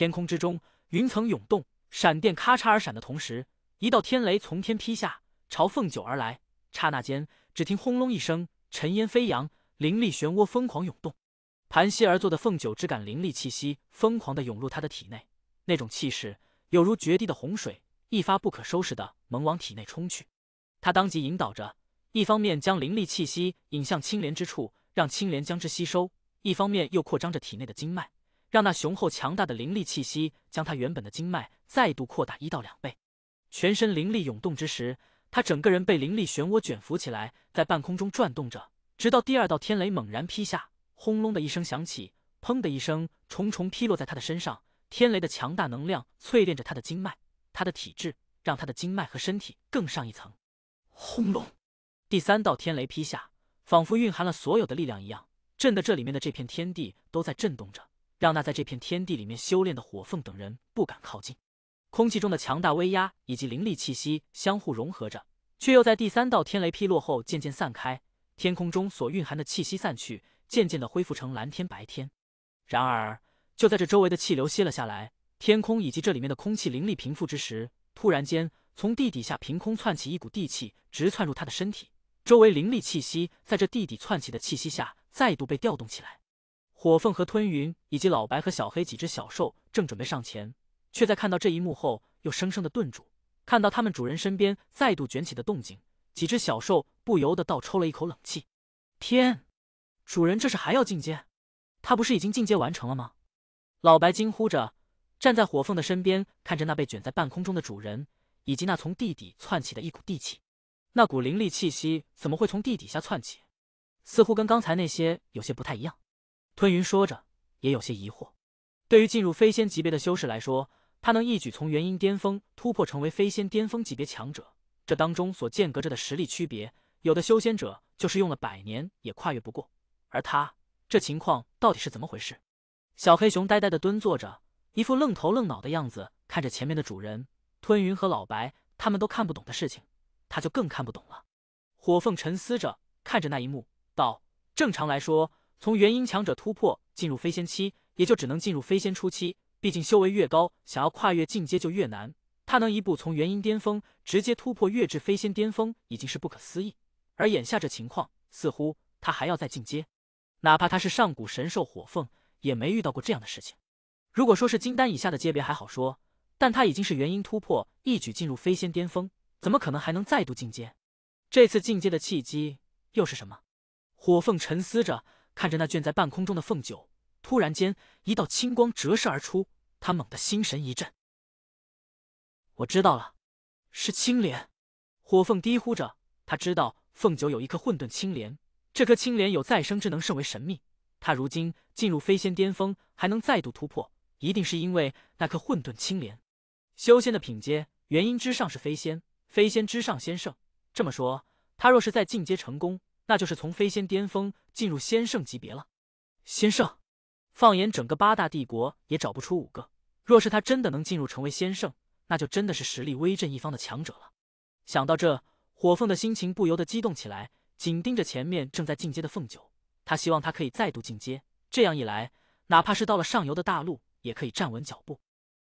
天空之中，云层涌动，闪电咔嚓而闪的同时，一道天雷从天劈下，朝凤九而来。刹那间，只听轰隆一声，尘烟飞扬，灵力漩涡疯狂涌动。盘膝而坐的凤九之感，灵力气息疯狂的涌入他的体内，那种气势，有如决堤的洪水，一发不可收拾的猛往体内冲去。他当即引导着，一方面将灵力气息引向青莲之处，让青莲将之吸收；一方面又扩张着体内的经脉。让那雄厚强大的灵力气息将他原本的经脉再度扩大一到两倍，全身灵力涌动之时，他整个人被灵力漩涡卷浮起来，在半空中转动着。直到第二道天雷猛然劈下，轰隆的一声响起，砰的一声重重劈落在他的身上。天雷的强大能量淬炼着他的经脉，他的体质让他的经脉和身体更上一层。轰隆，第三道天雷劈下，仿佛蕴含了所有的力量一样，震得这里面的这片天地都在震动着。让那在这片天地里面修炼的火凤等人不敢靠近，空气中的强大威压以及灵力气息相互融合着，却又在第三道天雷劈落后渐渐散开。天空中所蕴含的气息散去，渐渐的恢复成蓝天白天。然而，就在这周围的气流歇了下来，天空以及这里面的空气灵力平复之时，突然间从地底下凭空窜起一股地气，直窜入他的身体。周围灵力气息在这地底窜起的气息下，再度被调动起来。火凤和吞云以及老白和小黑几只小兽正准备上前，却在看到这一幕后，又生生的顿住。看到他们主人身边再度卷起的动静，几只小兽不由得倒抽了一口冷气。天，主人这是还要进阶？他不是已经进阶完成了吗？老白惊呼着，站在火凤的身边，看着那被卷在半空中的主人，以及那从地底窜起的一股地气。那股凌厉气息怎么会从地底下窜起？似乎跟刚才那些有些不太一样。吞云说着，也有些疑惑。对于进入飞仙级别的修士来说，他能一举从元婴巅峰突破成为飞仙巅峰级别强者，这当中所间隔着的实力区别，有的修仙者就是用了百年也跨越不过。而他这情况到底是怎么回事？小黑熊呆呆的蹲坐着，一副愣头愣脑的样子，看着前面的主人吞云和老白，他们都看不懂的事情，他就更看不懂了。火凤沉思着，看着那一幕，道：“正常来说。”从元婴强者突破进入飞仙期，也就只能进入飞仙初期。毕竟修为越高，想要跨越进阶就越难。他能一步从元婴巅峰直接突破，月至飞仙巅峰，已经是不可思议。而眼下这情况，似乎他还要再进阶。哪怕他是上古神兽火凤，也没遇到过这样的事情。如果说是金丹以下的阶别还好说，但他已经是元婴突破，一举进入飞仙巅峰，怎么可能还能再度进阶？这次进阶的契机又是什么？火凤沉思着。看着那卷在半空中的凤九，突然间一道青光折射而出，他猛地心神一震。我知道了，是青莲。火凤低呼着，他知道凤九有一颗混沌青莲，这颗青莲有再生之能，甚为神秘。他如今进入飞仙巅峰，还能再度突破，一定是因为那颗混沌青莲。修仙的品阶，元婴之上是飞仙，飞仙之上仙圣。这么说，他若是再进阶成功。那就是从飞仙巅峰进入仙圣级别了。仙圣，放眼整个八大帝国也找不出五个。若是他真的能进入成为仙圣，那就真的是实力威震一方的强者了。想到这，火凤的心情不由得激动起来，紧盯着前面正在进阶的凤九，他希望他可以再度进阶。这样一来，哪怕是到了上游的大陆，也可以站稳脚步。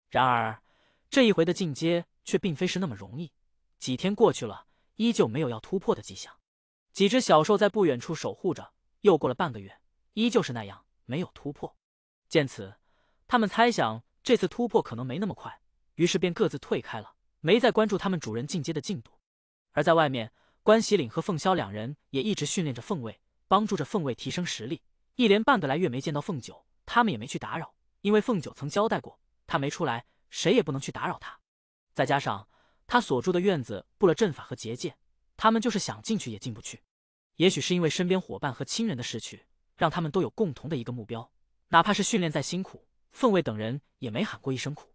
然而，这一回的进阶却并非是那么容易。几天过去了，依旧没有要突破的迹象。几只小兽在不远处守护着。又过了半个月，依旧是那样，没有突破。见此，他们猜想这次突破可能没那么快，于是便各自退开了，没再关注他们主人进阶的进度。而在外面，关喜岭和凤萧两人也一直训练着凤卫，帮助着凤卫提升实力。一连半个来月没见到凤九，他们也没去打扰，因为凤九曾交代过，他没出来，谁也不能去打扰他。再加上他所住的院子布了阵法和结界，他们就是想进去也进不去。也许是因为身边伙伴和亲人的逝去，让他们都有共同的一个目标。哪怕是训练再辛苦，凤卫等人也没喊过一声苦。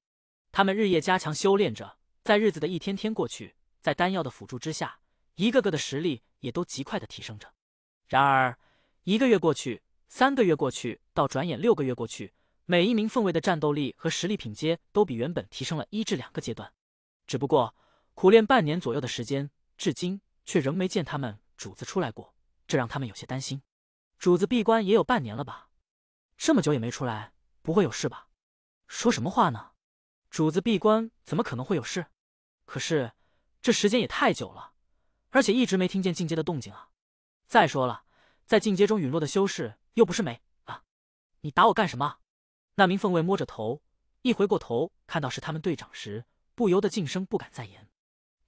他们日夜加强修炼着，在日子的一天天过去，在丹药的辅助之下，一个个的实力也都极快的提升着。然而，一个月过去，三个月过去，到转眼六个月过去，每一名凤卫的战斗力和实力品阶都比原本提升了一至两个阶段。只不过，苦练半年左右的时间，至今却仍没见他们。主子出来过，这让他们有些担心。主子闭关也有半年了吧，这么久也没出来，不会有事吧？说什么话呢？主子闭关怎么可能会有事？可是这时间也太久了，而且一直没听见进阶的动静啊。再说了，在进阶中陨落的修士又不是没啊。你打我干什么？那名凤卫摸着头，一回过头看到是他们队长时，不由得噤声，不敢再言。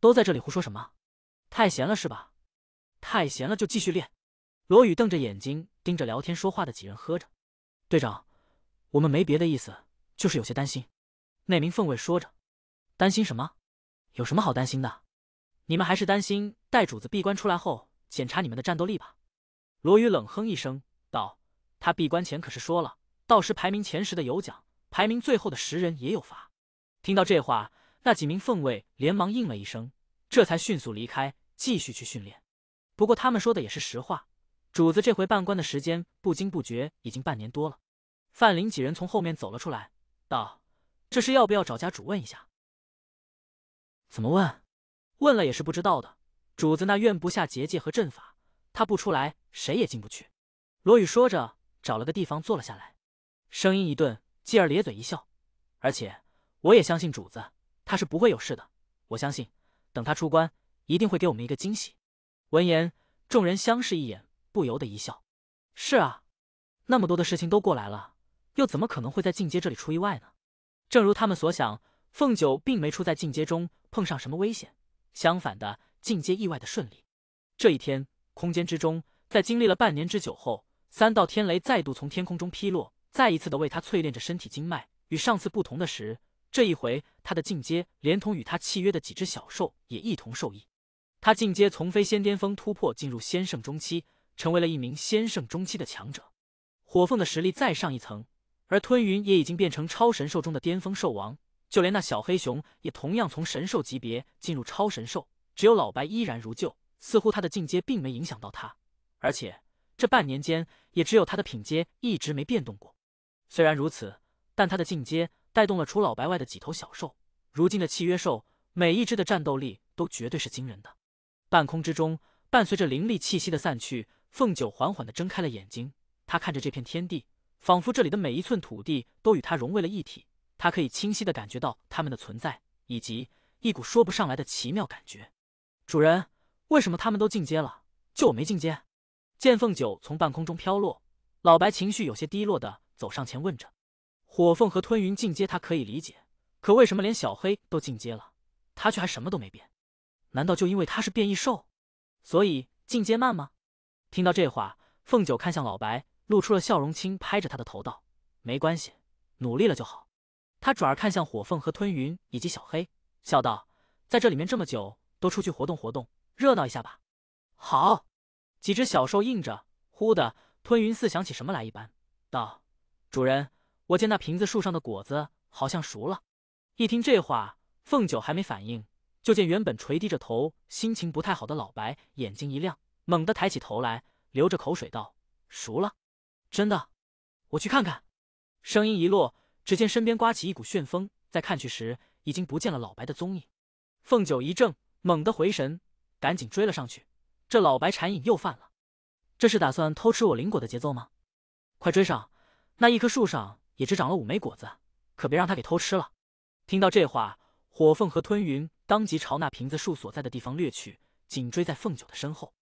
都在这里胡说什么？太闲了是吧？太闲了就继续练。罗宇瞪着眼睛盯着聊天说话的几人，喝着：“队长，我们没别的意思，就是有些担心。”那名凤卫说着：“担心什么？有什么好担心的？你们还是担心待主子闭关出来后检查你们的战斗力吧。”罗宇冷哼一声道：“他闭关前可是说了，到时排名前十的有奖，排名最后的十人也有罚。”听到这话，那几名凤卫连忙应了一声，这才迅速离开，继续去训练。不过他们说的也是实话，主子这回办官的时间不惊不觉已经半年多了。范林几人从后面走了出来，道：“这是要不要找家主问一下？怎么问？问了也是不知道的。主子那院不下结界和阵法，他不出来，谁也进不去。”罗宇说着，找了个地方坐了下来，声音一顿，继而咧嘴一笑：“而且我也相信主子，他是不会有事的。我相信，等他出关，一定会给我们一个惊喜。”闻言，众人相视一眼，不由得一笑。是啊，那么多的事情都过来了，又怎么可能会在进阶这里出意外呢？正如他们所想，凤九并没出在进阶中碰上什么危险，相反的，进阶意外的顺利。这一天，空间之中，在经历了半年之久后，三道天雷再度从天空中劈落，再一次的为他淬炼着身体经脉。与上次不同的是，这一回他的进阶连同与他契约的几只小兽也一同受益。他进阶从飞仙巅峰突破进入仙圣中期，成为了一名仙圣中期的强者。火凤的实力再上一层，而吞云也已经变成超神兽中的巅峰兽王。就连那小黑熊也同样从神兽级别进入超神兽，只有老白依然如旧，似乎他的进阶并没影响到他。而且这半年间，也只有他的品阶一直没变动过。虽然如此，但他的进阶带动了除老白外的几头小兽。如今的契约兽，每一只的战斗力都绝对是惊人的。半空之中，伴随着灵力气息的散去，凤九缓缓的睁开了眼睛。他看着这片天地，仿佛这里的每一寸土地都与他融为了一体。他可以清晰的感觉到他们的存在，以及一股说不上来的奇妙感觉。主人，为什么他们都进阶了，就我没进阶？见凤九从半空中飘落，老白情绪有些低落的走上前问着：“火凤和吞云进阶，他可以理解，可为什么连小黑都进阶了，他却还什么都没变？”难道就因为他是变异兽，所以进阶慢吗？听到这话，凤九看向老白，露出了笑容，轻拍着他的头道：“没关系，努力了就好。”他转而看向火凤和吞云以及小黑，笑道：“在这里面这么久，都出去活动活动，热闹一下吧。”好，几只小兽应着。呼的，吞云似想起什么来一般，道：“主人，我见那瓶子树上的果子好像熟了。”一听这话，凤九还没反应。就见原本垂低着头、心情不太好的老白眼睛一亮，猛地抬起头来，流着口水道：“熟了，真的，我去看看。”声音一落，只见身边刮起一股旋风，在看去时已经不见了老白的踪影。凤九一怔，猛地回神，赶紧追了上去。这老白馋瘾又犯了，这是打算偷吃我灵果的节奏吗？快追上！那一棵树上也只长了五枚果子，可别让他给偷吃了。听到这话，火凤和吞云。当即朝那瓶子树所在的地方掠去，紧追在凤九的身后。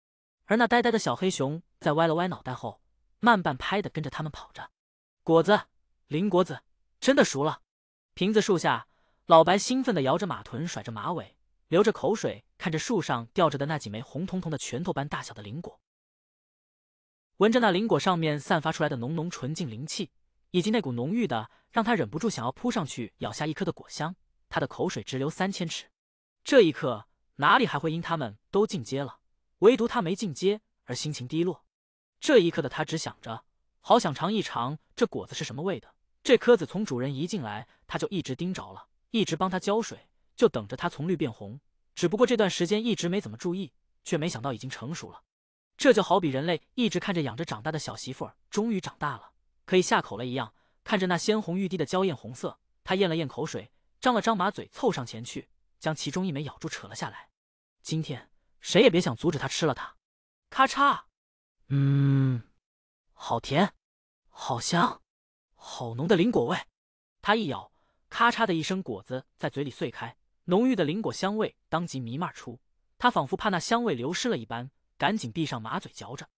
而那呆呆的小黑熊在歪了歪脑袋后，慢半拍的跟着他们跑着。果子，灵果子，真的熟了！瓶子树下，老白兴奋的摇着马臀，甩着马尾，流着口水，看着树上吊着的那几枚红彤彤的拳头般大小的灵果，闻着那灵果上面散发出来的浓浓纯净灵气，以及那股浓郁的让他忍不住想要扑上去咬下一颗的果香，他的口水直流三千尺。这一刻，哪里还会因他们都进阶了，唯独他没进阶而心情低落？这一刻的他只想着，好想尝一尝这果子是什么味的。这颗子从主人一进来，他就一直盯着了，一直帮他浇水，就等着它从绿变红。只不过这段时间一直没怎么注意，却没想到已经成熟了。这就好比人类一直看着养着长大的小媳妇儿，终于长大了，可以下口了一样。看着那鲜红欲滴的娇艳红色，他咽了咽口水，张了张马嘴，凑上前去。将其中一枚咬住，扯了下来。今天谁也别想阻止他吃了它。咔嚓，嗯，好甜，好香，好浓的灵果味。他一咬，咔嚓的一声，果子在嘴里碎开，浓郁的灵果香味当即弥漫出。他仿佛怕那香味流失了一般，赶紧闭上马嘴嚼着。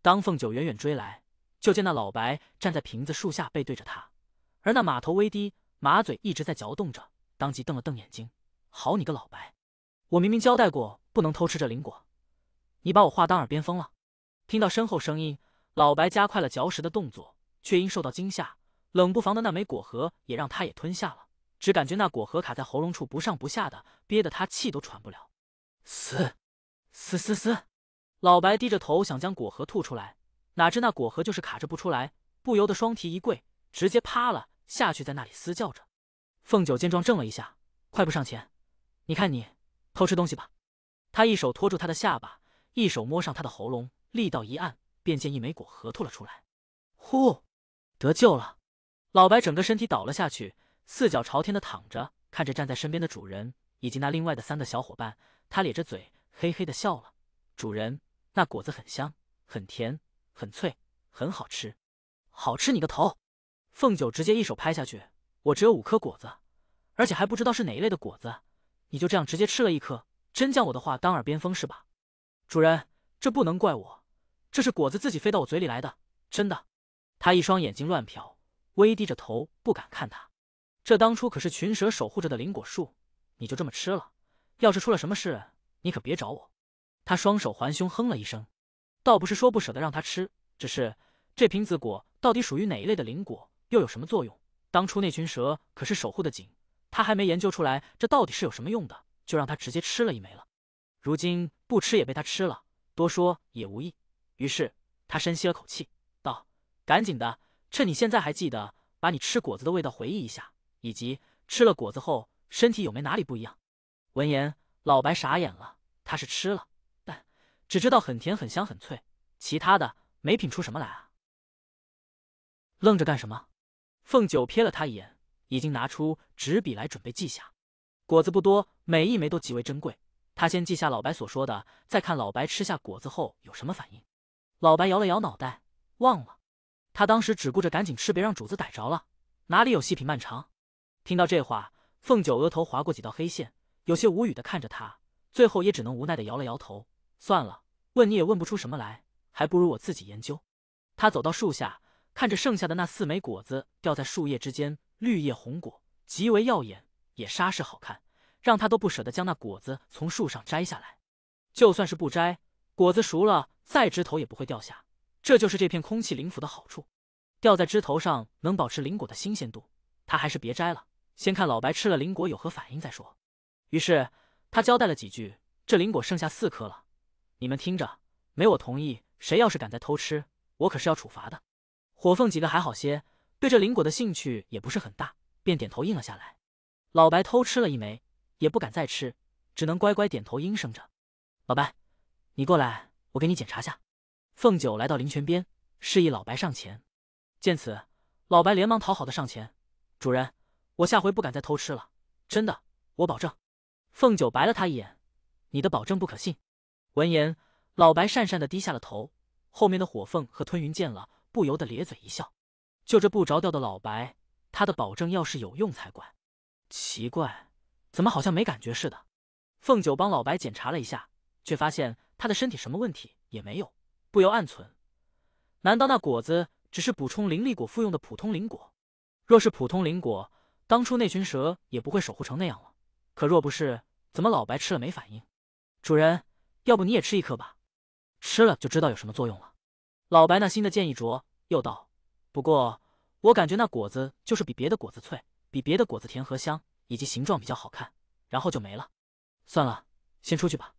当凤九远远追来，就见那老白站在瓶子树下背对着他，而那马头微低，马嘴一直在嚼动着。当即瞪了瞪眼睛。好你个老白，我明明交代过不能偷吃这灵果，你把我话当耳边风了。听到身后声音，老白加快了嚼食的动作，却因受到惊吓，冷不防的那枚果核也让他也吞下了。只感觉那果核卡在喉咙处不上不下的，憋得他气都喘不了。嘶嘶嘶嘶，老白低着头想将果核吐出来，哪知那果核就是卡着不出来，不由得双蹄一跪，直接趴了下去，在那里嘶叫着。凤九见状怔了一下，快步上前。你看你偷吃东西吧！他一手托住他的下巴，一手摸上他的喉咙，力道一按，便见一枚果核吐了出来。呼，得救了！老白整个身体倒了下去，四脚朝天的躺着，看着站在身边的主人以及那另外的三个小伙伴，他咧着嘴，嘿嘿的笑了。主人，那果子很香，很甜，很脆，很好吃。好吃你个头！凤九直接一手拍下去，我只有五颗果子，而且还不知道是哪一类的果子。你就这样直接吃了一颗，真将我的话当耳边风是吧？主人，这不能怪我，这是果子自己飞到我嘴里来的，真的。他一双眼睛乱瞟，微低着头不敢看他。这当初可是群蛇守护着的灵果树，你就这么吃了，要是出了什么事，你可别找我。他双手环胸，哼了一声，倒不是说不舍得让他吃，只是这瓶子果到底属于哪一类的灵果，又有什么作用？当初那群蛇可是守护的紧。他还没研究出来这到底是有什么用的，就让他直接吃了一枚了。如今不吃也被他吃了，多说也无益。于是他深吸了口气，道：“赶紧的，趁你现在还记得，把你吃果子的味道回忆一下，以及吃了果子后身体有没哪里不一样。”闻言，老白傻眼了。他是吃了，但只知道很甜、很香、很脆，其他的没品出什么来啊。愣着干什么？凤九瞥了他一眼。已经拿出纸笔来准备记下，果子不多，每一枚都极为珍贵。他先记下老白所说的，再看老白吃下果子后有什么反应。老白摇了摇脑袋，忘了，他当时只顾着赶紧吃，别让主子逮着了，哪里有细品漫长？听到这话，凤九额头划过几道黑线，有些无语的看着他，最后也只能无奈的摇了摇头。算了，问你也问不出什么来，还不如我自己研究。他走到树下，看着剩下的那四枚果子掉在树叶之间。绿叶红果，极为耀眼，也煞是好看，让他都不舍得将那果子从树上摘下来。就算是不摘，果子熟了再枝头也不会掉下。这就是这片空气灵府的好处，掉在枝头上能保持灵果的新鲜度。他还是别摘了，先看老白吃了灵果有何反应再说。于是他交代了几句：“这灵果剩下四颗了，你们听着，没我同意，谁要是敢再偷吃，我可是要处罚的。”火凤几个还好些。对这灵果的兴趣也不是很大，便点头应了下来。老白偷吃了一枚，也不敢再吃，只能乖乖点头应声着。老白，你过来，我给你检查下。凤九来到灵泉边，示意老白上前。见此，老白连忙讨好的上前：“主人，我下回不敢再偷吃了，真的，我保证。”凤九白了他一眼：“你的保证不可信。”闻言，老白讪讪的低下了头。后面的火凤和吞云见了，不由得咧嘴一笑。就这不着调的老白，他的保证要是有用才怪。奇怪，怎么好像没感觉似的？凤九帮老白检查了一下，却发现他的身体什么问题也没有，不由暗存：难道那果子只是补充灵力果腹用的普通灵果？若是普通灵果，当初那群蛇也不会守护成那样了。可若不是，怎么老白吃了没反应？主人，要不你也吃一颗吧，吃了就知道有什么作用了。老白那新的建议着，又道。不过我感觉那果子就是比别的果子脆，比别的果子甜和香，以及形状比较好看，然后就没了。算了，先出去吧。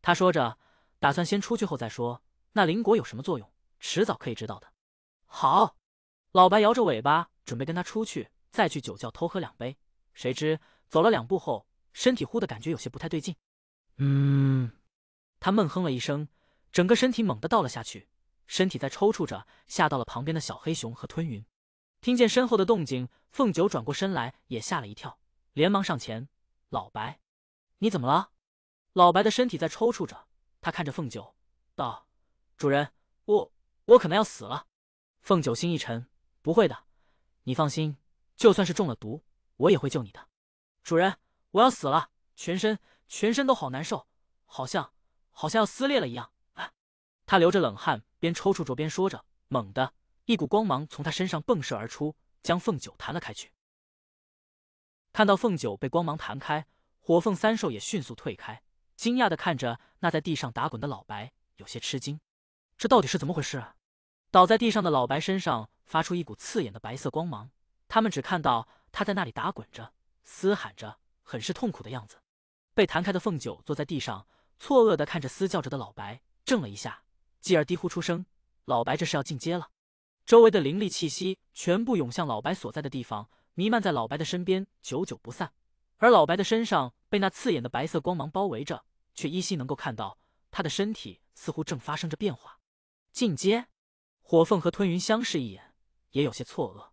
他说着，打算先出去后再说。那灵果有什么作用，迟早可以知道的。好，老白摇着尾巴，准备跟他出去，再去酒窖偷喝两杯。谁知走了两步后，身体忽的感觉有些不太对劲。嗯，他闷哼了一声，整个身体猛地倒了下去。身体在抽搐着，吓到了旁边的小黑熊和吞云。听见身后的动静，凤九转过身来，也吓了一跳，连忙上前：“老白，你怎么了？”老白的身体在抽搐着，他看着凤九，道：“主人，我我可能要死了。”凤九心一沉：“不会的，你放心，就算是中了毒，我也会救你的。”主人，我要死了，全身全身都好难受，好像好像要撕裂了一样。他流着冷汗，边抽搐着边说着，猛地，一股光芒从他身上迸射而出，将凤九弹了开去。看到凤九被光芒弹开，火凤三兽也迅速退开，惊讶的看着那在地上打滚的老白，有些吃惊：“这到底是怎么回事？”啊？倒在地上的老白身上发出一股刺眼的白色光芒，他们只看到他在那里打滚着，嘶喊着，很是痛苦的样子。被弹开的凤九坐在地上，错愕的看着嘶叫着的老白，怔了一下。继而低呼出声：“老白，这是要进阶了！”周围的灵力气息全部涌向老白所在的地方，弥漫在老白的身边，久久不散。而老白的身上被那刺眼的白色光芒包围着，却依稀能够看到他的身体似乎正发生着变化。进阶？火凤和吞云相视一眼，也有些错愕。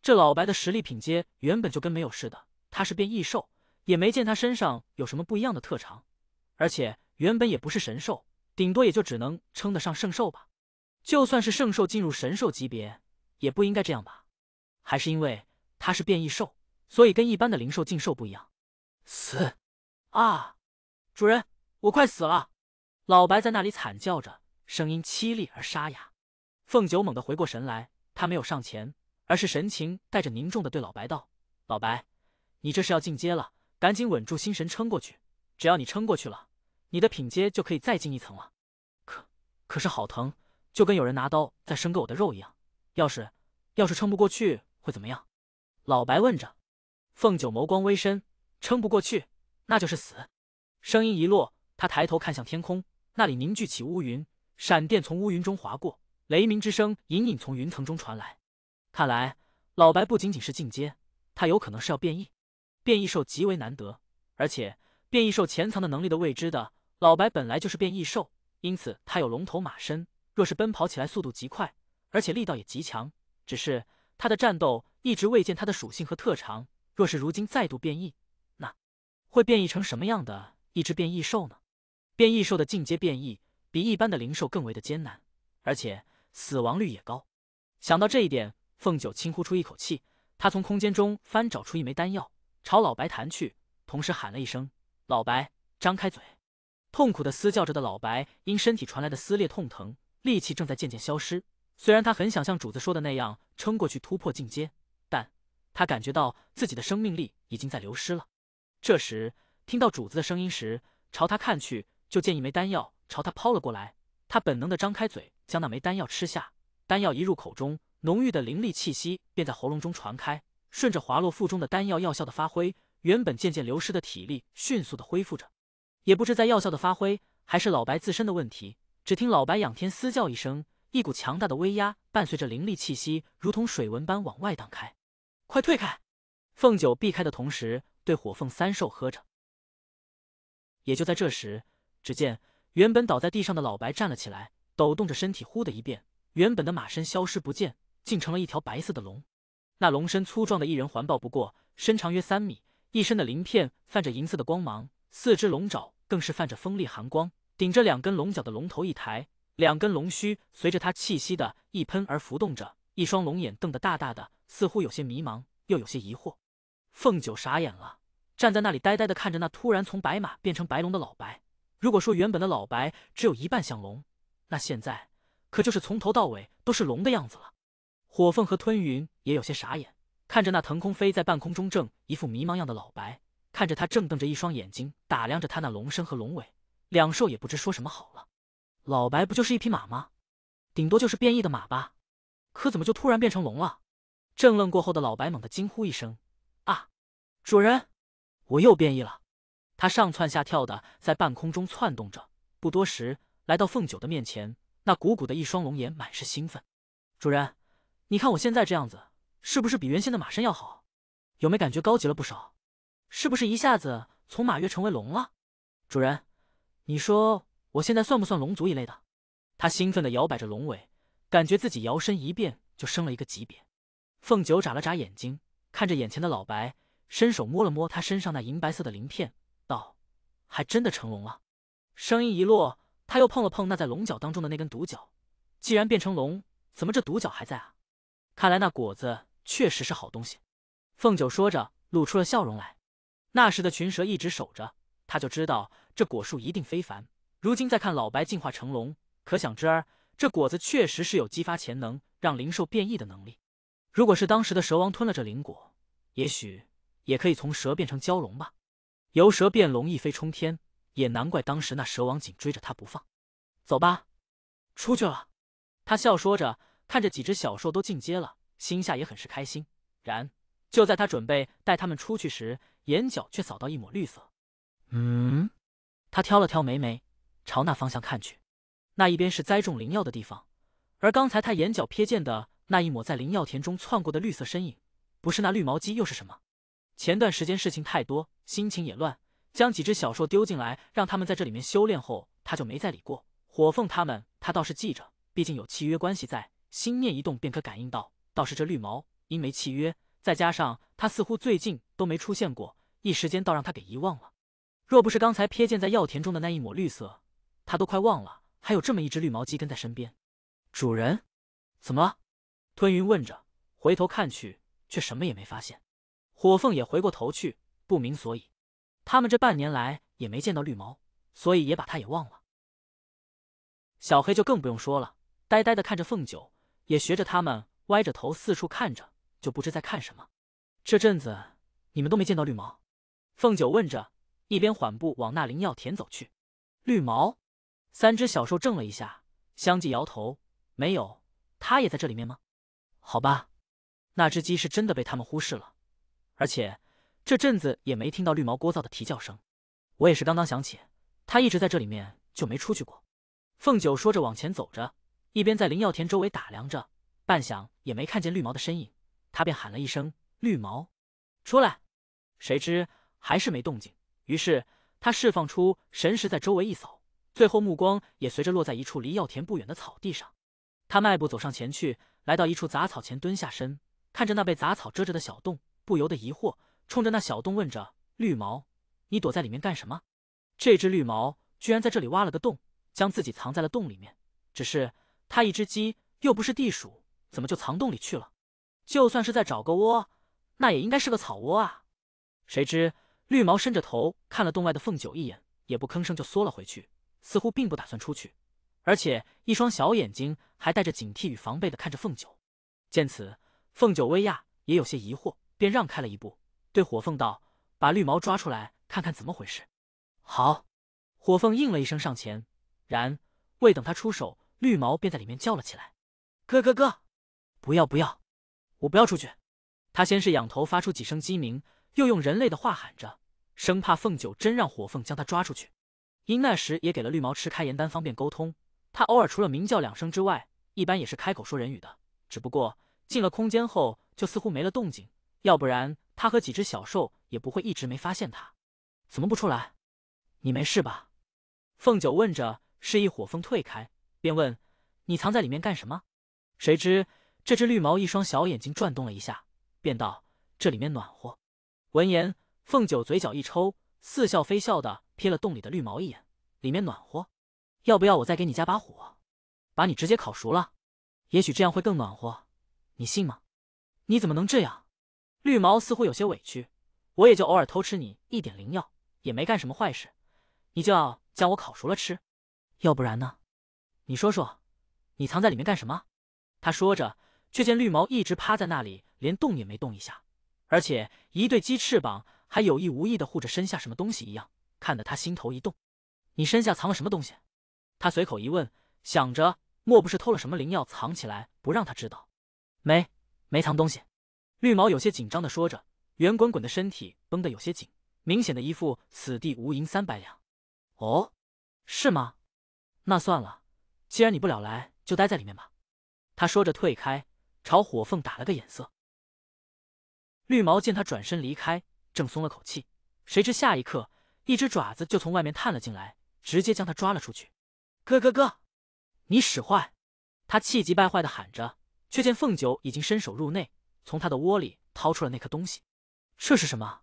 这老白的实力品阶原本就跟没有似的，他是变异兽，也没见他身上有什么不一样的特长，而且原本也不是神兽。顶多也就只能称得上圣兽吧，就算是圣兽进入神兽级别，也不应该这样吧？还是因为它是变异兽，所以跟一般的灵兽进兽不一样？死啊！主人，我快死了！老白在那里惨叫着，声音凄厉而沙哑。凤九猛地回过神来，他没有上前，而是神情带着凝重的对老白道：“老白，你这是要进阶了，赶紧稳住心神，撑过去。只要你撑过去了。”你的品阶就可以再进一层了，可可是好疼，就跟有人拿刀在生割我的肉一样。要是要是撑不过去会怎么样？老白问着。凤九眸光微深，撑不过去那就是死。声音一落，他抬头看向天空，那里凝聚起乌云，闪电从乌云中划过，雷鸣之声隐隐从云层中传来。看来老白不仅仅是进阶，他有可能是要变异。变异兽极为难得，而且变异兽潜藏的能力的未知的。老白本来就是变异兽，因此他有龙头马身，若是奔跑起来，速度极快，而且力道也极强。只是他的战斗一直未见他的属性和特长。若是如今再度变异，那会变异成什么样的一只变异兽呢？变异兽的进阶变异比一般的灵兽更为的艰难，而且死亡率也高。想到这一点，凤九轻呼出一口气，他从空间中翻找出一枚丹药，朝老白弹去，同时喊了一声：“老白，张开嘴！”痛苦的嘶叫着的老白，因身体传来的撕裂痛疼，力气正在渐渐消失。虽然他很想像主子说的那样撑过去突破进阶，但他感觉到自己的生命力已经在流失了。这时听到主子的声音时，朝他看去，就见一枚丹药朝他抛了过来。他本能的张开嘴，将那枚丹药吃下。丹药一入口中，浓郁的灵力气息便在喉咙中传开，顺着滑落腹中的丹药，药效的发挥，原本渐渐流失的体力迅速的恢复着。也不知在药效的发挥，还是老白自身的问题，只听老白仰天嘶叫一声，一股强大的威压伴随着灵力气息，如同水纹般往外荡开。快退开！凤九避开的同时，对火凤三兽喝着。也就在这时，只见原本倒在地上的老白站了起来，抖动着身体，忽的一变，原本的马身消失不见，竟成了一条白色的龙。那龙身粗壮的，一人环抱不过，身长约三米，一身的鳞片泛着银色的光芒。四只龙爪更是泛着锋利寒光，顶着两根龙角的龙头一抬，两根龙须随着他气息的一喷而浮动着，一双龙眼瞪得大大的，似乎有些迷茫，又有些疑惑。凤九傻眼了，站在那里呆呆的看着那突然从白马变成白龙的老白。如果说原本的老白只有一半像龙，那现在可就是从头到尾都是龙的样子了。火凤和吞云也有些傻眼，看着那腾空飞在半空中正一副迷茫样的老白。看着他正瞪着一双眼睛打量着他那龙身和龙尾，两兽也不知说什么好了。老白不就是一匹马吗？顶多就是变异的马吧，可怎么就突然变成龙了？正愣过后的老白猛地惊呼一声：“啊！主人，我又变异了！”他上蹿下跳的在半空中窜动着，不多时来到凤九的面前，那鼓鼓的一双龙眼满是兴奋：“主人，你看我现在这样子，是不是比原先的马身要好？有没感觉高级了不少？”是不是一下子从马跃成为龙了，主人？你说我现在算不算龙族一类的？他兴奋地摇摆着龙尾，感觉自己摇身一变就升了一个级别。凤九眨了眨眼睛，看着眼前的老白，伸手摸了摸他身上那银白色的鳞片，道：“还真的成龙了。”声音一落，他又碰了碰那在龙角当中的那根独角，既然变成龙，怎么这独角还在啊？看来那果子确实是好东西。凤九说着，露出了笑容来。那时的群蛇一直守着，他就知道这果树一定非凡。如今再看老白进化成龙，可想知这果子确实是有激发潜能、让灵兽变异的能力。如果是当时的蛇王吞了这灵果，也许也可以从蛇变成蛟龙吧。由蛇变龙，一飞冲天，也难怪当时那蛇王紧追着他不放。走吧，出去了。他笑说着，看着几只小兽都进阶了，心下也很是开心。然就在他准备带他们出去时，眼角却扫到一抹绿色，嗯，他挑了挑眉眉，朝那方向看去。那一边是栽种灵药的地方，而刚才他眼角瞥见的那一抹在灵药田中窜过的绿色身影，不是那绿毛鸡又是什么？前段时间事情太多，心情也乱，将几只小兽丢进来，让他们在这里面修炼后，他就没再理过。火凤他们他倒是记着，毕竟有契约关系在，心念一动便可感应到。倒是这绿毛，因没契约。再加上他似乎最近都没出现过，一时间倒让他给遗忘了。若不是刚才瞥见在药田中的那一抹绿色，他都快忘了还有这么一只绿毛鸡跟在身边。主人，怎么了？吞云问着，回头看去，却什么也没发现。火凤也回过头去，不明所以。他们这半年来也没见到绿毛，所以也把他也忘了。小黑就更不用说了，呆呆的看着凤九，也学着他们歪着头四处看着。就不知在看什么。这阵子你们都没见到绿毛？凤九问着，一边缓步往那灵药田走去。绿毛？三只小兽怔了一下，相继摇头：“没有，他也在这里面吗？”好吧，那只鸡是真的被他们忽视了，而且这阵子也没听到绿毛聒噪的啼叫声。我也是刚刚想起，它一直在这里面就没出去过。凤九说着往前走着，一边在灵药田周围打量着，半晌也没看见绿毛的身影。他便喊了一声“绿毛，出来”，谁知还是没动静。于是他释放出神识在周围一扫，最后目光也随着落在一处离药田不远的草地上。他迈步走上前去，来到一处杂草前，蹲下身，看着那被杂草遮着的小洞，不由得疑惑，冲着那小洞问着：“绿毛，你躲在里面干什么？”这只绿毛居然在这里挖了个洞，将自己藏在了洞里面。只是它一只鸡，又不是地鼠，怎么就藏洞里去了？就算是在找个窝，那也应该是个草窝啊！谁知绿毛伸着头看了洞外的凤九一眼，也不吭声，就缩了回去，似乎并不打算出去，而且一双小眼睛还带着警惕与防备的看着凤九。见此，凤九微讶，也有些疑惑，便让开了一步，对火凤道：“把绿毛抓出来，看看怎么回事。”“好。”火凤应了一声，上前。然未等他出手，绿毛便在里面叫了起来：“哥哥哥，不要不要！”我不要出去！他先是仰头发出几声鸡鸣，又用人类的话喊着，生怕凤九真让火凤将他抓出去。因那时也给了绿毛吃开颜丹，方便沟通。他偶尔除了鸣叫两声之外，一般也是开口说人语的。只不过进了空间后，就似乎没了动静。要不然，他和几只小兽也不会一直没发现他。怎么不出来？你没事吧？凤九问着，示意火凤退开，便问：“你藏在里面干什么？”谁知。这只绿毛一双小眼睛转动了一下，便道：“这里面暖和。”闻言，凤九嘴角一抽，似笑非笑地瞥了洞里的绿毛一眼：“里面暖和，要不要我再给你加把火，把你直接烤熟了？也许这样会更暖和。你信吗？你怎么能这样？”绿毛似乎有些委屈：“我也就偶尔偷吃你一点灵药，也没干什么坏事，你就要将我烤熟了吃？要不然呢？你说说，你藏在里面干什么？”他说着。却见绿毛一直趴在那里，连动也没动一下，而且一对鸡翅膀还有意无意的护着身下什么东西一样，看得他心头一动。你身下藏了什么东西？他随口一问，想着莫不是偷了什么灵药藏起来不让他知道？没，没藏东西。绿毛有些紧张的说着，圆滚滚的身体绷得有些紧，明显的一副此地无银三百两。哦，是吗？那算了，既然你不了来，就待在里面吧。他说着退开。朝火凤打了个眼色，绿毛见他转身离开，正松了口气，谁知下一刻，一只爪子就从外面探了进来，直接将他抓了出去。哥哥哥，你使坏！他气急败坏的喊着，却见凤九已经伸手入内，从他的窝里掏出了那颗东西。这是什么？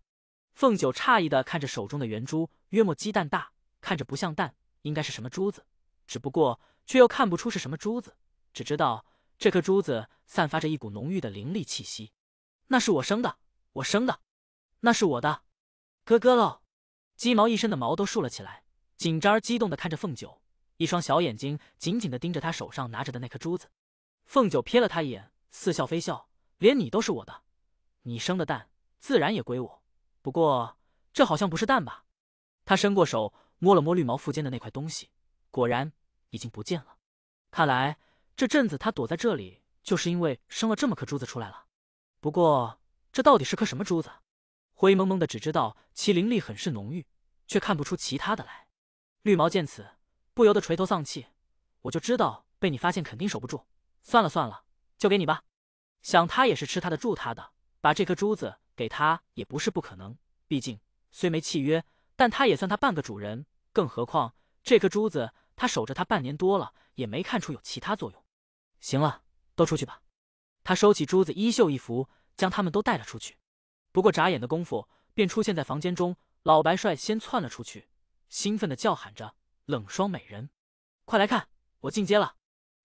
凤九诧异的看着手中的圆珠，约莫鸡蛋大，看着不像蛋，应该是什么珠子，只不过却又看不出是什么珠子，只知道。这颗珠子散发着一股浓郁的灵力气息，那是我生的，我生的，那是我的，哥哥喽！鸡毛一身的毛都竖了起来，紧张而激动的看着凤九，一双小眼睛紧紧的盯着他手上拿着的那颗珠子。凤九瞥了他一眼，似笑非笑：“连你都是我的，你生的蛋自然也归我。不过这好像不是蛋吧？”他伸过手摸了摸绿毛腹间的那块东西，果然已经不见了。看来……这阵子他躲在这里，就是因为生了这么颗珠子出来了。不过，这到底是颗什么珠子？灰蒙蒙的，只知道其灵力很是浓郁，却看不出其他的来。绿毛见此，不由得垂头丧气。我就知道被你发现肯定守不住。算了算了，就给你吧。想他也是吃他的住他的，把这颗珠子给他也不是不可能。毕竟虽没契约，但他也算他半个主人。更何况这颗珠子他守着他半年多了，也没看出有其他作用。行了，都出去吧。他收起珠子，衣袖一拂，将他们都带了出去。不过眨眼的功夫，便出现在房间中。老白率先窜了出去，兴奋地叫喊着：“冷霜美人，快来看，我进阶了，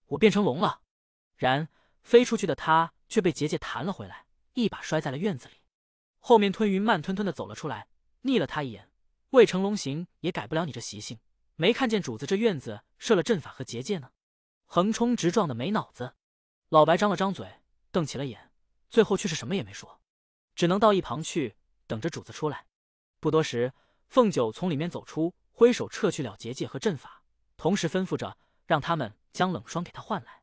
我变成龙了！”然飞出去的他却被结界弹了回来，一把摔在了院子里。后面吞云慢吞吞地走了出来，睨了他一眼：“未成龙形也改不了你这习性，没看见主子这院子设了阵法和结界呢？”横冲直撞的没脑子，老白张了张嘴，瞪起了眼，最后却是什么也没说，只能到一旁去等着主子出来。不多时，凤九从里面走出，挥手撤去了结界和阵法，同时吩咐着让他们将冷霜给他换来。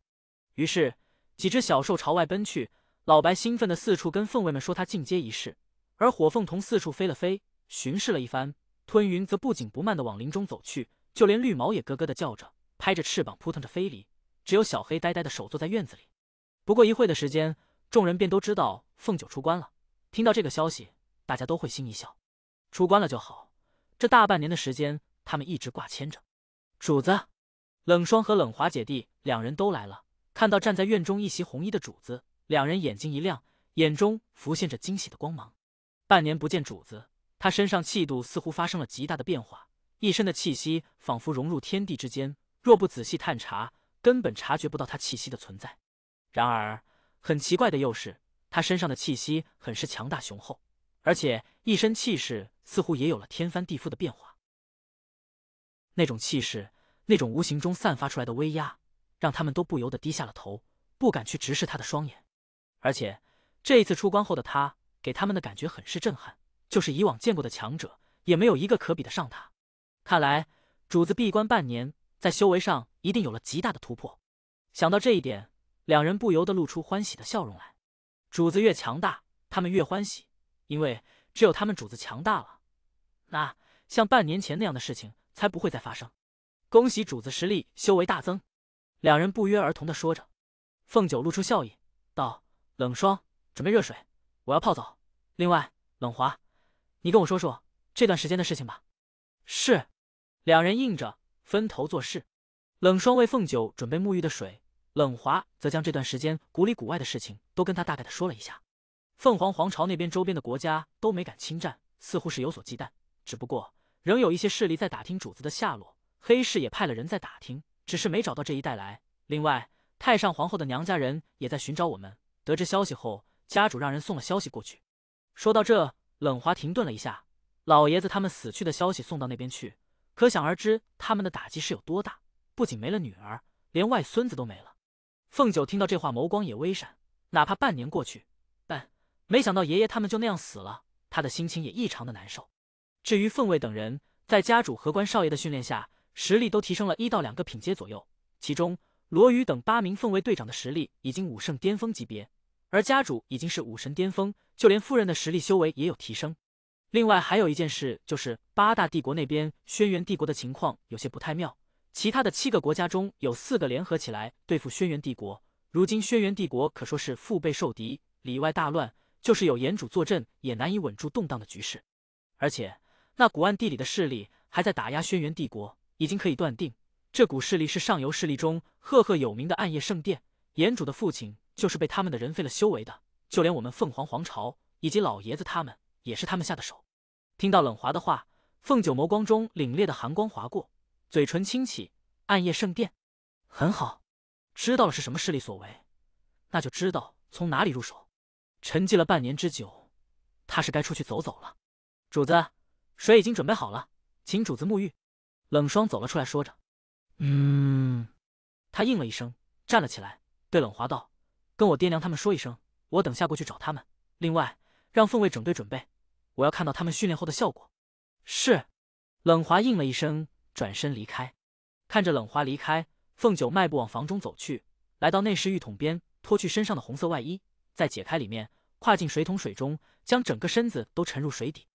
于是，几只小兽朝外奔去，老白兴奋地四处跟凤卫们说他进阶一事，而火凤同四处飞了飞，巡视了一番，吞云则不紧不慢地往林中走去，就连绿毛也咯咯的叫着，拍着翅膀扑腾着飞离。只有小黑呆呆的守坐在院子里。不过一会的时间，众人便都知道凤九出关了。听到这个消息，大家都会心一笑。出关了就好，这大半年的时间，他们一直挂牵着主子。冷霜和冷华姐弟两人都来了，看到站在院中一袭红衣的主子，两人眼睛一亮，眼中浮现着惊喜的光芒。半年不见主子，他身上气度似乎发生了极大的变化，一身的气息仿佛融入天地之间，若不仔细探查。根本察觉不到他气息的存在，然而很奇怪的又是，他身上的气息很是强大雄厚，而且一身气势似乎也有了天翻地覆的变化。那种气势，那种无形中散发出来的威压，让他们都不由得低下了头，不敢去直视他的双眼。而且这一次出关后的他，给他们的感觉很是震撼，就是以往见过的强者，也没有一个可比得上他。看来主子闭关半年。在修为上一定有了极大的突破，想到这一点，两人不由得露出欢喜的笑容来。主子越强大，他们越欢喜，因为只有他们主子强大了，那像半年前那样的事情才不会再发生。恭喜主子实力修为大增，两人不约而同的说着。凤九露出笑意道：“冷霜，准备热水，我要泡澡。另外，冷华，你跟我说说这段时间的事情吧。”是，两人应着。分头做事，冷霜为凤九准备沐浴的水，冷华则将这段时间古里古外的事情都跟他大概的说了一下。凤凰皇朝那边周边的国家都没敢侵占，似乎是有所忌惮，只不过仍有一些势力在打听主子的下落，黑市也派了人在打听，只是没找到这一带来。另外，太上皇后的娘家人也在寻找我们，得知消息后，家主让人送了消息过去。说到这，冷华停顿了一下，老爷子他们死去的消息送到那边去。可想而知，他们的打击是有多大。不仅没了女儿，连外孙子都没了。凤九听到这话，眸光也微闪。哪怕半年过去，但没想到爷爷他们就那样死了，他的心情也异常的难受。至于凤卫等人，在家主和关少爷的训练下，实力都提升了一到两个品阶左右。其中，罗宇等八名凤卫队长的实力已经武圣巅峰级别，而家主已经是武神巅峰，就连夫人的实力修为也有提升。另外还有一件事，就是八大帝国那边，轩辕帝国的情况有些不太妙。其他的七个国家中有四个联合起来对付轩辕帝国，如今轩辕帝国可说是腹背受敌，里外大乱，就是有炎主坐镇，也难以稳住动荡的局势。而且那古暗地里的势力还在打压轩辕帝国，已经可以断定，这股势力是上游势力中赫赫有名的暗夜圣殿。炎主的父亲就是被他们的人废了修为的，就连我们凤凰皇朝以及老爷子他们。也是他们下的手。听到冷华的话，凤九眸光中凛冽的寒光划过，嘴唇轻启：“暗夜圣殿，很好，知道了是什么势力所为，那就知道从哪里入手。”沉寂了半年之久，他是该出去走走了。主子，水已经准备好了，请主子沐浴。冷霜走了出来说着：“嗯。”他应了一声，站了起来，对冷华道：“跟我爹娘他们说一声，我等下过去找他们。另外。”让凤卫整队准备，我要看到他们训练后的效果。是，冷华应了一声，转身离开。看着冷华离开，凤九迈步往房中走去，来到内室浴桶边，脱去身上的红色外衣，再解开里面，跨进水桶水中，将整个身子都沉入水底。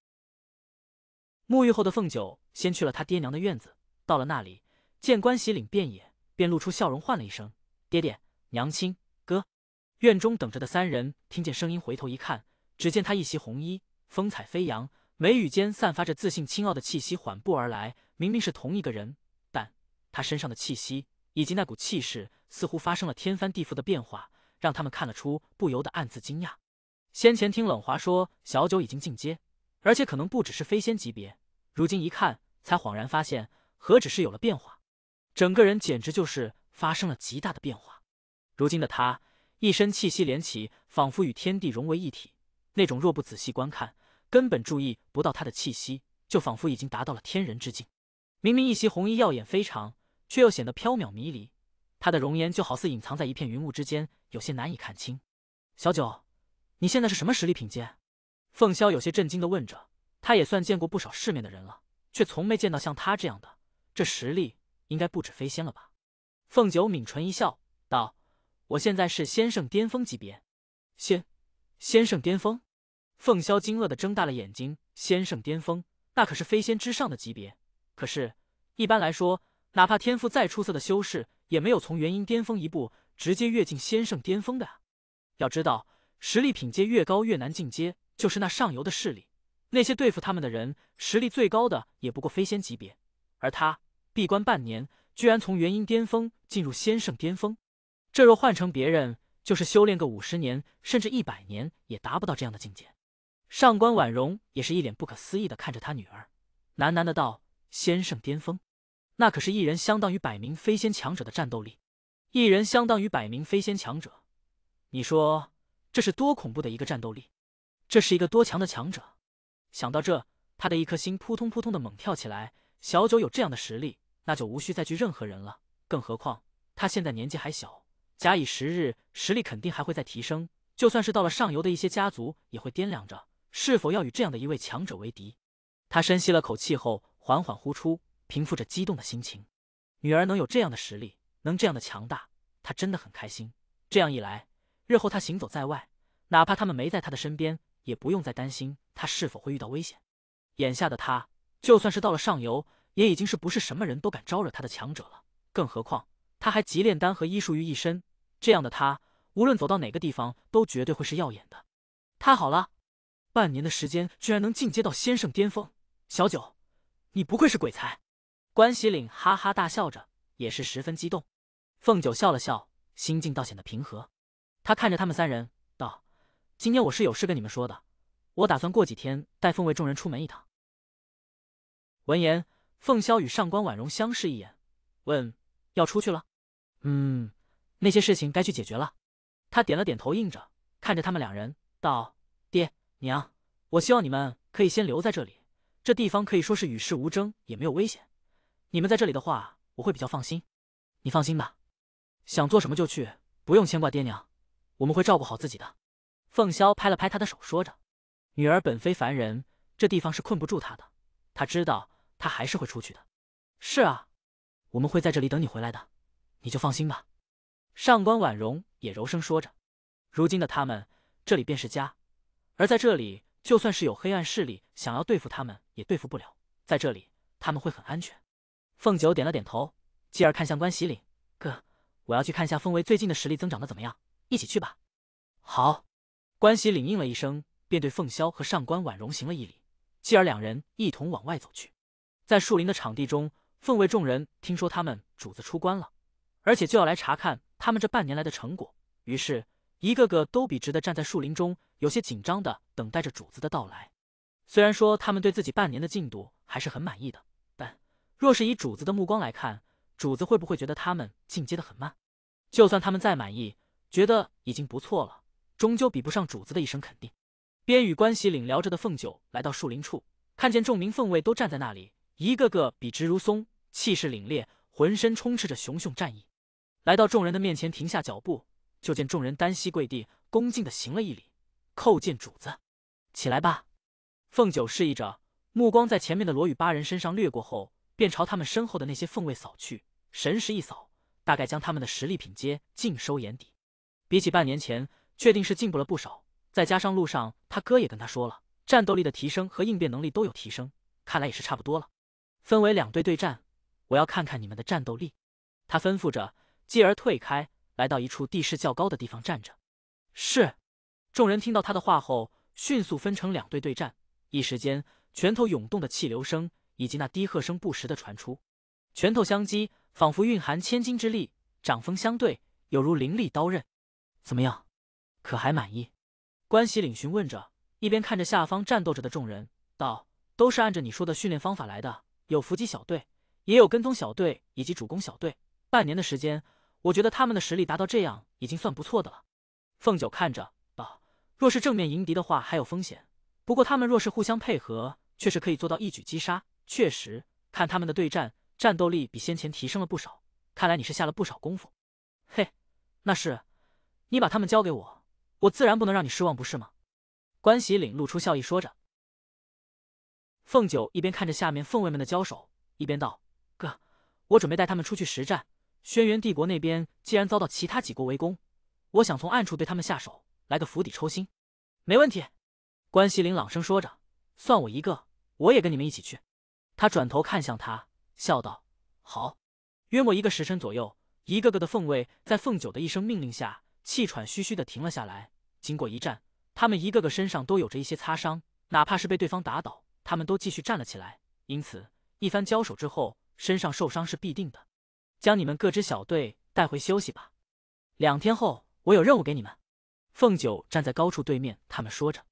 沐浴后的凤九先去了他爹娘的院子，到了那里，见关喜岭遍野，便露出笑容，唤了一声：“爹爹，娘亲，哥。”院中等着的三人听见声音，回头一看。只见他一袭红衣，风采飞扬，眉宇间散发着自信清傲的气息，缓步而来。明明是同一个人，但他身上的气息以及那股气势，似乎发生了天翻地覆的变化，让他们看得出不由得暗自惊讶。先前听冷华说，小九已经进阶，而且可能不只是飞仙级别。如今一看，才恍然发现，何止是有了变化，整个人简直就是发生了极大的变化。如今的他，一身气息连起，仿佛与天地融为一体。那种若不仔细观看，根本注意不到他的气息，就仿佛已经达到了天人之境。明明一袭红衣耀眼非常，却又显得飘渺迷离。他的容颜就好似隐藏在一片云雾之间，有些难以看清。小九，你现在是什么实力品阶？凤萧有些震惊的问着。他也算见过不少世面的人了，却从没见到像他这样的。这实力应该不止飞仙了吧？凤九抿唇一笑，道：“我现在是仙圣巅峰级别。仙，仙圣巅峰。”凤萧惊愕地睁大了眼睛，仙圣巅峰，那可是飞仙之上的级别。可是，一般来说，哪怕天赋再出色的修士，也没有从元婴巅峰一步直接跃进仙圣巅峰的啊。要知道，实力品阶越高，越难进阶。就是那上游的势力，那些对付他们的人，实力最高的也不过飞仙级别。而他闭关半年，居然从元婴巅峰进入仙圣巅峰，这若换成别人，就是修炼个五十年甚至一百年，也达不到这样的境界。上官婉容也是一脸不可思议的看着他女儿，喃喃的道：“仙圣巅峰，那可是一人相当于百名飞仙强者的战斗力，一人相当于百名飞仙强者，你说这是多恐怖的一个战斗力？这是一个多强的强者？想到这，他的一颗心扑通扑通的猛跳起来。小九有这样的实力，那就无需再惧任何人了。更何况他现在年纪还小，假以时日，实力肯定还会再提升。就算是到了上游的一些家族，也会掂量着。”是否要与这样的一位强者为敌？他深吸了口气后，缓缓呼出，平复着激动的心情。女儿能有这样的实力，能这样的强大，他真的很开心。这样一来，日后他行走在外，哪怕他们没在他的身边，也不用再担心他是否会遇到危险。眼下的他，就算是到了上游，也已经是不是什么人都敢招惹他的强者了。更何况他还集炼丹和医术于一身，这样的他，无论走到哪个地方，都绝对会是耀眼的。太好了！半年的时间居然能进阶到仙圣巅峰，小九，你不愧是鬼才！关喜岭哈哈大笑着，也是十分激动。凤九笑了笑，心境倒显得平和。他看着他们三人，道：“今天我是有事跟你们说的，我打算过几天带凤卫众人出门一趟。”闻言，凤萧与上官婉容相视一眼，问：“要出去了？”“嗯，那些事情该去解决了。”他点了点头应着，看着他们两人，道。娘，我希望你们可以先留在这里，这地方可以说是与世无争，也没有危险。你们在这里的话，我会比较放心。你放心吧，想做什么就去，不用牵挂爹娘，我们会照顾好自己的。凤萧拍了拍他的手，说着：“女儿本非凡人，这地方是困不住她的。她知道，她还是会出去的。”是啊，我们会在这里等你回来的，你就放心吧。上官婉容也柔声说着：“如今的他们，这里便是家。”而在这里，就算是有黑暗势力想要对付他们，也对付不了。在这里，他们会很安全。凤九点了点头，继而看向关喜岭，哥，我要去看下凤位最近的实力增长的怎么样，一起去吧。好。关喜岭应了一声，便对凤萧和上官婉容行了一礼，继而两人一同往外走去。在树林的场地中，凤卫众人听说他们主子出关了，而且就要来查看他们这半年来的成果，于是。一个个都笔直的站在树林中，有些紧张的等待着主子的到来。虽然说他们对自己半年的进度还是很满意的，但若是以主子的目光来看，主子会不会觉得他们进阶的很慢？就算他们再满意，觉得已经不错了，终究比不上主子的一声肯定。边与关喜领聊着的凤九来到树林处，看见众名凤卫都站在那里，一个个笔直如松，气势凛冽，浑身充斥着熊熊战意。来到众人的面前，停下脚步。就见众人单膝跪地，恭敬的行了一礼，叩见主子。起来吧。凤九示意着，目光在前面的罗宇八人身上掠过后，便朝他们身后的那些凤卫扫去，神识一扫，大概将他们的实力品阶尽收眼底。比起半年前，确定是进步了不少。再加上路上他哥也跟他说了，战斗力的提升和应变能力都有提升，看来也是差不多了。分为两队对战，我要看看你们的战斗力。他吩咐着，继而退开。来到一处地势较高的地方站着，是。众人听到他的话后，迅速分成两队对战。一时间，拳头涌动的气流声以及那低喝声不时的传出，拳头相击，仿佛蕴含千斤之力；掌风相对，有如凌厉刀刃。怎么样？可还满意？关喜领询问着，一边看着下方战斗着的众人，道：“都是按照你说的训练方法来的，有伏击小队，也有跟踪小队，以及主攻小队。半年的时间。”我觉得他们的实力达到这样已经算不错的了。凤九看着道：“若是正面迎敌的话，还有风险。不过他们若是互相配合，却是可以做到一举击杀。确实，看他们的对战，战斗力比先前提升了不少。看来你是下了不少功夫。”“嘿，那是。你把他们交给我，我自然不能让你失望，不是吗？”关喜岭露出笑意说着。凤九一边看着下面凤卫们的交手，一边道：“哥，我准备带他们出去实战。”轩辕帝国那边既然遭到其他几国围攻，我想从暗处对他们下手，来个釜底抽薪，没问题。关西林朗声说着：“算我一个，我也跟你们一起去。”他转头看向他，笑道：“好。”约莫一个时辰左右，一个个的凤卫在凤九的一声命令下，气喘吁吁的停了下来。经过一战，他们一个个身上都有着一些擦伤，哪怕是被对方打倒，他们都继续站了起来。因此，一番交手之后，身上受伤是必定的。将你们各支小队带回休息吧，两天后我有任务给你们。凤九站在高处对面，他们说着：“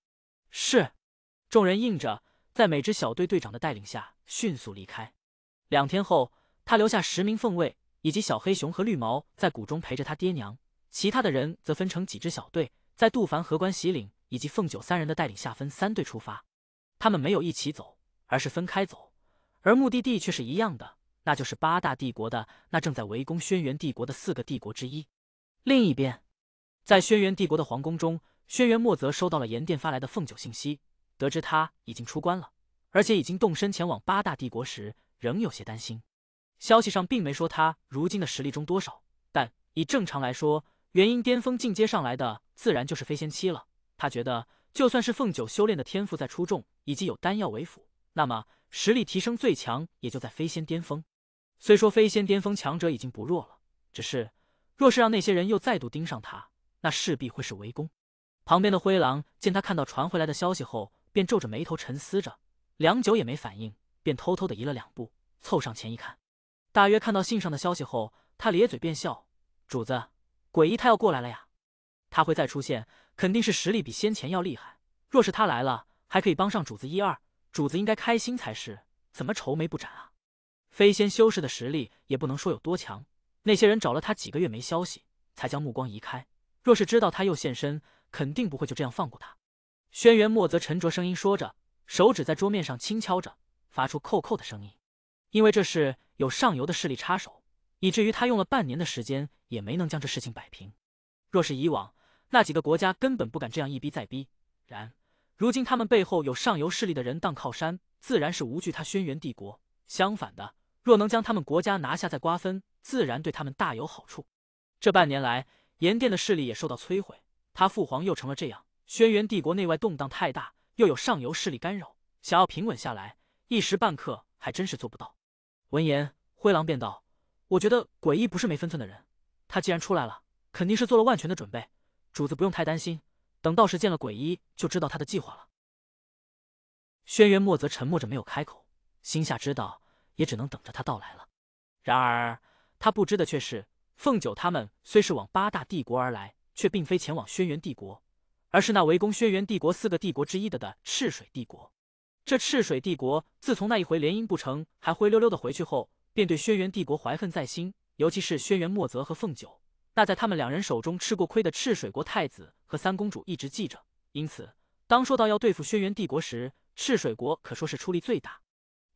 是。”众人应着，在每支小队队长的带领下迅速离开。两天后，他留下十名凤卫以及小黑熊和绿毛在谷中陪着他爹娘，其他的人则分成几支小队，在杜凡和关喜岭以及凤九三人的带领下分三队出发。他们没有一起走，而是分开走，而目的地却是一样的。那就是八大帝国的那正在围攻轩辕帝国的四个帝国之一。另一边，在轩辕帝国的皇宫中，轩辕墨泽收到了炎殿发来的凤九信息，得知他已经出关了，而且已经动身前往八大帝国时，仍有些担心。消息上并没说他如今的实力中多少，但以正常来说，元婴巅峰进阶上来的自然就是飞仙期了。他觉得，就算是凤九修炼的天赋再出众，以及有丹药为辅，那么实力提升最强也就在飞仙巅峰。虽说飞仙巅峰强者已经不弱了，只是若是让那些人又再度盯上他，那势必会是围攻。旁边的灰狼见他看到传回来的消息后，便皱着眉头沉思着，良久也没反应，便偷偷的移了两步，凑上前一看，大约看到信上的消息后，他咧嘴便笑：“主子，鬼医他要过来了呀！他会再出现，肯定是实力比先前要厉害。若是他来了，还可以帮上主子一二，主子应该开心才是，怎么愁眉不展啊？”飞仙修士的实力也不能说有多强，那些人找了他几个月没消息，才将目光移开。若是知道他又现身，肯定不会就这样放过他。轩辕墨则沉着声音说着，手指在桌面上轻敲着，发出扣扣的声音。因为这事有上游的势力插手，以至于他用了半年的时间也没能将这事情摆平。若是以往，那几个国家根本不敢这样一逼再逼，然如今他们背后有上游势力的人当靠山，自然是无惧他轩辕帝国。相反的。若能将他们国家拿下再瓜分，自然对他们大有好处。这半年来，盐殿的势力也受到摧毁，他父皇又成了这样，轩辕帝国内外动荡太大，又有上游势力干扰，想要平稳下来，一时半刻还真是做不到。闻言，灰狼便道：“我觉得鬼医不是没分寸的人，他既然出来了，肯定是做了万全的准备。主子不用太担心，等到时见了鬼医，就知道他的计划了。”轩辕墨则沉默着没有开口，心下知道。也只能等着他到来了。然而，他不知的却是，凤九他们虽是往八大帝国而来，却并非前往轩辕帝国，而是那围攻轩辕帝国四个帝国之一的的赤水帝国。这赤水帝国自从那一回联姻不成，还灰溜溜的回去后，便对轩辕帝国怀恨在心，尤其是轩辕墨泽和凤九，那在他们两人手中吃过亏的赤水国太子和三公主一直记着。因此，当说到要对付轩辕帝国时，赤水国可说是出力最大。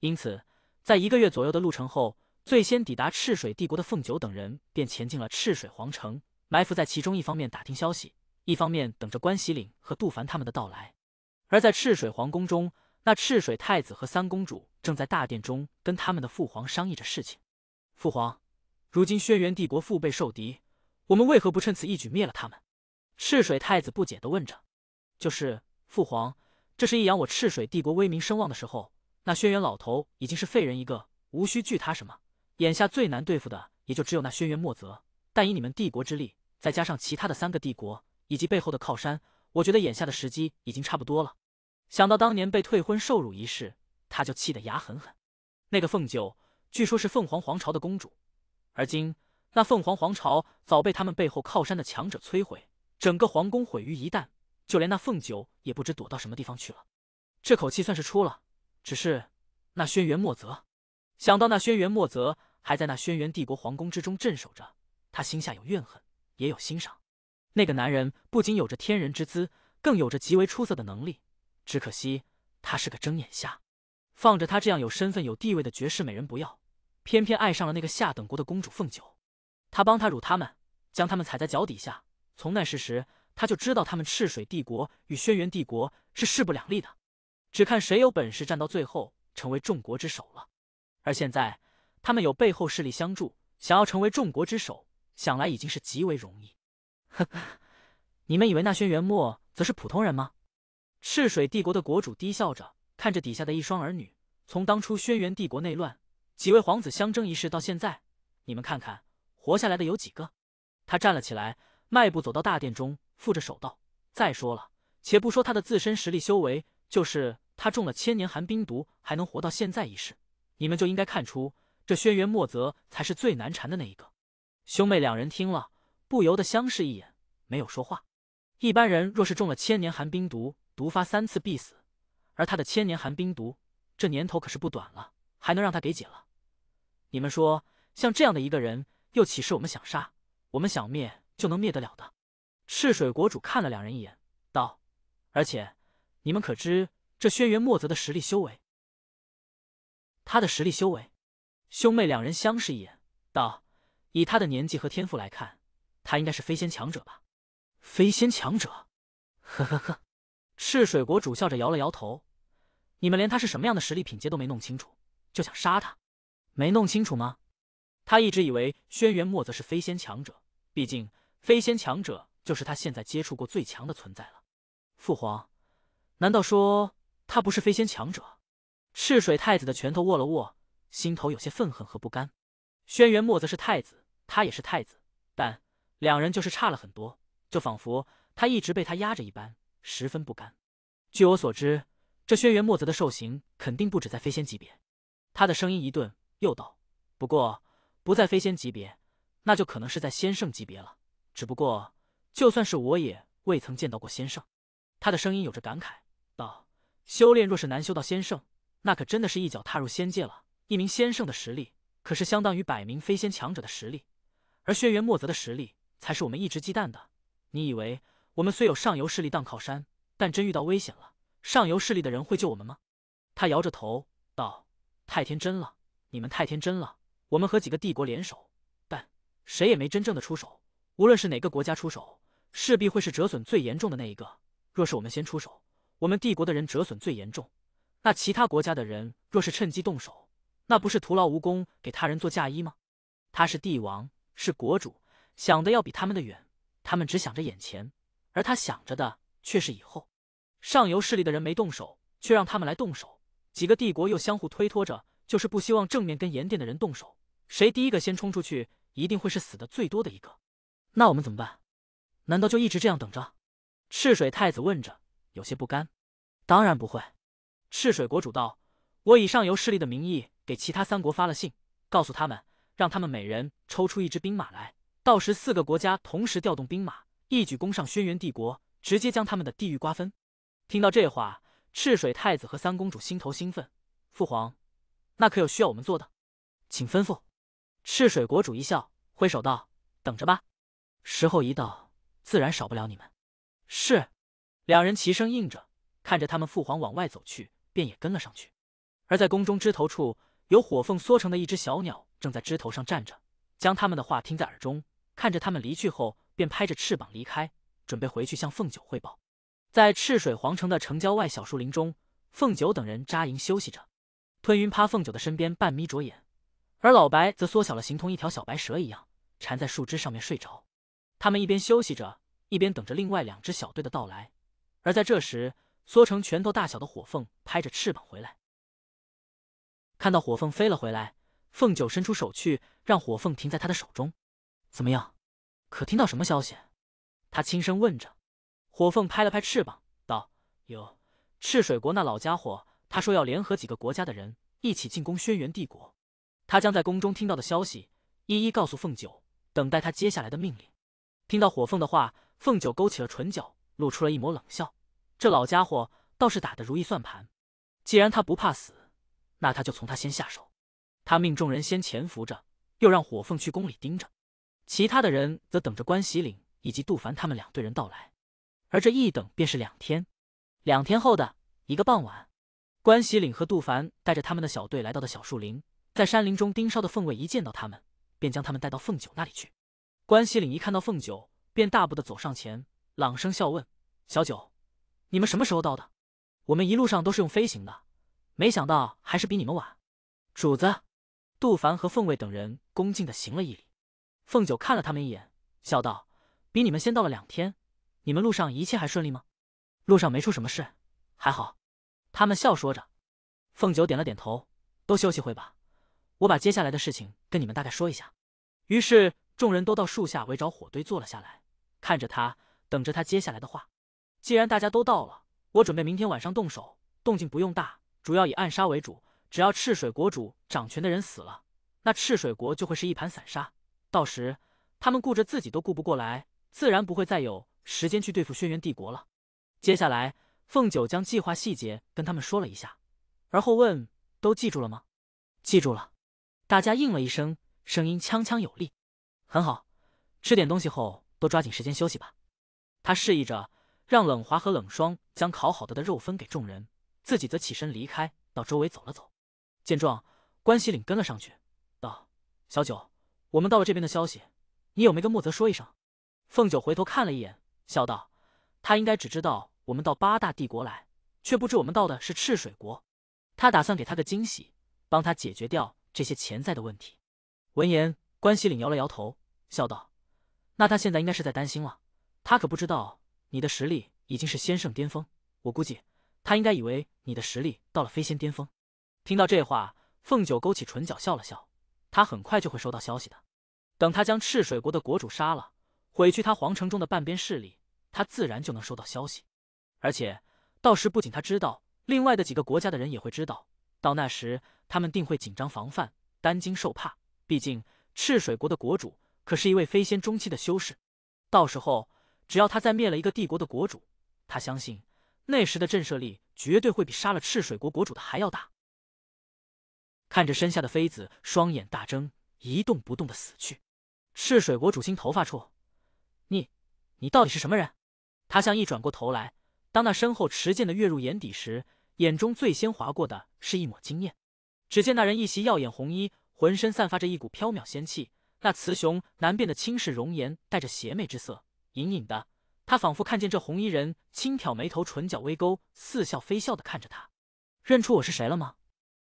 因此。在一个月左右的路程后，最先抵达赤水帝国的凤九等人便前进了赤水皇城，埋伏在其中一方面打听消息，一方面等着关喜岭和杜凡他们的到来。而在赤水皇宫中，那赤水太子和三公主正在大殿中跟他们的父皇商议着事情。父皇，如今轩辕帝国腹背受敌，我们为何不趁此一举灭了他们？赤水太子不解地问着。就是父皇，这是益扬我赤水帝国威名声望的时候。那轩辕老头已经是废人一个，无需惧他什么。眼下最难对付的也就只有那轩辕墨泽，但以你们帝国之力，再加上其他的三个帝国以及背后的靠山，我觉得眼下的时机已经差不多了。想到当年被退婚受辱一事，他就气得牙狠狠。那个凤九，据说是凤凰皇朝的公主，而今那凤凰皇朝早被他们背后靠山的强者摧毁，整个皇宫毁于一旦，就连那凤九也不知躲到什么地方去了。这口气算是出了。只是那轩辕墨泽，想到那轩辕墨泽还在那轩辕帝国皇宫之中镇守着，他心下有怨恨，也有欣赏。那个男人不仅有着天人之姿，更有着极为出色的能力。只可惜他是个睁眼瞎，放着他这样有身份、有地位的绝世美人不要，偏偏爱上了那个下等国的公主凤九。他帮他辱他们，将他们踩在脚底下。从那时时，他就知道他们赤水帝国与轩辕帝国是势不两立的。只看谁有本事站到最后，成为众国之首了。而现在，他们有背后势力相助，想要成为众国之首，想来已经是极为容易。呵呵，你们以为那轩辕墨则是普通人吗？赤水帝国的国主低笑着看着底下的一双儿女，从当初轩辕帝国内乱，几位皇子相争一事到现在，你们看看活下来的有几个？他站了起来，迈步走到大殿中，负着手道：“再说了，且不说他的自身实力修为，就是……”他中了千年寒冰毒，还能活到现在一世，你们就应该看出，这轩辕墨泽才是最难缠的那一个。兄妹两人听了，不由得相视一眼，没有说话。一般人若是中了千年寒冰毒，毒发三次必死，而他的千年寒冰毒，这年头可是不短了，还能让他给解了？你们说，像这样的一个人，又岂是我们想杀、我们想灭就能灭得了的？赤水国主看了两人一眼，道：“而且，你们可知？”这轩辕墨泽的实力修为，他的实力修为，兄妹两人相视一眼，道：“以他的年纪和天赋来看，他应该是飞仙强者吧？”飞仙强者，呵呵呵，赤水国主笑着摇了摇头：“你们连他是什么样的实力品阶都没弄清楚，就想杀他？没弄清楚吗？”他一直以为轩辕墨泽是飞仙强者，毕竟飞仙强者就是他现在接触过最强的存在了。父皇，难道说？他不是飞仙强者，赤水太子的拳头握了握，心头有些愤恨和不甘。轩辕墨则是太子，他也是太子，但两人就是差了很多，就仿佛他一直被他压着一般，十分不甘。据我所知，这轩辕墨泽的兽形肯定不止在飞仙级别。他的声音一顿，又道：“不过不在飞仙级别，那就可能是在仙圣级别了。只不过就算是我也未曾见到过仙圣。”他的声音有着感慨道。修炼若是难修到仙圣，那可真的是一脚踏入仙界了。一名仙圣的实力，可是相当于百名飞仙强者的实力。而轩辕墨泽的实力，才是我们一直忌惮的。你以为我们虽有上游势力当靠山，但真遇到危险了，上游势力的人会救我们吗？他摇着头道：“太天真了，你们太天真了。我们和几个帝国联手，但谁也没真正的出手。无论是哪个国家出手，势必会是折损最严重的那一个。若是我们先出手……”我们帝国的人折损最严重，那其他国家的人若是趁机动手，那不是徒劳无功，给他人做嫁衣吗？他是帝王，是国主，想的要比他们的远，他们只想着眼前，而他想着的却是以后。上游势力的人没动手，却让他们来动手，几个帝国又相互推脱着，就是不希望正面跟盐店的人动手。谁第一个先冲出去，一定会是死的最多的一个。那我们怎么办？难道就一直这样等着？赤水太子问着。有些不甘，当然不会。赤水国主道：“我以上游势力的名义给其他三国发了信，告诉他们，让他们每人抽出一支兵马来，到时四个国家同时调动兵马，一举攻上轩辕帝国，直接将他们的地域瓜分。”听到这话，赤水太子和三公主心头兴奋。父皇，那可有需要我们做的，请吩咐。赤水国主一笑，挥手道：“等着吧，时候一到，自然少不了你们。”是。两人齐声应着，看着他们父皇往外走去，便也跟了上去。而在宫中枝头处，有火凤缩成的一只小鸟正在枝头上站着，将他们的话听在耳中，看着他们离去后，便拍着翅膀离开，准备回去向凤九汇报。在赤水皇城的城郊外小树林中，凤九等人扎营休息着。吞云趴凤九的身边，半眯着眼，而老白则缩小了，形同一条小白蛇一样，缠在树枝上面睡着。他们一边休息着，一边等着另外两支小队的到来。而在这时，缩成拳头大小的火凤拍着翅膀回来。看到火凤飞了回来，凤九伸出手去，让火凤停在他的手中。怎么样？可听到什么消息？他轻声问着。火凤拍了拍翅膀，道：“有赤水国那老家伙，他说要联合几个国家的人一起进攻轩辕帝国。他将在宫中听到的消息，一一告诉凤九，等待他接下来的命令。”听到火凤的话，凤九勾起了唇角。露出了一抹冷笑，这老家伙倒是打的如意算盘。既然他不怕死，那他就从他先下手。他命众人先潜伏着，又让火凤去宫里盯着，其他的人则等着关喜岭以及杜凡他们两队人到来。而这一等便是两天。两天后的一个傍晚，关喜岭和杜凡带着他们的小队来到的小树林，在山林中盯梢的凤卫一见到他们，便将他们带到凤九那里去。关喜岭一看到凤九，便大步的走上前。朗声笑问：“小九，你们什么时候到的？我们一路上都是用飞行的，没想到还是比你们晚。”主子，杜凡和凤卫等人恭敬的行了一礼。凤九看了他们一眼，笑道：“比你们先到了两天，你们路上一切还顺利吗？”“路上没出什么事，还好。”他们笑说着。凤九点了点头：“都休息会吧，我把接下来的事情跟你们大概说一下。”于是众人都到树下围着火堆坐了下来，看着他。等着他接下来的话。既然大家都到了，我准备明天晚上动手，动静不用大，主要以暗杀为主。只要赤水国主掌权的人死了，那赤水国就会是一盘散沙，到时他们顾着自己都顾不过来，自然不会再有时间去对付轩辕帝国了。接下来，凤九将计划细节跟他们说了一下，而后问：“都记住了吗？”“记住了。”大家应了一声，声音铿锵有力。很好，吃点东西后都抓紧时间休息吧。他示意着，让冷华和冷霜将烤好的的肉分给众人，自己则起身离开，到周围走了走。见状，关西岭跟了上去，道：“小九，我们到了这边的消息，你有没跟莫泽说一声？”凤九回头看了一眼，笑道：“他应该只知道我们到八大帝国来，却不知我们到的是赤水国。他打算给他个惊喜，帮他解决掉这些潜在的问题。”闻言，关西岭摇了摇头，笑道：“那他现在应该是在担心了。”他可不知道你的实力已经是仙圣巅峰，我估计他应该以为你的实力到了飞仙巅峰。听到这话，凤九勾起唇角笑了笑。他很快就会收到消息的。等他将赤水国的国主杀了，毁去他皇城中的半边势力，他自然就能收到消息。而且，到时不仅他知道，另外的几个国家的人也会知道。到那时，他们定会紧张防范、担惊受怕。毕竟，赤水国的国主可是一位飞仙中期的修士。到时候。只要他再灭了一个帝国的国主，他相信那时的震慑力绝对会比杀了赤水国国主的还要大。看着身下的妃子双眼大睁，一动不动的死去，赤水国主心头发怵。你，你到底是什么人？他向一转过头来，当那身后持剑的跃入眼底时，眼中最先划过的是一抹惊艳。只见那人一袭耀眼红衣，浑身散发着一股飘渺仙气，那雌雄难辨的倾世容颜带着邪魅之色。隐隐的，他仿佛看见这红衣人轻挑眉头，唇角微勾，似笑非笑的看着他。认出我是谁了吗？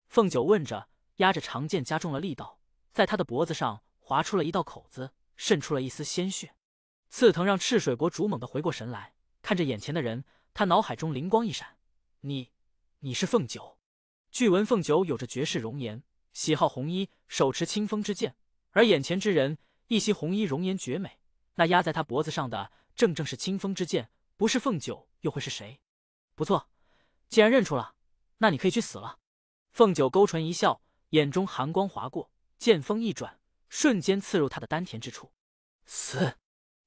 凤九问着，压着长剑加重了力道，在他的脖子上划出了一道口子，渗出了一丝鲜血。刺疼让赤水国主猛地回过神来，看着眼前的人，他脑海中灵光一闪：“你，你是凤九？据闻凤九有着绝世容颜，喜好红衣，手持清风之剑，而眼前之人一袭红衣，容颜绝美。”那压在他脖子上的，正正是清风之剑，不是凤九又会是谁？不错，既然认出了，那你可以去死了。凤九勾唇一笑，眼中寒光划过，剑锋一转，瞬间刺入他的丹田之处。死！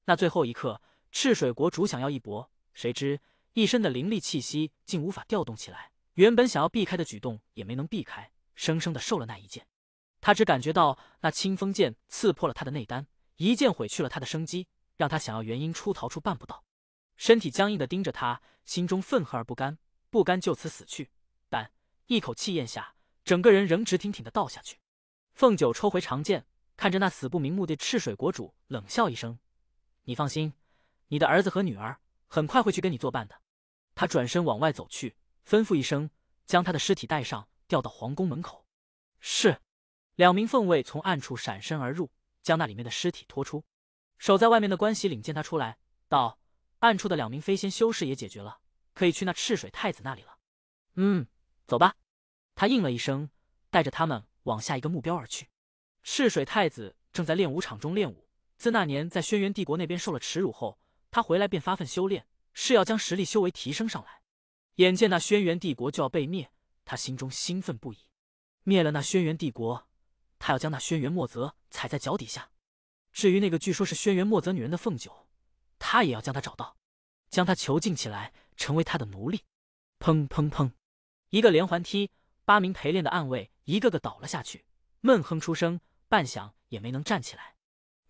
那最后一刻，赤水国主想要一搏，谁知一身的灵力气息竟无法调动起来，原本想要避开的举动也没能避开，生生的受了那一剑。他只感觉到那清风剑刺破了他的内丹。一剑毁去了他的生机，让他想要元婴出逃出办不到。身体僵硬的盯着他，心中愤恨而不甘，不甘就此死去，但一口气咽下，整个人仍直挺挺的倒下去。凤九抽回长剑，看着那死不瞑目的赤水国主，冷笑一声：“你放心，你的儿子和女儿很快会去跟你作伴的。”他转身往外走去，吩咐一声：“将他的尸体带上，吊到皇宫门口。”是，两名凤卫从暗处闪身而入。将那里面的尸体拖出，守在外面的关喜领见他出来，道：“暗处的两名飞仙修士也解决了，可以去那赤水太子那里了。”“嗯，走吧。”他应了一声，带着他们往下一个目标而去。赤水太子正在练武场中练武，自那年在轩辕帝国那边受了耻辱后，他回来便发奋修炼，誓要将实力修为提升上来。眼见那轩辕帝国就要被灭，他心中兴奋不已。灭了那轩辕帝国！他要将那轩辕墨泽踩在脚底下，至于那个据说是轩辕墨泽女人的凤九，他也要将她找到，将她囚禁起来，成为他的奴隶。砰砰砰！一个连环踢，八名陪练的暗卫一个个倒了下去，闷哼出声，半响也没能站起来。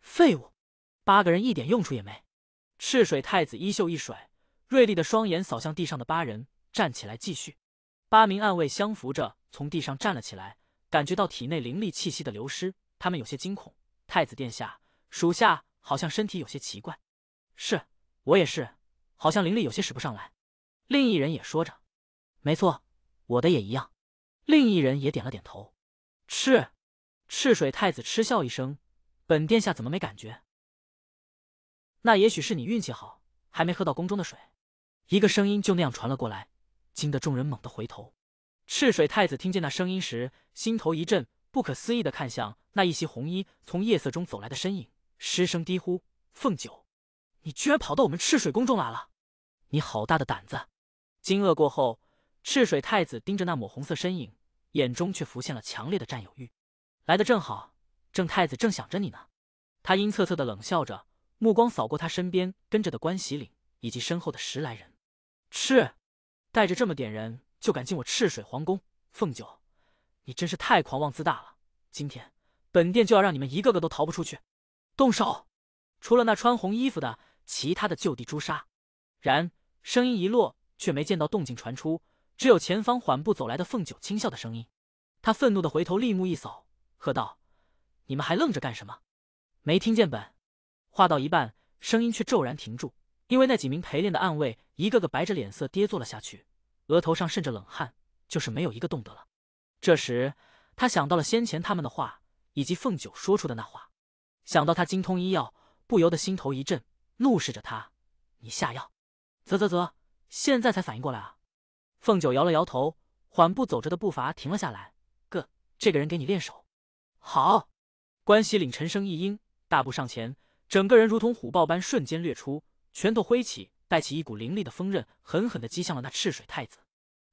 废物！八个人一点用处也没。赤水太子衣袖一甩，锐利的双眼扫向地上的八人，站起来继续。八名暗卫相扶着从地上站了起来。感觉到体内灵力气息的流失，他们有些惊恐。太子殿下，属下好像身体有些奇怪。是，我也是，好像灵力有些使不上来。另一人也说着。没错，我的也一样。另一人也点了点头。赤，赤水太子嗤笑一声：“本殿下怎么没感觉？”那也许是你运气好，还没喝到宫中的水。一个声音就那样传了过来，惊得众人猛地回头。赤水太子听见那声音时，心头一震，不可思议的看向那一袭红衣从夜色中走来的身影，失声低呼：“凤九，你居然跑到我们赤水宫中来了！你好大的胆子！”惊愕过后，赤水太子盯着那抹红色身影，眼中却浮现了强烈的占有欲。“来的正好，正太子正想着你呢。”他阴恻恻的冷笑着，目光扫过他身边跟着的关喜岭以及身后的十来人，“赤，带着这么点人。”就敢进我赤水皇宫，凤九，你真是太狂妄自大了！今天本殿就要让你们一个个都逃不出去！动手！除了那穿红衣服的，其他的就地诛杀！然，声音一落，却没见到动静传出，只有前方缓步走来的凤九轻笑的声音。他愤怒的回头，立目一扫，喝道：“你们还愣着干什么？没听见本？”话到一半，声音却骤然停住，因为那几名陪练的暗卫一个个白着脸色跌坐了下去。额头上渗着冷汗，就是没有一个动得了。这时，他想到了先前他们的话，以及凤九说出的那话，想到他精通医药，不由得心头一震，怒视着他：“你下药！”啧啧啧，现在才反应过来啊！凤九摇了摇头，缓步走着的步伐停了下来：“哥，这个人给你练手。”好，关西岭沉声一应，大步上前，整个人如同虎豹般瞬间掠出，拳头挥起。带起一股凌厉的锋刃，狠狠地击向了那赤水太子。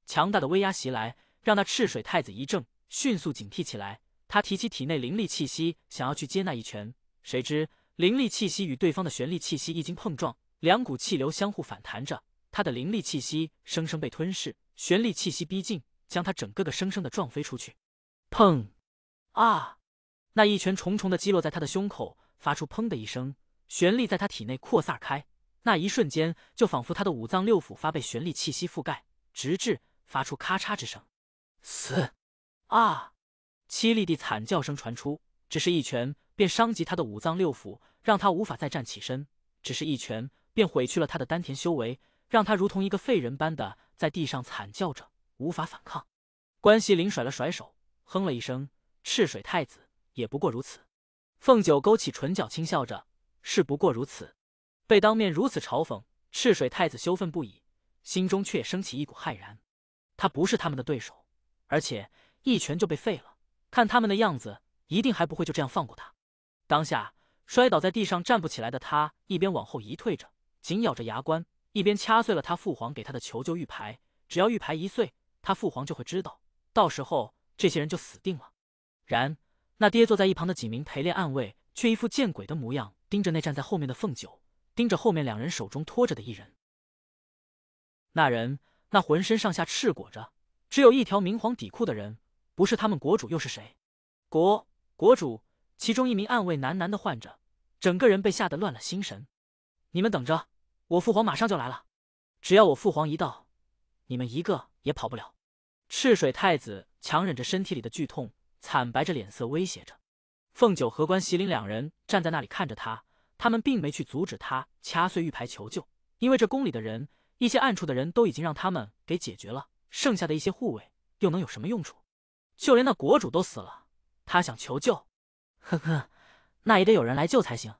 强大的威压袭来，让那赤水太子一怔，迅速警惕起来。他提起体内灵力气息，想要去接那一拳，谁知灵力气息与对方的玄力气息一经碰撞，两股气流相互反弹着，他的灵力气息生生被吞噬，玄力气息逼近，将他整个个生生的撞飞出去。砰！啊！那一拳重重地击落在他的胸口，发出砰的一声，玄力在他体内扩散开。那一瞬间，就仿佛他的五脏六腑发被玄力气息覆盖，直至发出咔嚓之声。死！啊！凄厉的惨叫声传出，只是一拳便伤及他的五脏六腑，让他无法再站起身；只是一拳便毁去了他的丹田修为，让他如同一个废人般的在地上惨叫着，无法反抗。关西林甩了甩手，哼了一声：“赤水太子也不过如此。”凤九勾起唇角轻笑着：“是不过如此。”被当面如此嘲讽，赤水太子羞愤不已，心中却也升起一股骇然。他不是他们的对手，而且一拳就被废了。看他们的样子，一定还不会就这样放过他。当下摔倒在地上站不起来的他，一边往后一退着，紧咬着牙关，一边掐碎了他父皇给他的求救玉牌。只要玉牌一碎，他父皇就会知道，到时候这些人就死定了。然那跌坐在一旁的几名陪练暗卫，却一副见鬼的模样，盯着那站在后面的凤九。盯着后面两人手中拖着的一人，那人那浑身上下赤裹着，只有一条明黄底裤的人，不是他们国主又是谁？国国主，其中一名暗卫喃喃的唤着，整个人被吓得乱了心神。你们等着，我父皇马上就来了。只要我父皇一到，你们一个也跑不了。赤水太子强忍着身体里的剧痛，惨白着脸色威胁着。凤九和关喜林两人站在那里看着他。他们并没去阻止他掐碎玉牌求救，因为这宫里的人，一些暗处的人都已经让他们给解决了，剩下的一些护卫又能有什么用处？就连那国主都死了，他想求救，呵呵，那也得有人来救才行。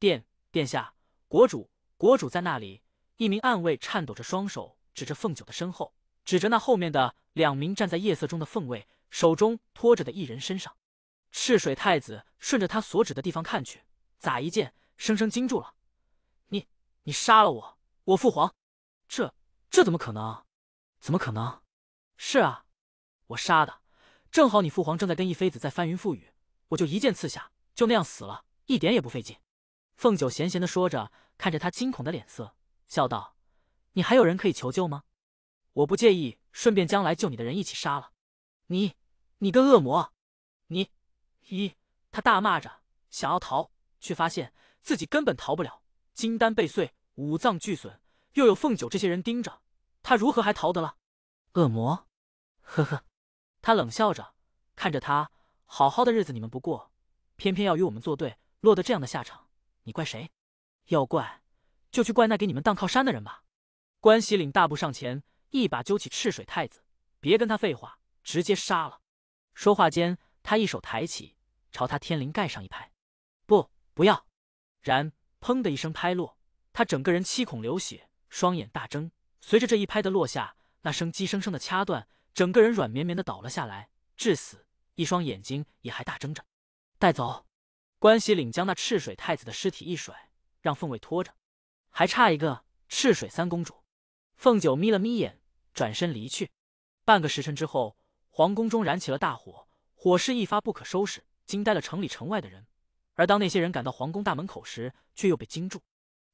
殿殿下，国主，国主在那里！一名暗卫颤抖着双手，指着凤九的身后，指着那后面的两名站在夜色中的凤卫手中托着的一人身上。赤水太子顺着他所指的地方看去，咋一见？生生惊住了！你你杀了我，我父皇，这这怎么可能？怎么可能？是啊，我杀的，正好你父皇正在跟一妃子在翻云覆雨，我就一剑刺下，就那样死了，一点也不费劲。凤九闲闲的说着，看着他惊恐的脸色，笑道：“你还有人可以求救吗？我不介意顺便将来救你的人一起杀了。”你你个恶魔！你，咦！他大骂着，想要逃，却发现。自己根本逃不了，金丹被碎，五脏俱损，又有凤九这些人盯着，他如何还逃得了？恶魔，呵呵，他冷笑着看着他，好好的日子你们不过，偏偏要与我们作对，落得这样的下场，你怪谁？要怪就去怪那给你们当靠山的人吧。关喜岭大步上前，一把揪起赤水太子，别跟他废话，直接杀了。说话间，他一手抬起，朝他天灵盖上一拍。不，不要。然，砰的一声拍落，他整个人七孔流血，双眼大睁。随着这一拍的落下，那声鸡生生的掐断，整个人软绵绵的倒了下来，致死。一双眼睛也还大睁着。带走。关喜岭将那赤水太子的尸体一甩，让凤位拖着。还差一个赤水三公主。凤九眯了眯眼，转身离去。半个时辰之后，皇宫中燃起了大火，火势一发不可收拾，惊呆了城里城外的人。而当那些人赶到皇宫大门口时，却又被惊住。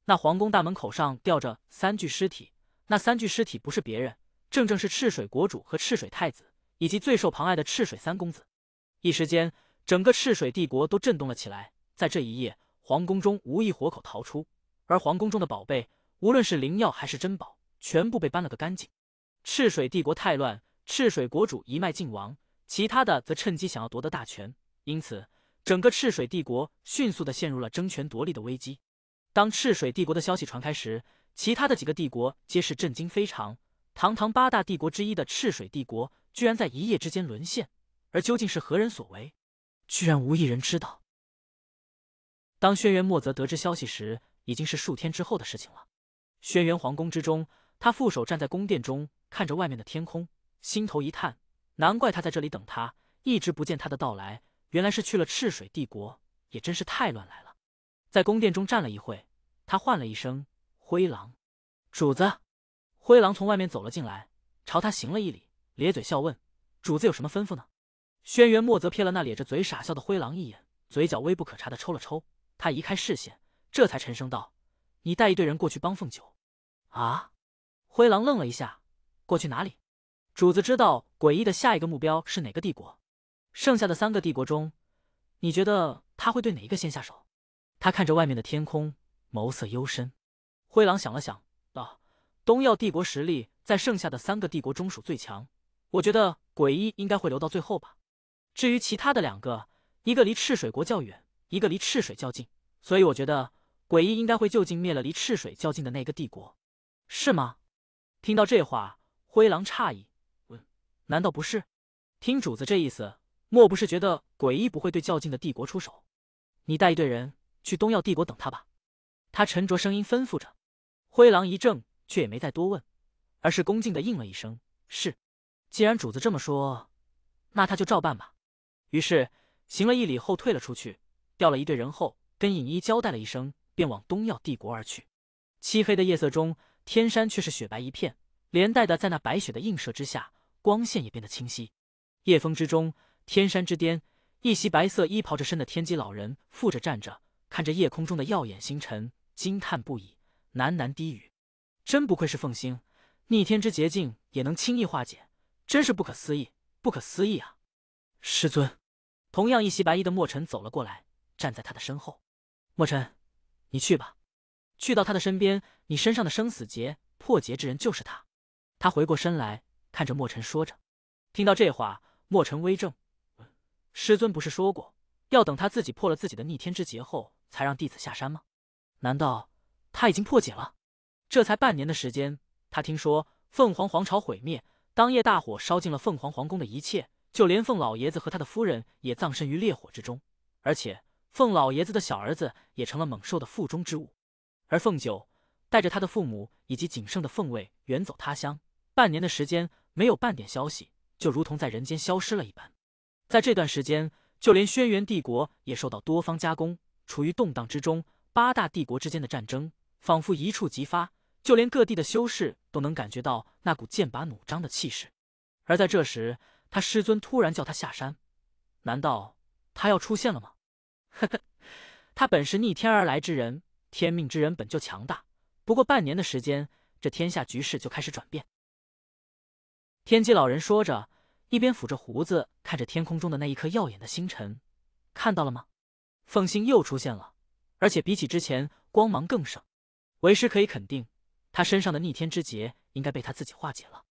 那皇宫大门口上吊着三具尸体，那三具尸体不是别人，正正是赤水国主和赤水太子，以及最受旁爱的赤水三公子。一时间，整个赤水帝国都震动了起来。在这一夜，皇宫中无一活口逃出，而皇宫中的宝贝，无论是灵药还是珍宝，全部被搬了个干净。赤水帝国太乱，赤水国主一脉尽亡，其他的则趁机想要夺得大权，因此。整个赤水帝国迅速的陷入了争权夺利的危机。当赤水帝国的消息传开时，其他的几个帝国皆是震惊非常。堂堂八大帝国之一的赤水帝国，居然在一夜之间沦陷，而究竟是何人所为，居然无一人知道。当轩辕墨泽得知消息时，已经是数天之后的事情了。轩辕皇宫之中，他负手站在宫殿中，看着外面的天空，心头一叹：难怪他在这里等他，一直不见他的到来。原来是去了赤水帝国，也真是太乱来了。在宫殿中站了一会，他唤了一声：“灰狼，主子。”灰狼从外面走了进来，朝他行了一礼，咧嘴笑问：“主子有什么吩咐呢？”轩辕墨则瞥了那咧着嘴傻笑的灰狼一眼，嘴角微不可察的抽了抽，他移开视线，这才沉声道：“你带一队人过去帮凤九。”啊！灰狼愣了一下：“过去哪里？主子知道诡异的下一个目标是哪个帝国？”剩下的三个帝国中，你觉得他会对哪一个先下手？他看着外面的天空，眸色幽深。灰狼想了想，道：“东耀帝国实力在剩下的三个帝国中属最强，我觉得鬼医应该会留到最后吧。至于其他的两个，一个离赤水国较远，一个离赤水较近，所以我觉得鬼医应该会就近灭了离赤水较近的那个帝国，是吗？”听到这话，灰狼诧异问：“难道不是？听主子这意思。”莫不是觉得诡异不会对较劲的帝国出手？你带一队人去东耀帝国等他吧。他沉着声音吩咐着，灰狼一怔，却也没再多问，而是恭敬的应了一声：“是。”既然主子这么说，那他就照办吧。于是行了一礼后退了出去，调了一队人后跟尹一交代了一声，便往东耀帝国而去。漆黑的夜色中，天山却是雪白一片，连带的在那白雪的映射之下，光线也变得清晰。夜风之中。天山之巅，一袭白色衣袍着身的天机老人负着站着，看着夜空中的耀眼星辰，惊叹不已，喃喃低语：“真不愧是凤星，逆天之捷径也能轻易化解，真是不可思议，不可思议啊！”师尊，同样一袭白衣的墨尘走了过来，站在他的身后。墨尘，你去吧，去到他的身边，你身上的生死劫，破劫之人就是他。他回过身来，看着墨尘，说着。听到这话，墨尘微怔。师尊不是说过，要等他自己破了自己的逆天之劫后，才让弟子下山吗？难道他已经破解了？这才半年的时间，他听说凤凰皇朝毁灭，当夜大火烧尽了凤凰皇宫的一切，就连凤老爷子和他的夫人也葬身于烈火之中，而且凤老爷子的小儿子也成了猛兽的腹中之物，而凤九带着他的父母以及仅剩的凤卫远走他乡，半年的时间没有半点消息，就如同在人间消失了一般。在这段时间，就连轩辕帝国也受到多方加攻，处于动荡之中。八大帝国之间的战争仿佛一触即发，就连各地的修士都能感觉到那股剑拔弩张的气势。而在这时，他师尊突然叫他下山，难道他要出现了吗？呵呵，他本是逆天而来之人，天命之人本就强大。不过半年的时间，这天下局势就开始转变。天机老人说着。一边抚着胡子，看着天空中的那一颗耀眼的星辰，看到了吗？凤星又出现了，而且比起之前光芒更盛。为师可以肯定，他身上的逆天之劫应该被他自己化解了。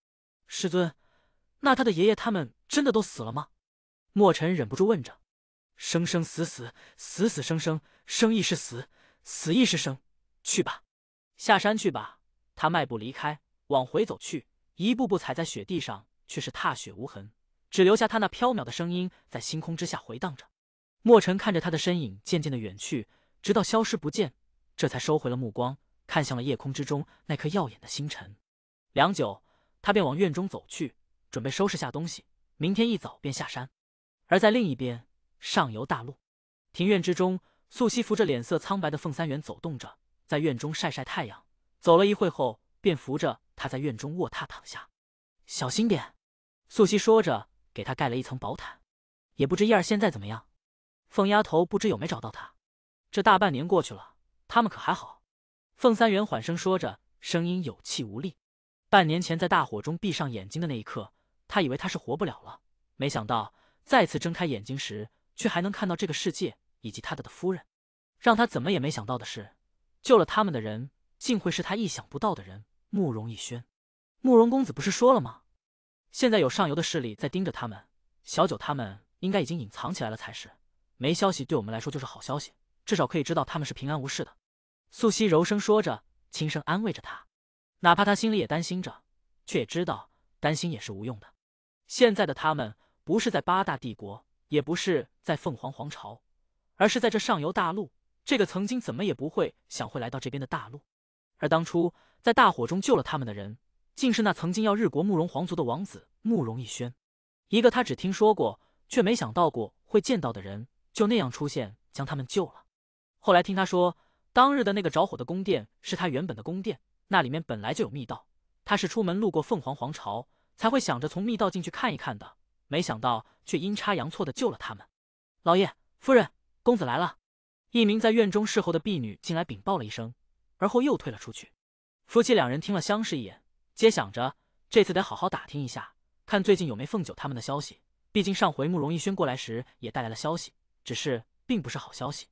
师尊，那他的爷爷他们真的都死了吗？莫尘忍不住问着。生生死死，死死生生，生亦是死，死亦是生。去吧，下山去吧。他迈步离开，往回走去，一步步踩在雪地上。却是踏雪无痕，只留下他那飘渺的声音在星空之下回荡着。莫尘看着他的身影渐渐的远去，直到消失不见，这才收回了目光，看向了夜空之中那颗耀眼的星辰。良久，他便往院中走去，准备收拾下东西，明天一早便下山。而在另一边，上游大陆庭院之中，素汐扶着脸色苍白的凤三元走动着，在院中晒晒太阳。走了一会后，便扶着他在院中卧榻躺下，小心点。素汐说着，给他盖了一层薄毯。也不知燕儿现在怎么样，凤丫头不知有没找到她。这大半年过去了，他们可还好？凤三元缓声说着，声音有气无力。半年前在大火中闭上眼睛的那一刻，他以为他是活不了了。没想到再次睁开眼睛时，却还能看到这个世界以及他的的夫人。让他怎么也没想到的是，救了他们的人，竟会是他意想不到的人——慕容逸轩。慕容公子不是说了吗？现在有上游的势力在盯着他们，小九他们应该已经隐藏起来了才是。没消息对我们来说就是好消息，至少可以知道他们是平安无事的。素汐柔声说着，轻声安慰着他，哪怕他心里也担心着，却也知道担心也是无用的。现在的他们不是在八大帝国，也不是在凤凰皇朝，而是在这上游大陆，这个曾经怎么也不会想会来到这边的大陆。而当初在大火中救了他们的人。竟是那曾经要日国慕容皇族的王子慕容逸轩，一个他只听说过却没想到过会见到的人，就那样出现，将他们救了。后来听他说，当日的那个着火的宫殿是他原本的宫殿，那里面本来就有密道，他是出门路过凤凰皇朝，才会想着从密道进去看一看的，没想到却阴差阳错的救了他们。老爷、夫人、公子来了，一名在院中侍候的婢女进来禀报了一声，而后又退了出去。夫妻两人听了，相视一眼。皆想着这次得好好打听一下，看最近有没凤九他们的消息。毕竟上回慕容逸轩过来时也带来了消息，只是并不是好消息。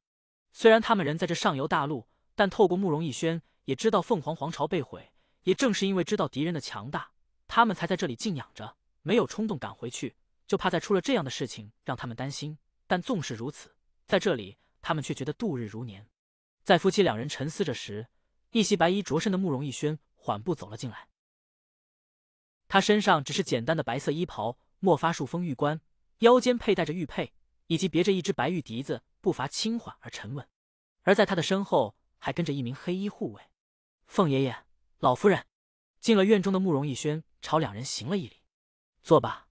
虽然他们人在这上游大陆，但透过慕容逸轩也知道凤凰皇朝被毁。也正是因为知道敌人的强大，他们才在这里静养着，没有冲动赶回去，就怕再出了这样的事情让他们担心。但纵使如此，在这里他们却觉得度日如年。在夫妻两人沉思着时，一袭白衣着身的慕容逸轩缓步走了进来。他身上只是简单的白色衣袍，墨发束风玉冠，腰间佩戴着玉佩，以及别着一只白玉笛子，步伐轻缓而沉稳。而在他的身后，还跟着一名黑衣护卫。凤爷爷，老夫人，进了院中的慕容逸轩朝两人行了一礼：“坐吧。”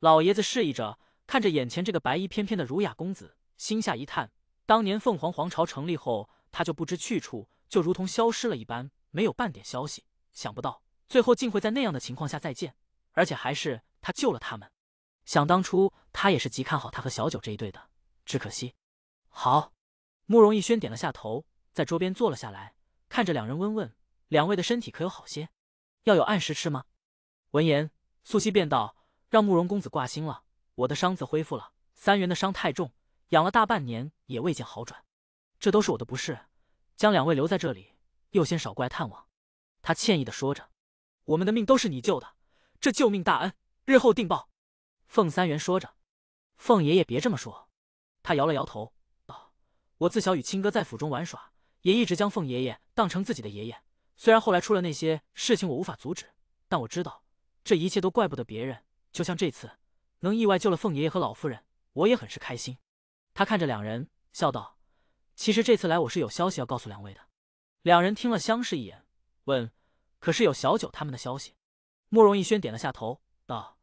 老爷子示意着，看着眼前这个白衣翩翩的儒雅公子，心下一叹：当年凤凰皇朝成立后，他就不知去处，就如同消失了一般，没有半点消息。想不到。最后竟会在那样的情况下再见，而且还是他救了他们。想当初他也是极看好他和小九这一对的，只可惜。好，慕容逸轩点了下头，在桌边坐了下来，看着两人温问两位的身体可有好些？要有按时吃吗？”闻言，素汐便道：“让慕容公子挂心了，我的伤自恢复了，三元的伤太重，养了大半年也未见好转。这都是我的不是，将两位留在这里，又先少过来探望。”他歉意的说着。我们的命都是你救的，这救命大恩，日后定报。凤三元说着，凤爷爷别这么说。他摇了摇头，道：“我自小与亲哥在府中玩耍，也一直将凤爷爷当成自己的爷爷。虽然后来出了那些事情，我无法阻止，但我知道这一切都怪不得别人。就像这次，能意外救了凤爷爷和老夫人，我也很是开心。”他看着两人，笑道：“其实这次来，我是有消息要告诉两位的。”两人听了，相视一眼，问。可是有小九他们的消息，慕容逸轩点了下头，道：“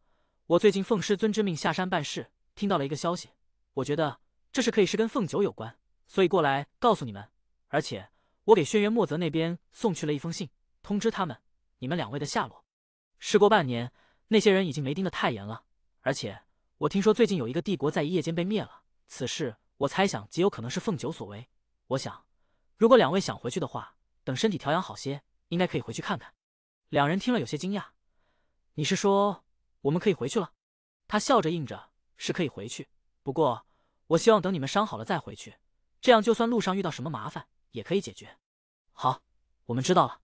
我最近奉师尊之命下山办事，听到了一个消息，我觉得这事可以是跟凤九有关，所以过来告诉你们。而且我给轩辕墨泽那边送去了一封信，通知他们你们两位的下落。事过半年，那些人已经没盯得太严了。而且我听说最近有一个帝国在一夜间被灭了，此事我猜想极有可能是凤九所为。我想，如果两位想回去的话，等身体调养好些。”应该可以回去看看。两人听了有些惊讶，你是说我们可以回去了？他笑着应着，是可以回去，不过我希望等你们伤好了再回去，这样就算路上遇到什么麻烦也可以解决。好，我们知道了。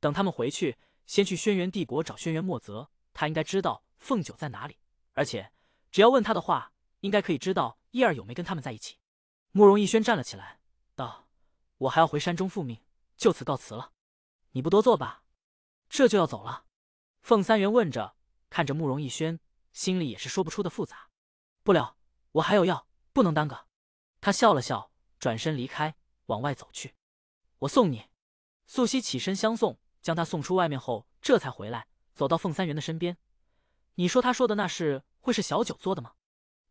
等他们回去，先去轩辕帝国找轩辕墨泽，他应该知道凤九在哪里，而且只要问他的话，应该可以知道叶儿有没跟他们在一起。慕容逸轩站了起来，道：“我还要回山中复命，就此告辞了。”你不多做吧，这就要走了。凤三元问着，看着慕容逸轩，心里也是说不出的复杂。不了，我还有药，不能耽搁。他笑了笑，转身离开，往外走去。我送你。素汐起身相送，将他送出外面后，这才回来，走到凤三元的身边。你说他说的那是会是小九做的吗？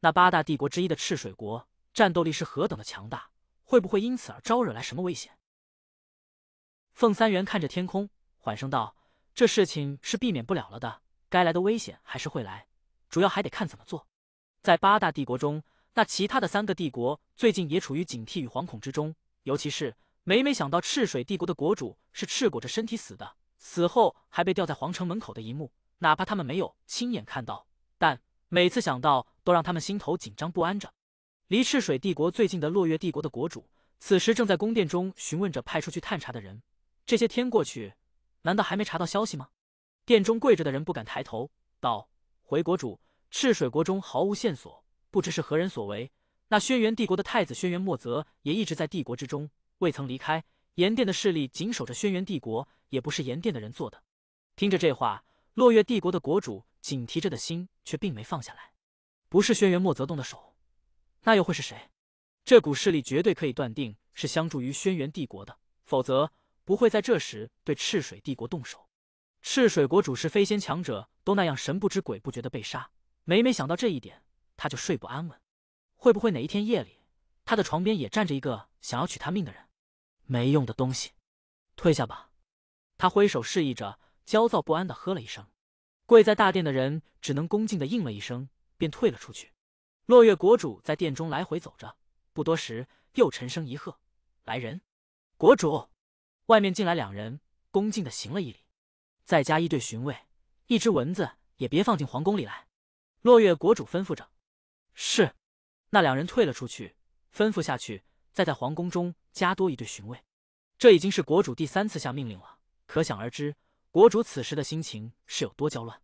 那八大帝国之一的赤水国战斗力是何等的强大，会不会因此而招惹来什么危险？凤三元看着天空，缓声道：“这事情是避免不了了的，该来的危险还是会来，主要还得看怎么做。”在八大帝国中，那其他的三个帝国最近也处于警惕与惶恐之中，尤其是每每想到赤水帝国的国主是赤裸着身体死的，死后还被吊在皇城门口的一幕，哪怕他们没有亲眼看到，但每次想到都让他们心头紧张不安着。离赤水帝国最近的落月帝国的国主，此时正在宫殿中询问着派出去探查的人。这些天过去，难道还没查到消息吗？殿中跪着的人不敢抬头，道：“回国主，赤水国中毫无线索，不知是何人所为。那轩辕帝国的太子轩辕墨泽也一直在帝国之中，未曾离开。炎殿的势力紧守着轩辕帝国，也不是炎殿的人做的。”听着这话，落月帝国的国主紧提着的心却并没放下来。不是轩辕墨泽动的手，那又会是谁？这股势力绝对可以断定是相助于轩辕帝国的，否则。不会在这时对赤水帝国动手。赤水国主是飞仙强者，都那样神不知鬼不觉的被杀。每每想到这一点，他就睡不安稳。会不会哪一天夜里，他的床边也站着一个想要取他命的人？没用的东西，退下吧。他挥手示意着，焦躁不安的喝了一声。跪在大殿的人只能恭敬的应了一声，便退了出去。落月国主在殿中来回走着，不多时又沉声一喝：“来人！”国主。外面进来两人，恭敬的行了一礼，再加一对巡卫，一只蚊子也别放进皇宫里来。落月国主吩咐着：“是。”那两人退了出去，吩咐下去，再在皇宫中加多一对巡卫。这已经是国主第三次下命令了，可想而知，国主此时的心情是有多焦乱。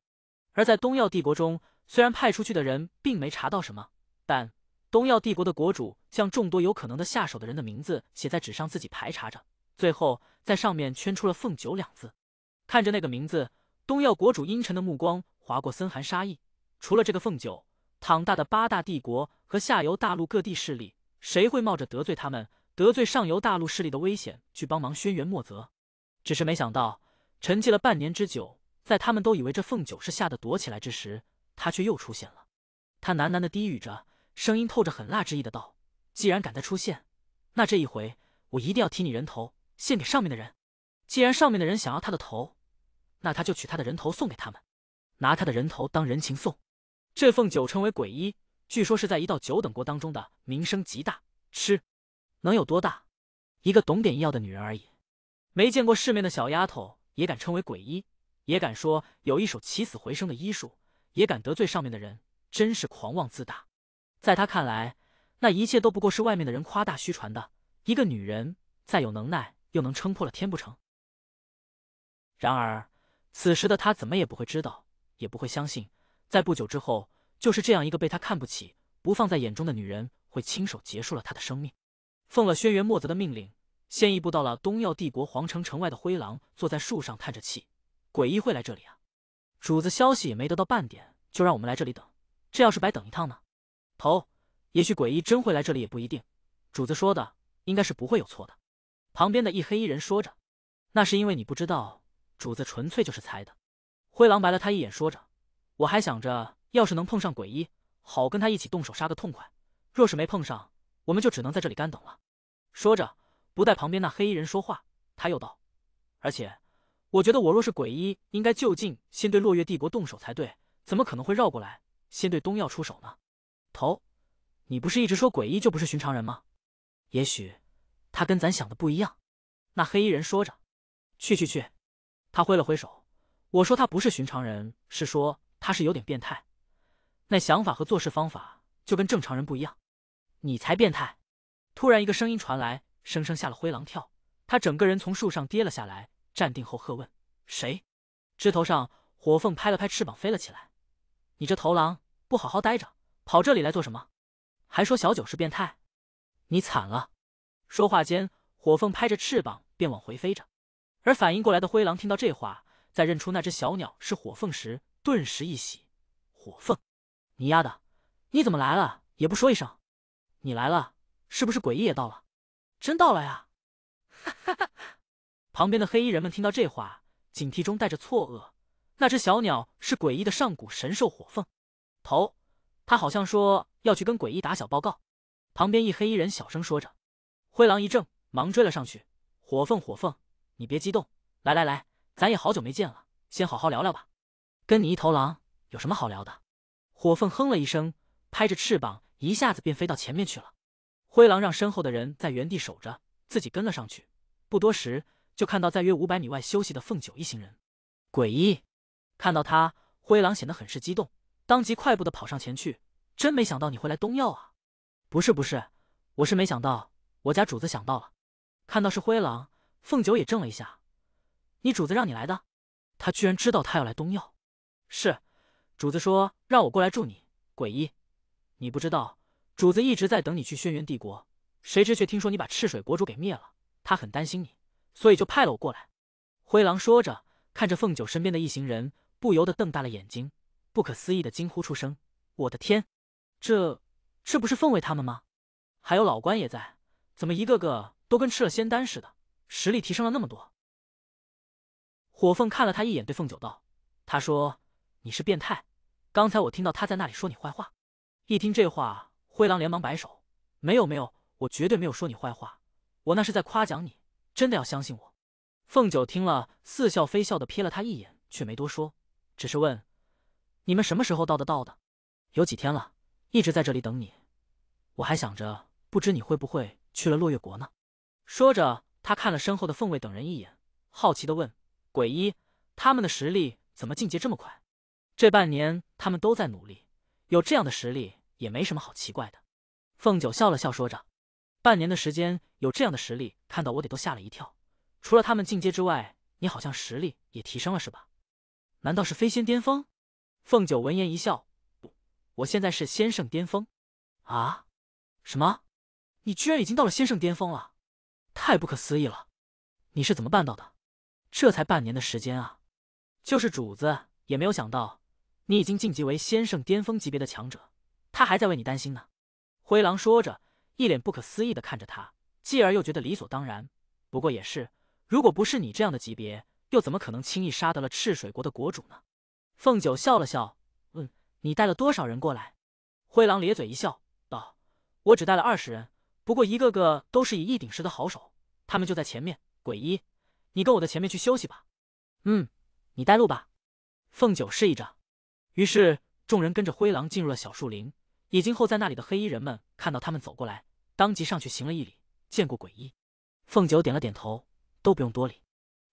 而在东耀帝国中，虽然派出去的人并没查到什么，但东耀帝国的国主将众多有可能的下手的人的名字写在纸上，自己排查着。最后，在上面圈出了“凤九”两字，看着那个名字，东耀国主阴沉的目光划过森寒杀意。除了这个凤九，躺大的八大帝国和下游大陆各地势力，谁会冒着得罪他们、得罪上游大陆势力的危险去帮忙轩辕莫泽？只是没想到，沉寂了半年之久，在他们都以为这凤九是吓得躲起来之时，他却又出现了。他喃喃的低语着，声音透着狠辣之意的道：“既然敢再出现，那这一回我一定要提你人头。”献给上面的人，既然上面的人想要他的头，那他就取他的人头送给他们，拿他的人头当人情送。这凤九称为鬼医，据说是在一到九等国当中的名声极大。吃能有多大？一个懂点医药的女人而已，没见过世面的小丫头也敢称为鬼医，也敢说有一手起死回生的医术，也敢得罪上面的人，真是狂妄自大。在他看来，那一切都不过是外面的人夸大虚传的。一个女人再有能耐。又能撑破了天不成？然而，此时的他怎么也不会知道，也不会相信，在不久之后，就是这样一个被他看不起、不放在眼中的女人，会亲手结束了他的生命。奉了轩辕墨泽的命令，先一步到了东耀帝国皇城城外的灰狼，坐在树上叹着气：“鬼医会来这里啊？主子消息也没得到半点，就让我们来这里等。这要是白等一趟呢？头，也许鬼医真会来这里，也不一定。主子说的应该是不会有错的。”旁边的一黑衣人说着：“那是因为你不知道，主子纯粹就是猜的。”灰狼白了他一眼，说着：“我还想着，要是能碰上鬼医，好跟他一起动手杀个痛快；若是没碰上，我们就只能在这里干等了。”说着，不待旁边那黑衣人说话，他又道：“而且，我觉得我若是鬼医，应该就近先对落月帝国动手才对，怎么可能会绕过来先对东耀出手呢？”“头，你不是一直说鬼医就不是寻常人吗？”“也许。”他跟咱想的不一样，那黑衣人说着，去去去，他挥了挥手。我说他不是寻常人，是说他是有点变态，那想法和做事方法就跟正常人不一样。你才变态！突然一个声音传来，生生吓了灰狼跳。他整个人从树上跌了下来，站定后喝问：谁？枝头上，火凤拍了拍翅膀飞了起来。你这头狼不好好待着，跑这里来做什么？还说小九是变态？你惨了！说话间，火凤拍着翅膀便往回飞着，而反应过来的灰狼听到这话，在认出那只小鸟是火凤时，顿时一喜：“火凤，你丫的，你怎么来了也不说一声？你来了，是不是诡异也到了？真到了呀！”哈哈哈！旁边的黑衣人们听到这话，警惕中带着错愕：“那只小鸟是诡异的上古神兽火凤，头，他好像说要去跟诡异打小报告。”旁边一黑衣人小声说着。灰狼一怔，忙追了上去。火凤，火凤，你别激动，来来来，咱也好久没见了，先好好聊聊吧。跟你一头狼有什么好聊的？火凤哼了一声，拍着翅膀，一下子便飞到前面去了。灰狼让身后的人在原地守着，自己跟了上去。不多时，就看到在约五百米外休息的凤九一行人。诡异，看到他，灰狼显得很是激动，当即快步的跑上前去。真没想到你会来东药啊！不是不是，我是没想到。我家主子想到了，看到是灰狼，凤九也怔了一下。你主子让你来的，他居然知道他要来东药。是主子说让我过来助你。鬼医，你不知道，主子一直在等你去轩辕帝国，谁知却听说你把赤水国主给灭了，他很担心你，所以就派了我过来。灰狼说着，看着凤九身边的一行人，不由得瞪大了眼睛，不可思议的惊呼出声：“我的天，这这不是凤尾他们吗？还有老关也在。”怎么一个个都跟吃了仙丹似的，实力提升了那么多？火凤看了他一眼，对凤九道：“他说你是变态，刚才我听到他在那里说你坏话。”一听这话，灰狼连忙摆手：“没有没有，我绝对没有说你坏话，我那是在夸奖你，真的要相信我。”凤九听了，似笑非笑的瞥了他一眼，却没多说，只是问：“你们什么时候到的？到的？有几天了？一直在这里等你，我还想着不知你会不会。”去了落月国呢？说着，他看了身后的凤卫等人一眼，好奇的问：“鬼医，他们的实力怎么进阶这么快？这半年他们都在努力，有这样的实力也没什么好奇怪的。”凤九笑了笑，说着：“半年的时间有这样的实力，看到我得都吓了一跳。除了他们进阶之外，你好像实力也提升了是吧？难道是飞仙巅峰？”凤九闻言一笑：“不，我现在是仙圣巅峰。”啊？什么？你居然已经到了先圣巅峰了，太不可思议了！你是怎么办到的？这才半年的时间啊！就是主子也没有想到你已经晋级为先圣巅峰级别的强者，他还在为你担心呢。灰狼说着，一脸不可思议的看着他，继而又觉得理所当然。不过也是，如果不是你这样的级别，又怎么可能轻易杀得了赤水国的国主呢？凤九笑了笑，问：“你带了多少人过来？”灰狼咧嘴一笑，道：“我只带了二十人。”不过一个个都是以一顶十的好手，他们就在前面。鬼医，你跟我的前面去休息吧。嗯，你带路吧。凤九示意着，于是众人跟着灰狼进入了小树林。已经候在那里的黑衣人们看到他们走过来，当即上去行了一礼，见过鬼医。凤九点了点头，都不用多礼。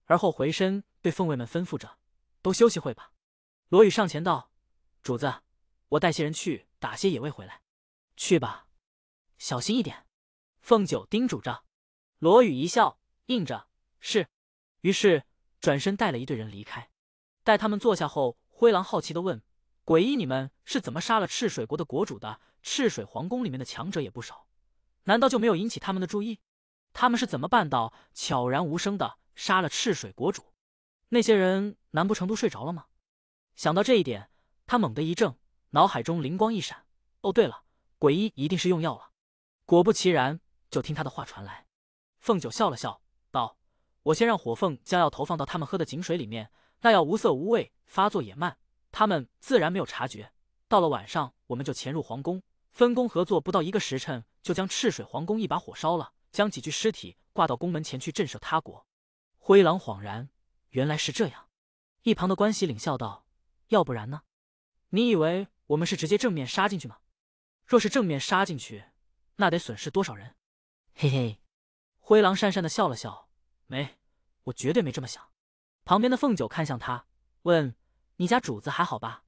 而后回身对凤卫们吩咐着：“都休息会吧。”罗宇上前道：“主子，我带些人去打些野味回来。”去吧，小心一点。凤九叮嘱着，罗宇一笑应着：“是。”于是转身带了一队人离开。待他们坐下后，灰狼好奇的问：“鬼医，你们是怎么杀了赤水国的国主的？赤水皇宫里面的强者也不少，难道就没有引起他们的注意？他们是怎么办到悄然无声的杀了赤水国主？那些人难不成都睡着了吗？”想到这一点，他猛地一怔，脑海中灵光一闪：“哦，对了，鬼医一定是用药了。”果不其然。就听他的话传来，凤九笑了笑道：“我先让火凤将药投放到他们喝的井水里面，那药无色无味，发作也慢，他们自然没有察觉。到了晚上，我们就潜入皇宫，分工合作，不到一个时辰就将赤水皇宫一把火烧了，将几具尸体挂到宫门前去震慑他国。”灰狼恍然，原来是这样。一旁的关喜领笑道：“要不然呢？你以为我们是直接正面杀进去吗？若是正面杀进去，那得损失多少人？”嘿嘿，灰狼讪讪的笑了笑，没，我绝对没这么想。旁边的凤九看向他，问：“你家主子还好吧？”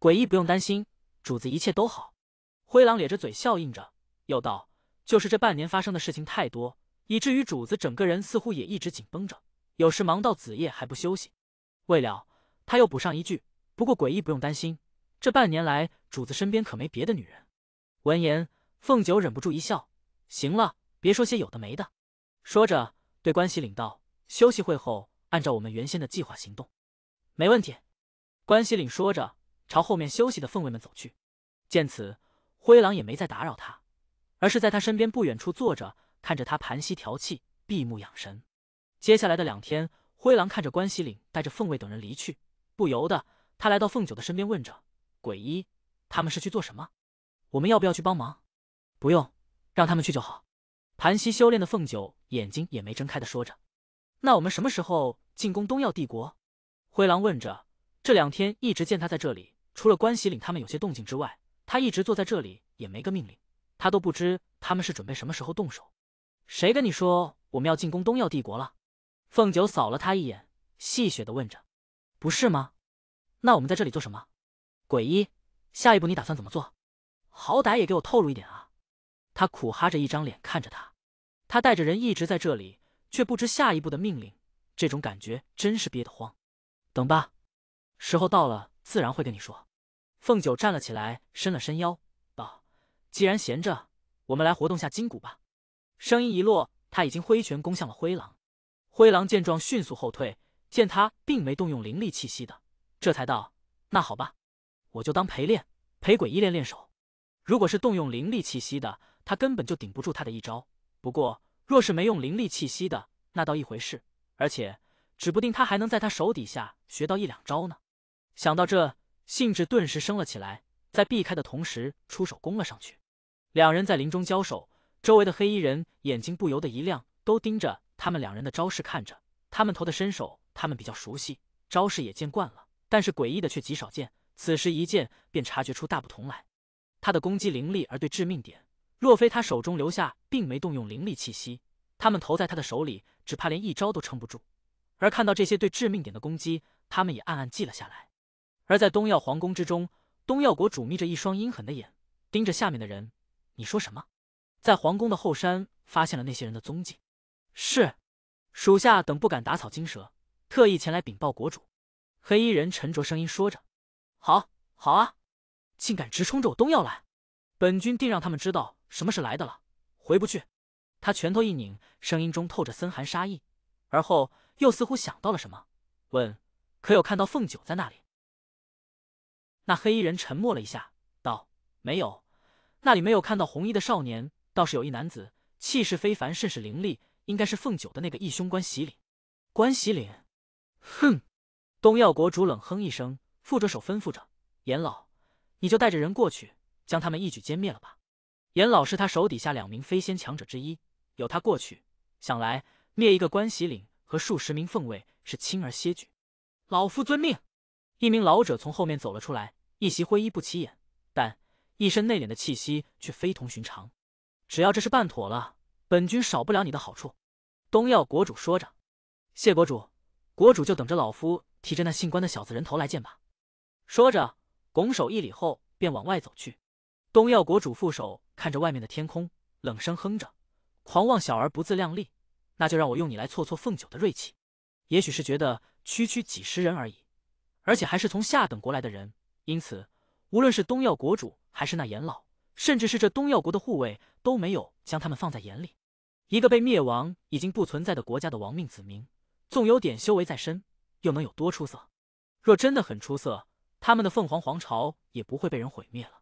诡异不用担心，主子一切都好。灰狼咧着嘴笑应着，又道：“就是这半年发生的事情太多，以至于主子整个人似乎也一直紧绷着，有时忙到子夜还不休息。”未了，他又补上一句：“不过诡异不用担心，这半年来主子身边可没别的女人。”闻言，凤九忍不住一笑。行了，别说些有的没的。说着，对关西岭道：“休息会后，按照我们原先的计划行动。”没问题。关西岭说着，朝后面休息的凤卫们走去。见此，灰狼也没再打扰他，而是在他身边不远处坐着，看着他盘膝调气，闭目养神。接下来的两天，灰狼看着关西岭带着凤卫等人离去，不由得他来到凤九的身边问着：“鬼医，他们是去做什么？我们要不要去帮忙？”不用。让他们去就好。盘膝修炼的凤九眼睛也没睁开的说着。那我们什么时候进攻东耀帝国？灰狼问着。这两天一直见他在这里，除了关喜岭他们有些动静之外，他一直坐在这里也没个命令，他都不知他们是准备什么时候动手。谁跟你说我们要进攻东耀帝国了？凤九扫了他一眼，戏谑的问着。不是吗？那我们在这里做什么？鬼医，下一步你打算怎么做？好歹也给我透露一点啊！他苦哈着一张脸看着他，他带着人一直在这里，却不知下一步的命令。这种感觉真是憋得慌。等吧，时候到了自然会跟你说。凤九站了起来，伸了伸腰，道：“既然闲着，我们来活动下筋骨吧。”声音一落，他已经挥拳攻向了灰狼。灰狼见状迅速后退，见他并没动用灵力气息的，这才道：“那好吧，我就当陪练，陪鬼一练练手。如果是动用灵力气息的。”他根本就顶不住他的一招。不过，若是没用灵力气息的，那倒一回事。而且，指不定他还能在他手底下学到一两招呢。想到这，兴致顿时升了起来，在避开的同时出手攻了上去。两人在林中交手，周围的黑衣人眼睛不由得一亮，都盯着他们两人的招式看着。他们头的身手他们比较熟悉，招式也见惯了，但是诡异的却极少见。此时一见，便察觉出大不同来。他的攻击凌厉而对致命点。若非他手中留下，并没动用灵力气息，他们投在他的手里，只怕连一招都撑不住。而看到这些对致命点的攻击，他们也暗暗记了下来。而在东耀皇宫之中，东耀国主眯着一双阴狠的眼，盯着下面的人。你说什么？在皇宫的后山发现了那些人的踪迹？是，属下等不敢打草惊蛇，特意前来禀报国主。黑衣人沉着声音说着：“好，好啊，竟敢直冲着我东耀来，本君定让他们知道。”什么是来的了，回不去。他拳头一拧，声音中透着森寒杀意，而后又似乎想到了什么，问：“可有看到凤九在那里？”那黑衣人沉默了一下，道：“没有，那里没有看到红衣的少年，倒是有一男子，气势非凡，甚是凌厉，应该是凤九的那个义兄关喜岭。”关喜岭，哼！东耀国主冷哼一声，负着手吩咐着：“严老，你就带着人过去，将他们一举歼灭了吧。”严老是他手底下两名飞仙强者之一，有他过去，想来灭一个关喜岭和数十名凤卫是轻而些举。老夫遵命。一名老者从后面走了出来，一袭灰衣不起眼，但一身内敛的气息却非同寻常。只要这事办妥了，本君少不了你的好处。东耀国主说着，谢国主，国主就等着老夫提着那姓关的小子人头来见吧。说着，拱手一礼后，便往外走去。东耀国主副手看着外面的天空，冷声哼着：“狂妄小儿，不自量力。那就让我用你来挫挫凤九的锐气。”也许是觉得区区几十人而已，而且还是从下等国来的人，因此无论是东耀国主，还是那严老，甚至是这东耀国的护卫，都没有将他们放在眼里。一个被灭亡、已经不存在的国家的亡命子民，纵有点修为在身，又能有多出色？若真的很出色，他们的凤凰皇朝也不会被人毁灭了。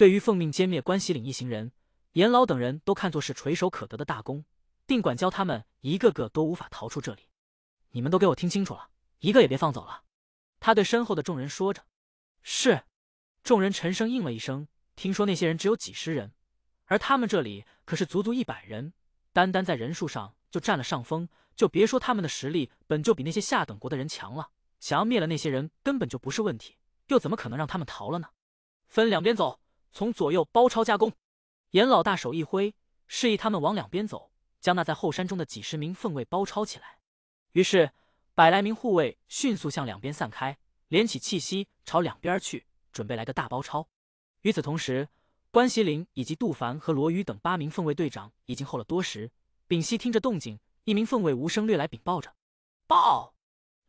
对于奉命歼灭关西岭一行人，严老等人都看作是垂手可得的大功，定管教他们一个个都无法逃出这里。你们都给我听清楚了，一个也别放走了！他对身后的众人说着：“是。”众人沉声应了一声。听说那些人只有几十人，而他们这里可是足足一百人，单单在人数上就占了上风。就别说他们的实力本就比那些下等国的人强了，想要灭了那些人根本就不是问题，又怎么可能让他们逃了呢？分两边走。从左右包抄夹攻，严老大手一挥，示意他们往两边走，将那在后山中的几十名凤卫包抄起来。于是，百来名护卫迅速向两边散开，连起气息朝两边去，准备来个大包抄。与此同时，关西林以及杜凡和罗宇等八名凤卫队长已经候了多时，屏息听着动静。一名凤卫无声略来禀报着：“报，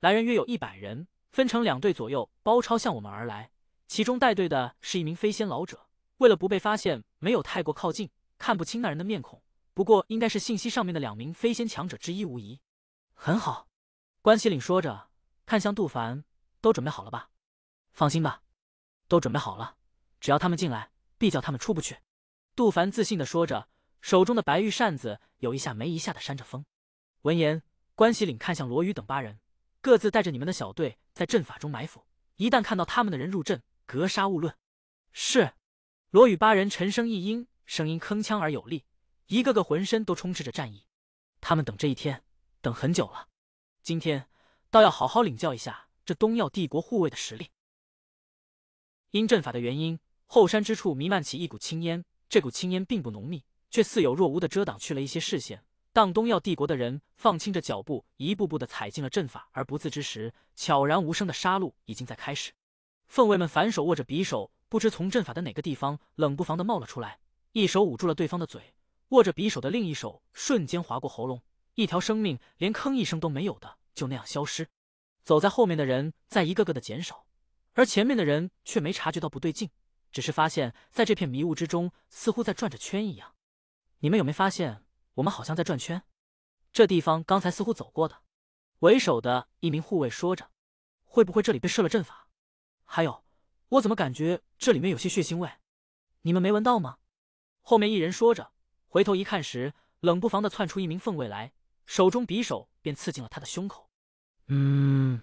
来人约有一百人，分成两队，左右包抄向我们而来。其中带队的是一名飞仙老者。”为了不被发现，没有太过靠近，看不清那人的面孔。不过应该是信息上面的两名飞仙强者之一无疑。很好，关喜岭说着，看向杜凡：“都准备好了吧？”“放心吧，都准备好了。只要他们进来，必叫他们出不去。”杜凡自信的说着，手中的白玉扇子有一下没一下的扇着风。闻言，关喜岭看向罗宇等八人：“各自带着你们的小队在阵法中埋伏，一旦看到他们的人入阵，格杀勿论。”“是。”罗宇八人沉声一应，声音铿锵而有力，一个个浑身都充斥着战意。他们等这一天，等很久了。今天，倒要好好领教一下这东耀帝国护卫的实力。因阵法的原因，后山之处弥漫起一股青烟。这股青烟并不浓密，却似有若无的遮挡去了一些视线。当东耀帝国的人放轻着脚步，一步步的踩进了阵法而不自知时，悄然无声的杀戮已经在开始。凤卫们反手握着匕首。不知从阵法的哪个地方，冷不防的冒了出来，一手捂住了对方的嘴，握着匕首的另一手瞬间划过喉咙，一条生命连吭一声都没有的就那样消失。走在后面的人在一个个的减少，而前面的人却没察觉到不对劲，只是发现在这片迷雾之中似乎在转着圈一样。你们有没发现我们好像在转圈？这地方刚才似乎走过的。为首的一名护卫说着：“会不会这里被设了阵法？还有。”我怎么感觉这里面有些血腥味？你们没闻到吗？后面一人说着，回头一看时，冷不防的窜出一名凤卫来，手中匕首便刺进了他的胸口。嗯，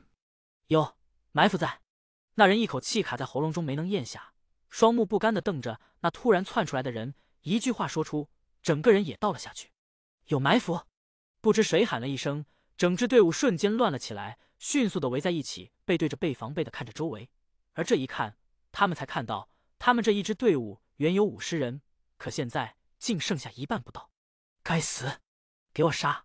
有埋伏在。那人一口气卡在喉咙中，没能咽下，双目不甘的瞪着那突然窜出来的人，一句话说出，整个人也倒了下去。有埋伏！不知谁喊了一声，整支队伍瞬间乱了起来，迅速的围在一起，背对着背防备的看着周围。而这一看，他们才看到，他们这一支队伍原有五十人，可现在竟剩下一半不到。该死，给我杀！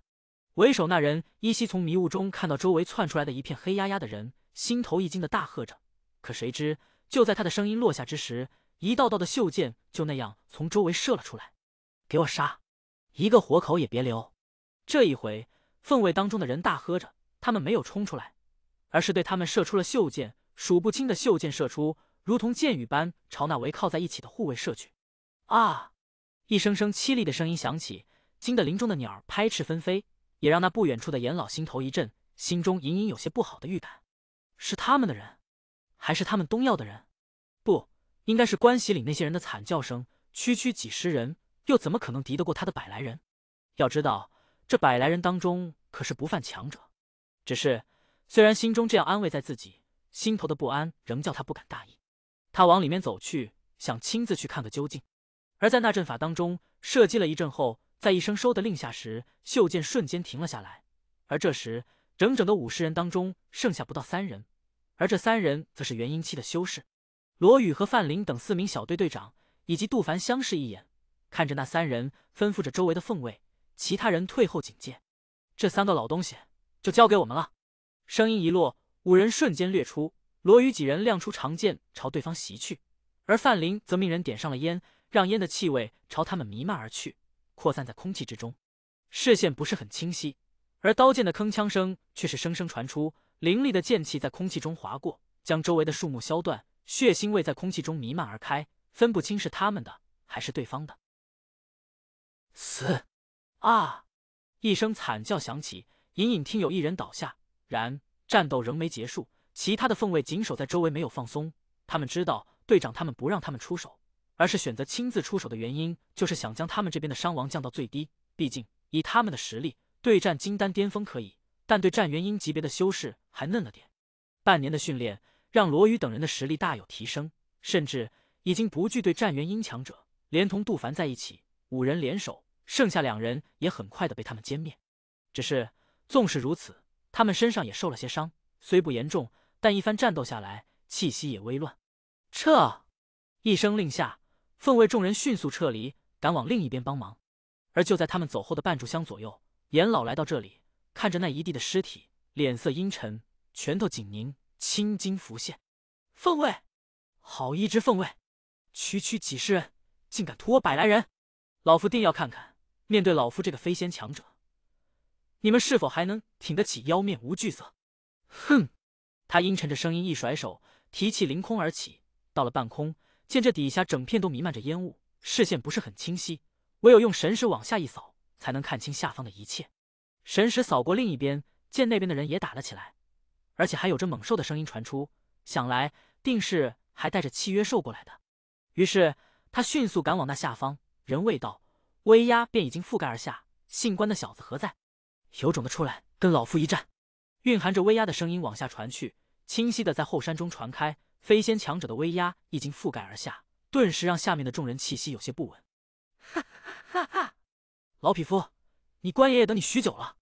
为首那人依稀从迷雾中看到周围窜出来的一片黑压压的人，心头一惊的大喝着。可谁知，就在他的声音落下之时，一道道的袖箭就那样从周围射了出来。给我杀，一个活口也别留！这一回，凤围当中的人大喝着，他们没有冲出来，而是对他们射出了袖箭。数不清的袖箭射出，如同箭雨般朝那围靠在一起的护卫射去，啊！一声声凄厉的声音响起，惊得林中的鸟儿拍翅纷飞，也让那不远处的严老心头一震，心中隐隐有些不好的预感。是他们的人，还是他们东药的人？不，应该是关喜岭那些人的惨叫声。区区几十人，又怎么可能敌得过他的百来人？要知道，这百来人当中可是不犯强者。只是，虽然心中这样安慰在自己。心头的不安仍叫他不敢大意，他往里面走去，想亲自去看个究竟。而在那阵法当中射击了一阵后，在一声“收”的令下时，袖箭瞬间停了下来。而这时，整整的五十人当中剩下不到三人，而这三人则是元婴期的修士。罗宇和范林等四名小队队长以及杜凡相视一眼，看着那三人，吩咐着周围的凤卫，其他人退后警戒。这三个老东西就交给我们了。声音一落。五人瞬间掠出，罗宇几人亮出长剑朝对方袭去，而范林则命人点上了烟，让烟的气味朝他们弥漫而去，扩散在空气之中。视线不是很清晰，而刀剑的铿锵声却是声声传出，凌厉的剑气在空气中划过，将周围的树木削断，血腥味在空气中弥漫而开，分不清是他们的还是对方的。死！啊！一声惨叫响起，隐隐听有一人倒下，然。战斗仍没结束，其他的凤卫紧守在周围，没有放松。他们知道队长他们不让他们出手，而是选择亲自出手的原因，就是想将他们这边的伤亡降到最低。毕竟以他们的实力，对战金丹巅峰可以，但对战元婴级别的修士还嫩了点。半年的训练让罗宇等人的实力大有提升，甚至已经不惧对战元婴强者。连同杜凡在一起，五人联手，剩下两人也很快的被他们歼灭。只是纵使如此。他们身上也受了些伤，虽不严重，但一番战斗下来，气息也微乱。撤！一声令下，凤卫众人迅速撤离，赶往另一边帮忙。而就在他们走后的半炷香左右，严老来到这里，看着那一地的尸体，脸色阴沉，拳头紧拧，青筋浮现。凤卫，好一只凤卫！区区几十人，竟敢屠我百来人，老夫定要看看，面对老夫这个飞仙强者！你们是否还能挺得起妖面无惧色。哼！他阴沉着声音，一甩手，提气凌空而起。到了半空，见这底下整片都弥漫着烟雾，视线不是很清晰，唯有用神识往下一扫，才能看清下方的一切。神识扫过另一边，见那边的人也打了起来，而且还有着猛兽的声音传出，想来定是还带着契约兽过来的。于是他迅速赶往那下方，人未到，威压便已经覆盖而下。姓关的小子何在？有种的出来跟老夫一战！蕴含着威压的声音往下传去，清晰的在后山中传开。飞仙强者的威压已经覆盖而下，顿时让下面的众人气息有些不稳。哈哈哈！哈老匹夫，你关爷爷等你许久了。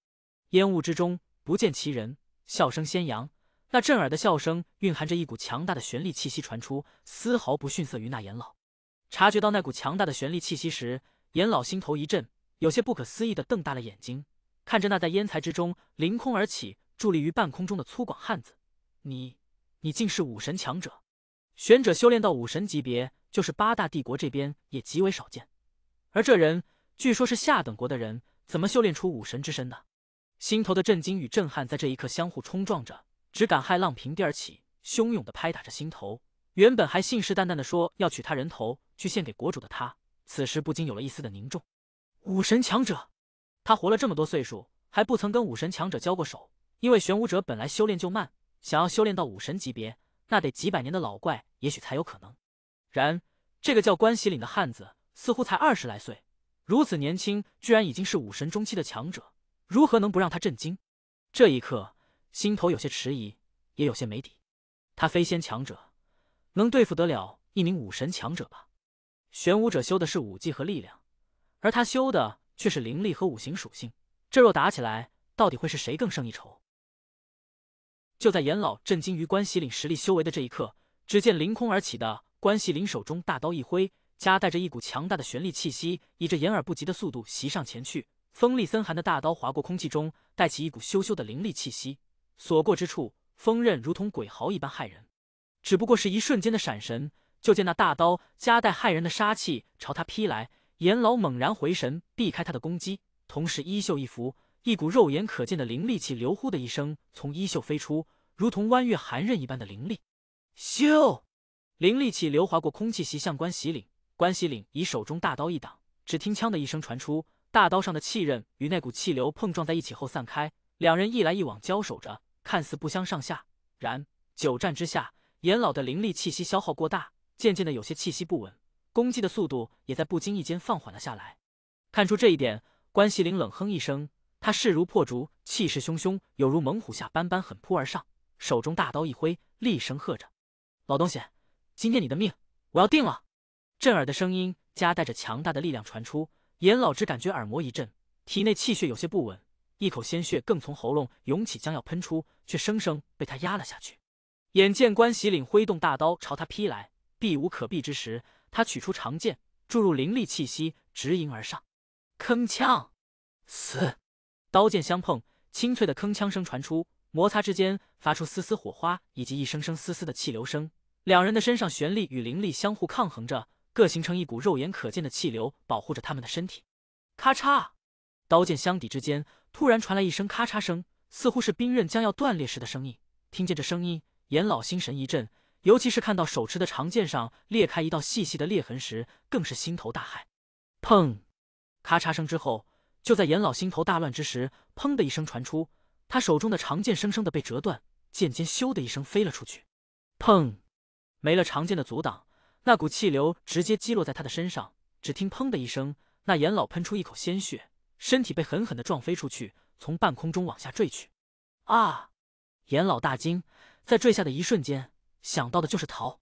烟雾之中不见其人，笑声先扬。那震耳的笑声蕴含着一股强大的玄力气息传出，丝毫不逊色于那严老。察觉到那股强大的玄力气息时，严老心头一震，有些不可思议的瞪大了眼睛。看着那在烟材之中凌空而起、伫立于半空中的粗犷汉子，你，你竟是武神强者！玄者修炼到武神级别，就是八大帝国这边也极为少见。而这人，据说是下等国的人，怎么修炼出武神之身的？心头的震惊与震撼在这一刻相互冲撞着，只感骇浪平地而起，汹涌的拍打着心头。原本还信誓旦旦的说要取他人头去献给国主的他，此时不禁有了一丝的凝重。武神强者！他活了这么多岁数，还不曾跟武神强者交过手。因为玄武者本来修炼就慢，想要修炼到武神级别，那得几百年的老怪，也许才有可能。然，这个叫关喜岭的汉子似乎才二十来岁，如此年轻，居然已经是武神中期的强者，如何能不让他震惊？这一刻，心头有些迟疑，也有些没底。他飞仙强者，能对付得了一名武神强者吧？玄武者修的是武技和力量，而他修的……却是灵力和五行属性，这若打起来，到底会是谁更胜一筹？就在严老震惊于关西岭实力修为的这一刻，只见凌空而起的关西岭手中大刀一挥，夹带着一股强大的玄力气息，以着掩耳不及的速度袭上前去。锋利森寒的大刀划过空气中，带起一股羞羞的灵力气息，所过之处，锋刃如同鬼嚎一般骇人。只不过是一瞬间的闪神，就见那大刀夹带骇人的杀气朝他劈来。严老猛然回神，避开他的攻击，同时衣袖一拂，一股肉眼可见的灵力气流呼的一声从衣袖飞出，如同弯月寒刃一般的灵力，咻！灵力气流划过空气，袭向关喜岭。关喜岭以手中大刀一挡，只听枪的一声传出，大刀上的气刃与那股气流碰撞在一起后散开。两人一来一往交手着，看似不相上下，然久战之下，严老的灵力气息消耗过大，渐渐的有些气息不稳。攻击的速度也在不经意间放缓了下来，看出这一点，关喜岭冷哼一声，他势如破竹，气势汹汹，犹如猛虎下斑斑，狠扑而上，手中大刀一挥，厉声喝着：“老东西，今天你的命我要定了！”震耳的声音夹带着强大的力量传出，严老只感觉耳膜一震，体内气血有些不稳，一口鲜血更从喉咙涌起，将要喷出，却生生被他压了下去。眼见关喜岭挥动大刀朝他劈来，避无可避之时。他取出长剑，注入灵力气息，直迎而上。铿锵，嘶！刀剑相碰，清脆的铿锵声传出，摩擦之间发出丝丝火花，以及一声声丝丝的气流声。两人的身上玄力与灵力相互抗衡着，各形成一股肉眼可见的气流，保护着他们的身体。咔嚓！刀剑相抵之间，突然传来一声咔嚓声，似乎是兵刃将要断裂时的声音。听见这声音，严老心神一震。尤其是看到手持的长剑上裂开一道细细的裂痕时，更是心头大骇。砰！咔嚓声之后，就在严老心头大乱之时，砰的一声传出，他手中的长剑生生的被折断，剑尖咻的一声飞了出去。砰！没了长剑的阻挡，那股气流直接击落在他的身上。只听砰的一声，那严老喷出一口鲜血，身体被狠狠的撞飞出去，从半空中往下坠去。啊！严老大惊，在坠下的一瞬间。想到的就是逃，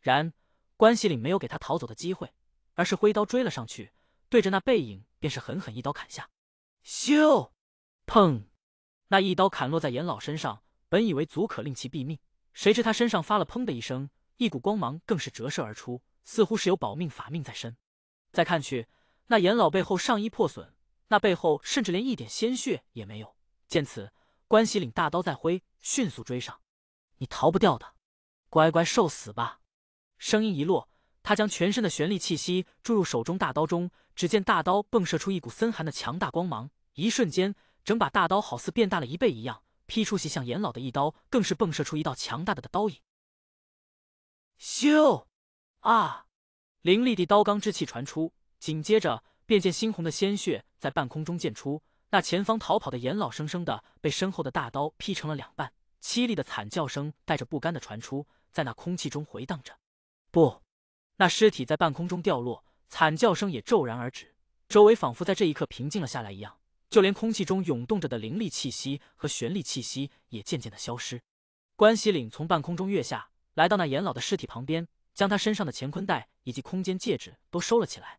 然关喜岭没有给他逃走的机会，而是挥刀追了上去，对着那背影便是狠狠一刀砍下。咻，砰！那一刀砍落在严老身上，本以为足可令其毙命，谁知他身上发了砰的一声，一股光芒更是折射而出，似乎是有保命法命在身。再看去，那严老背后上衣破损，那背后甚至连一点鲜血也没有。见此，关喜岭大刀再挥，迅速追上，你逃不掉的。乖乖受死吧！声音一落，他将全身的玄力气息注入手中大刀中，只见大刀迸射出一股森寒的强大光芒。一瞬间，整把大刀好似变大了一倍一样，劈出袭向严老的一刀，更是迸射出一道强大的的刀影。咻！啊！凌厉的刀罡之气传出，紧接着便见猩红的鲜血在半空中溅出。那前方逃跑的严老，生生的被身后的大刀劈成了两半，凄厉的惨叫声带着不甘的传出。在那空气中回荡着，不，那尸体在半空中掉落，惨叫声也骤然而止，周围仿佛在这一刻平静了下来一样，就连空气中涌动着的灵力气息和玄力气息也渐渐的消失。关西岭从半空中跃下，来到那严老的尸体旁边，将他身上的乾坤袋以及空间戒指都收了起来，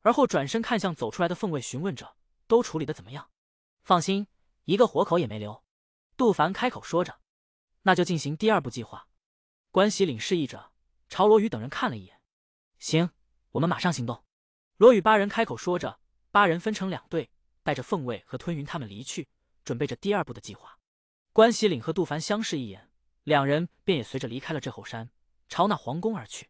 而后转身看向走出来的凤卫，询问着：“都处理的怎么样？”“放心，一个活口也没留。”杜凡开口说着，“那就进行第二步计划。”关喜岭示意着，朝罗宇等人看了一眼。行，我们马上行动。罗宇八人开口说着，八人分成两队，带着凤卫和吞云他们离去，准备着第二步的计划。关喜岭和杜凡相视一眼，两人便也随着离开了这后山，朝那皇宫而去。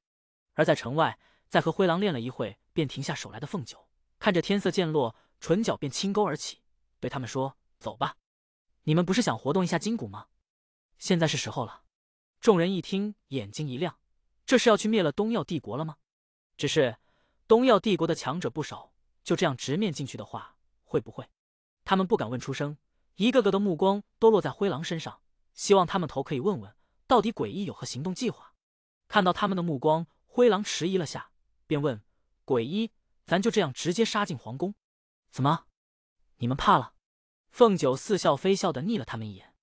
而在城外，在和灰狼练了一会，便停下手来的凤九，看着天色渐落，唇角便轻勾而起，对他们说：“走吧，你们不是想活动一下筋骨吗？现在是时候了。”众人一听，眼睛一亮，这是要去灭了东耀帝国了吗？只是东耀帝国的强者不少，就这样直面进去的话，会不会？他们不敢问出声，一个个的目光都落在灰狼身上，希望他们头可以问问，到底诡异有何行动计划。看到他们的目光，灰狼迟疑了下，便问：“诡异，咱就这样直接杀进皇宫？怎么，你们怕了？”凤九似笑非笑的睨了他们一眼：“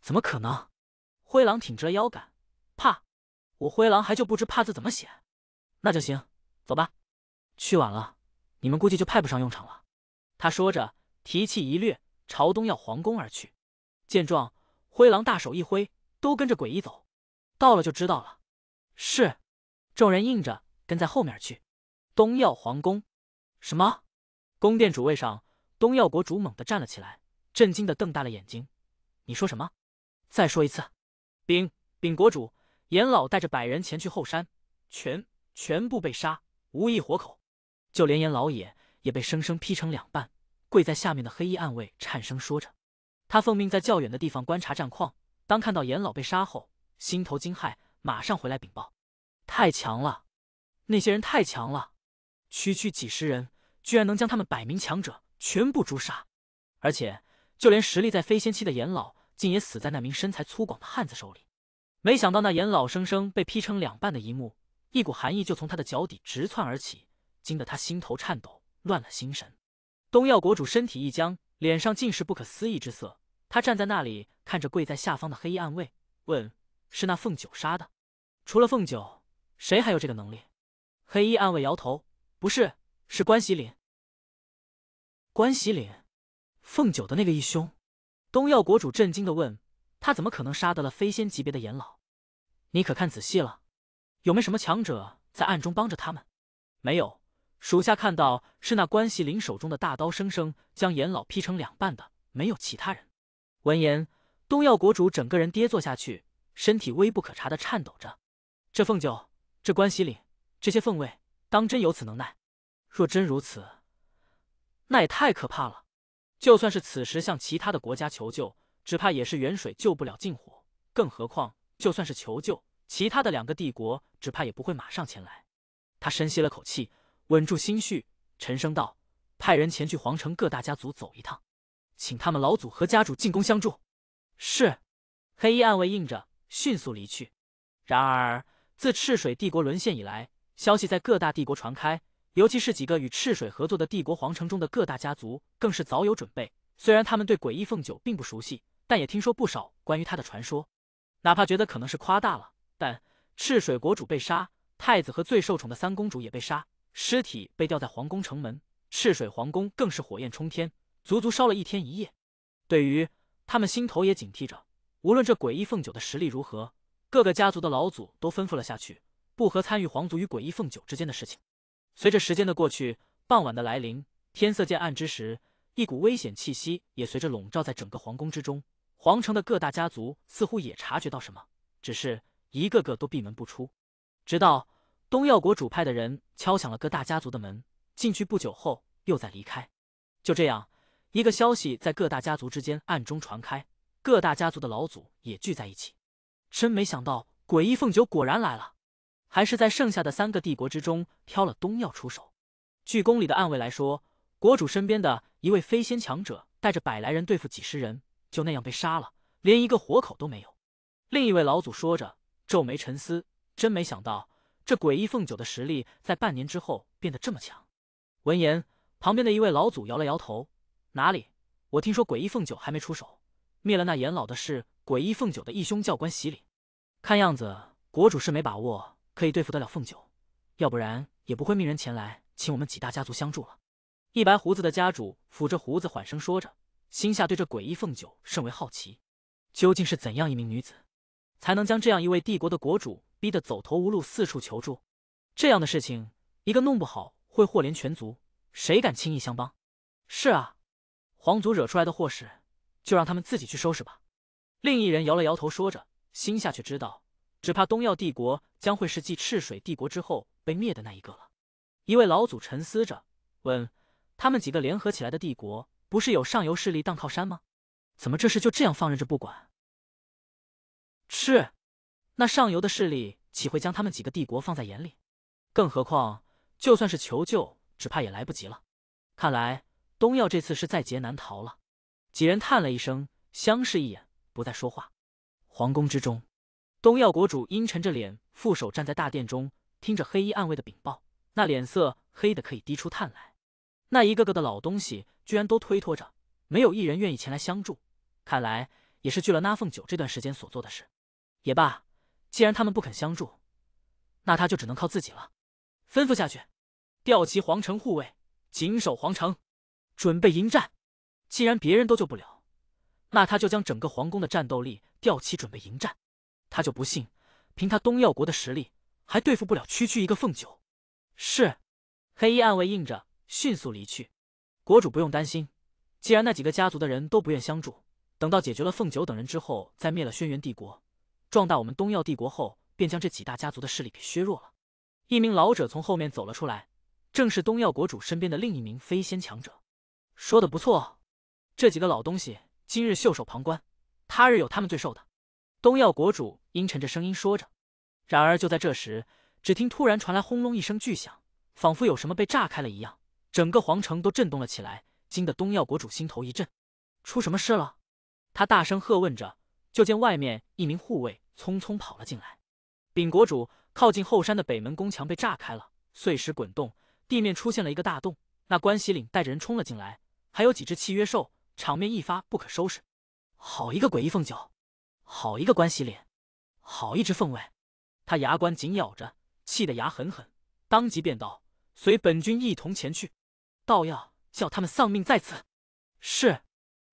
怎么可能？”灰狼挺直了腰杆，怕？我灰狼还就不知怕字怎么写。那就行，走吧。去晚了，你们估计就派不上用场了。他说着，提气一掠，朝东耀皇宫而去。见状，灰狼大手一挥，都跟着鬼一走。到了就知道了。是。众人应着，跟在后面去。东耀皇宫。什么？宫殿主位上，东耀国主猛地站了起来，震惊的瞪大了眼睛。你说什么？再说一次。禀禀国主，严老带着百人前去后山，全全部被杀，无一活口，就连严老也也被生生劈成两半。跪在下面的黑衣暗卫颤声说着，他奉命在较远的地方观察战况，当看到严老被杀后，心头惊骇，马上回来禀报。太强了，那些人太强了，区区几十人居然能将他们百名强者全部诛杀，而且就连实力在飞仙期的严老。竟也死在那名身材粗犷的汉子手里。没想到那眼老生生被劈成两半的一幕，一股寒意就从他的脚底直窜而起，惊得他心头颤抖，乱了心神。东耀国主身体一僵，脸上尽是不可思议之色。他站在那里，看着跪在下方的黑衣暗卫，问：“是那凤九杀的？除了凤九，谁还有这个能力？”黑衣暗卫摇头：“不是，是关喜岭。关喜岭，凤九的那个义兄。”东耀国主震惊的问：“他怎么可能杀得了飞仙级别的严老？你可看仔细了，有没什么强者在暗中帮着他们？没有，属下看到是那关系林手中的大刀生生将严老劈成两半的，没有其他人。”闻言，东耀国主整个人跌坐下去，身体微不可察的颤抖着。这凤九，这关系岭，这些凤卫，当真有此能耐？若真如此，那也太可怕了。就算是此时向其他的国家求救，只怕也是远水救不了近火。更何况，就算是求救，其他的两个帝国只怕也不会马上前来。他深吸了口气，稳住心绪，沉声道：“派人前去皇城各大家族走一趟，请他们老祖和家主进宫相助。”是，黑衣暗卫应着，迅速离去。然而，自赤水帝国沦陷以来，消息在各大帝国传开。尤其是几个与赤水合作的帝国皇城中的各大家族，更是早有准备。虽然他们对诡异凤九并不熟悉，但也听说不少关于他的传说。哪怕觉得可能是夸大了，但赤水国主被杀，太子和最受宠的三公主也被杀，尸体被吊在皇宫城门，赤水皇宫更是火焰冲天，足足烧了一天一夜。对于他们心头也警惕着。无论这诡异凤九的实力如何，各个家族的老祖都吩咐了下去，不合参与皇族与诡异凤九之间的事情。随着时间的过去，傍晚的来临，天色渐暗之时，一股危险气息也随着笼罩在整个皇宫之中。皇城的各大家族似乎也察觉到什么，只是一个个都闭门不出。直到东耀国主派的人敲响了各大家族的门，进去不久后又再离开。就这样，一个消息在各大家族之间暗中传开，各大家族的老祖也聚在一起。真没想到，诡异凤九果然来了。还是在剩下的三个帝国之中挑了东耀出手。据宫里的暗卫来说，国主身边的一位飞仙强者带着百来人对付几十人，就那样被杀了，连一个活口都没有。另一位老祖说着，皱眉沉思，真没想到这诡异凤九的实力在半年之后变得这么强。闻言，旁边的一位老祖摇了摇头：“哪里？我听说诡异凤九还没出手，灭了那严老的是诡异凤九的义兄教官洗礼。看样子国主是没把握。”可以对付得了凤九，要不然也不会命人前来请我们几大家族相助了。一白胡子的家主抚着胡子，缓声说着，心下对这诡异凤九甚为好奇，究竟是怎样一名女子，才能将这样一位帝国的国主逼得走投无路，四处求助？这样的事情，一个弄不好会祸连全族，谁敢轻易相帮？是啊，皇族惹出来的祸事，就让他们自己去收拾吧。另一人摇了摇头，说着，心下却知道。只怕东耀帝国将会是继赤水帝国之后被灭的那一个了。一位老祖沉思着问：“他们几个联合起来的帝国，不是有上游势力当靠山吗？怎么这事就这样放任着不管？”“是，那上游的势力岂会将他们几个帝国放在眼里？更何况，就算是求救，只怕也来不及了。看来东耀这次是在劫难逃了。”几人叹了一声，相视一眼，不再说话。皇宫之中。东耀国主阴沉着脸，负手站在大殿中，听着黑衣暗卫的禀报，那脸色黑的可以滴出炭来。那一个个的老东西居然都推脱着，没有一人愿意前来相助。看来也是聚了那凤九这段时间所做的事。也罢，既然他们不肯相助，那他就只能靠自己了。吩咐下去，调齐皇城护卫，紧守皇城，准备迎战。既然别人都救不了，那他就将整个皇宫的战斗力调起，准备迎战。他就不信，凭他东耀国的实力，还对付不了区区一个凤九。是，黑衣暗卫应着，迅速离去。国主不用担心，既然那几个家族的人都不愿相助，等到解决了凤九等人之后，再灭了轩辕帝国，壮大我们东耀帝国后，便将这几大家族的势力给削弱了。一名老者从后面走了出来，正是东耀国主身边的另一名飞仙强者。说的不错，这几个老东西今日袖手旁观，他日有他们最受的。东耀国主阴沉着声音说着，然而就在这时，只听突然传来轰隆一声巨响，仿佛有什么被炸开了一样，整个皇城都震动了起来，惊得东耀国主心头一震。出什么事了？他大声喝问着。就见外面一名护卫匆匆跑了进来，禀国主：靠近后山的北门宫墙被炸开了，碎石滚动，地面出现了一个大洞。那关西岭带着人冲了进来，还有几只契约兽，场面一发不可收拾。好一个诡异凤九！好一个关喜脸，好一只凤尾！他牙关紧咬着，气得牙狠狠，当即便道：“随本君一同前去，倒要叫他们丧命在此。”是。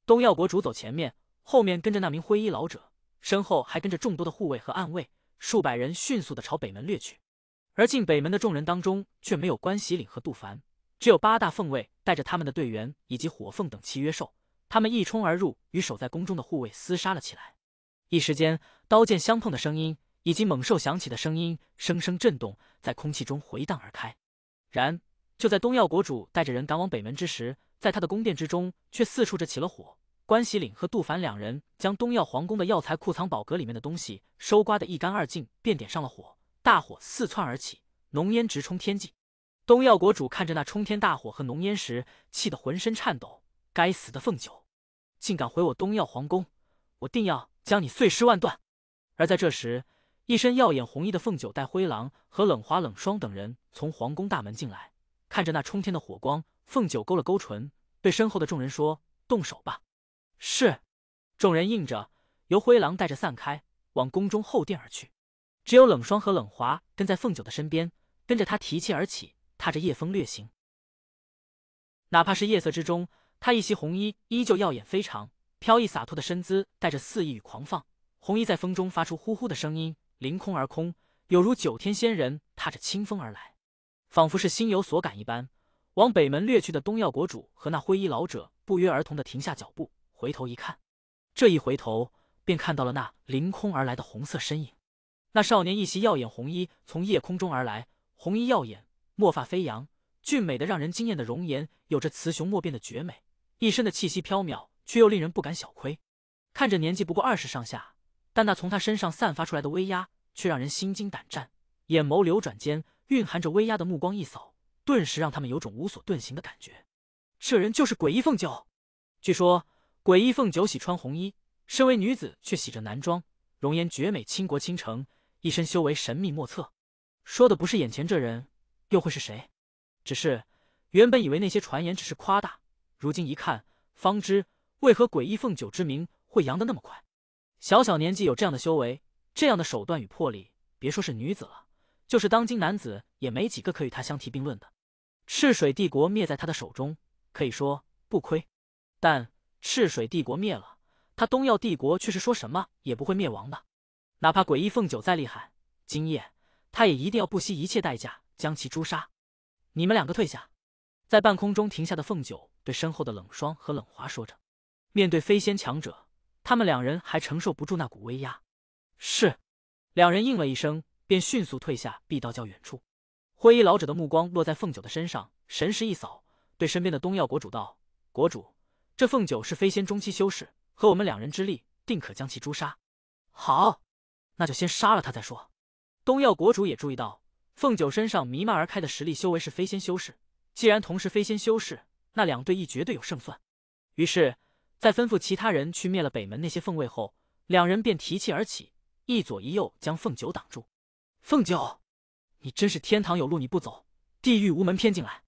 东耀国主走前面，后面跟着那名灰衣老者，身后还跟着众多的护卫和暗卫，数百人迅速的朝北门掠去。而进北门的众人当中却没有关喜岭和杜凡，只有八大凤卫带着他们的队员以及火凤等契约兽，他们一冲而入，与守在宫中的护卫厮杀了起来。一时间，刀剑相碰的声音以及猛兽响起的声音声声震动，在空气中回荡而开。然就在东耀国主带着人赶往北门之时，在他的宫殿之中却四处着起了火。关喜岭和杜凡两人将东耀皇宫的药材库藏宝阁里面的东西收刮的一干二净，便点上了火。大火四窜而起，浓烟直冲天际。东耀国主看着那冲天大火和浓烟时，气得浑身颤抖。该死的凤九，竟敢毁我东耀皇宫！我定要将你碎尸万段！而在这时，一身耀眼红衣的凤九带灰狼和冷华、冷霜等人从皇宫大门进来，看着那冲天的火光，凤九勾了勾唇，对身后的众人说：“动手吧！”是，众人应着，由灰狼带着散开，往宫中后殿而去。只有冷霜和冷华跟在凤九的身边，跟着他提气而起，踏着夜风掠行。哪怕是夜色之中，他一袭红衣依旧耀眼非常。飘逸洒脱的身姿带着肆意与狂放，红衣在风中发出呼呼的声音，凌空而空，有如九天仙人踏着清风而来，仿佛是心有所感一般，往北门掠去的东耀国主和那灰衣老者不约而同地停下脚步，回头一看，这一回头便看到了那凌空而来的红色身影。那少年一袭耀眼红衣从夜空中而来，红衣耀眼，墨发飞扬，俊美的让人惊艳的容颜有着雌雄莫辨的绝美，一身的气息飘渺。却又令人不敢小窥。看着年纪不过二十上下，但那从他身上散发出来的威压却让人心惊胆战。眼眸流转间，蕴含着威压的目光一扫，顿时让他们有种无所遁形的感觉。这人就是诡异凤九。据说诡异凤九喜穿红衣，身为女子却喜着男装，容颜绝美倾国倾城，一身修为神秘莫测。说的不是眼前这人，又会是谁？只是原本以为那些传言只是夸大，如今一看，方知。为何诡异凤九之名会扬得那么快？小小年纪有这样的修为，这样的手段与魄力，别说是女子了，就是当今男子也没几个可与他相提并论的。赤水帝国灭在他的手中，可以说不亏。但赤水帝国灭了，他东耀帝国却是说什么也不会灭亡的。哪怕诡异凤九再厉害，今夜他也一定要不惜一切代价将其诛杀。你们两个退下，在半空中停下的凤九对身后的冷霜和冷华说着。面对飞仙强者，他们两人还承受不住那股威压。是，两人应了一声，便迅速退下避道较远处。灰衣老者的目光落在凤九的身上，神识一扫，对身边的东耀国主道：“国主，这凤九是飞仙中期修士，和我们两人之力，定可将其诛杀。”好，那就先杀了他再说。东耀国主也注意到，凤九身上弥漫而开的实力修为是飞仙修士。既然同是飞仙修士，那两队亦绝对有胜算。于是。在吩咐其他人去灭了北门那些凤位后，两人便提气而起，一左一右将凤九挡住。凤九，你真是天堂有路你不走，地狱无门偏进来。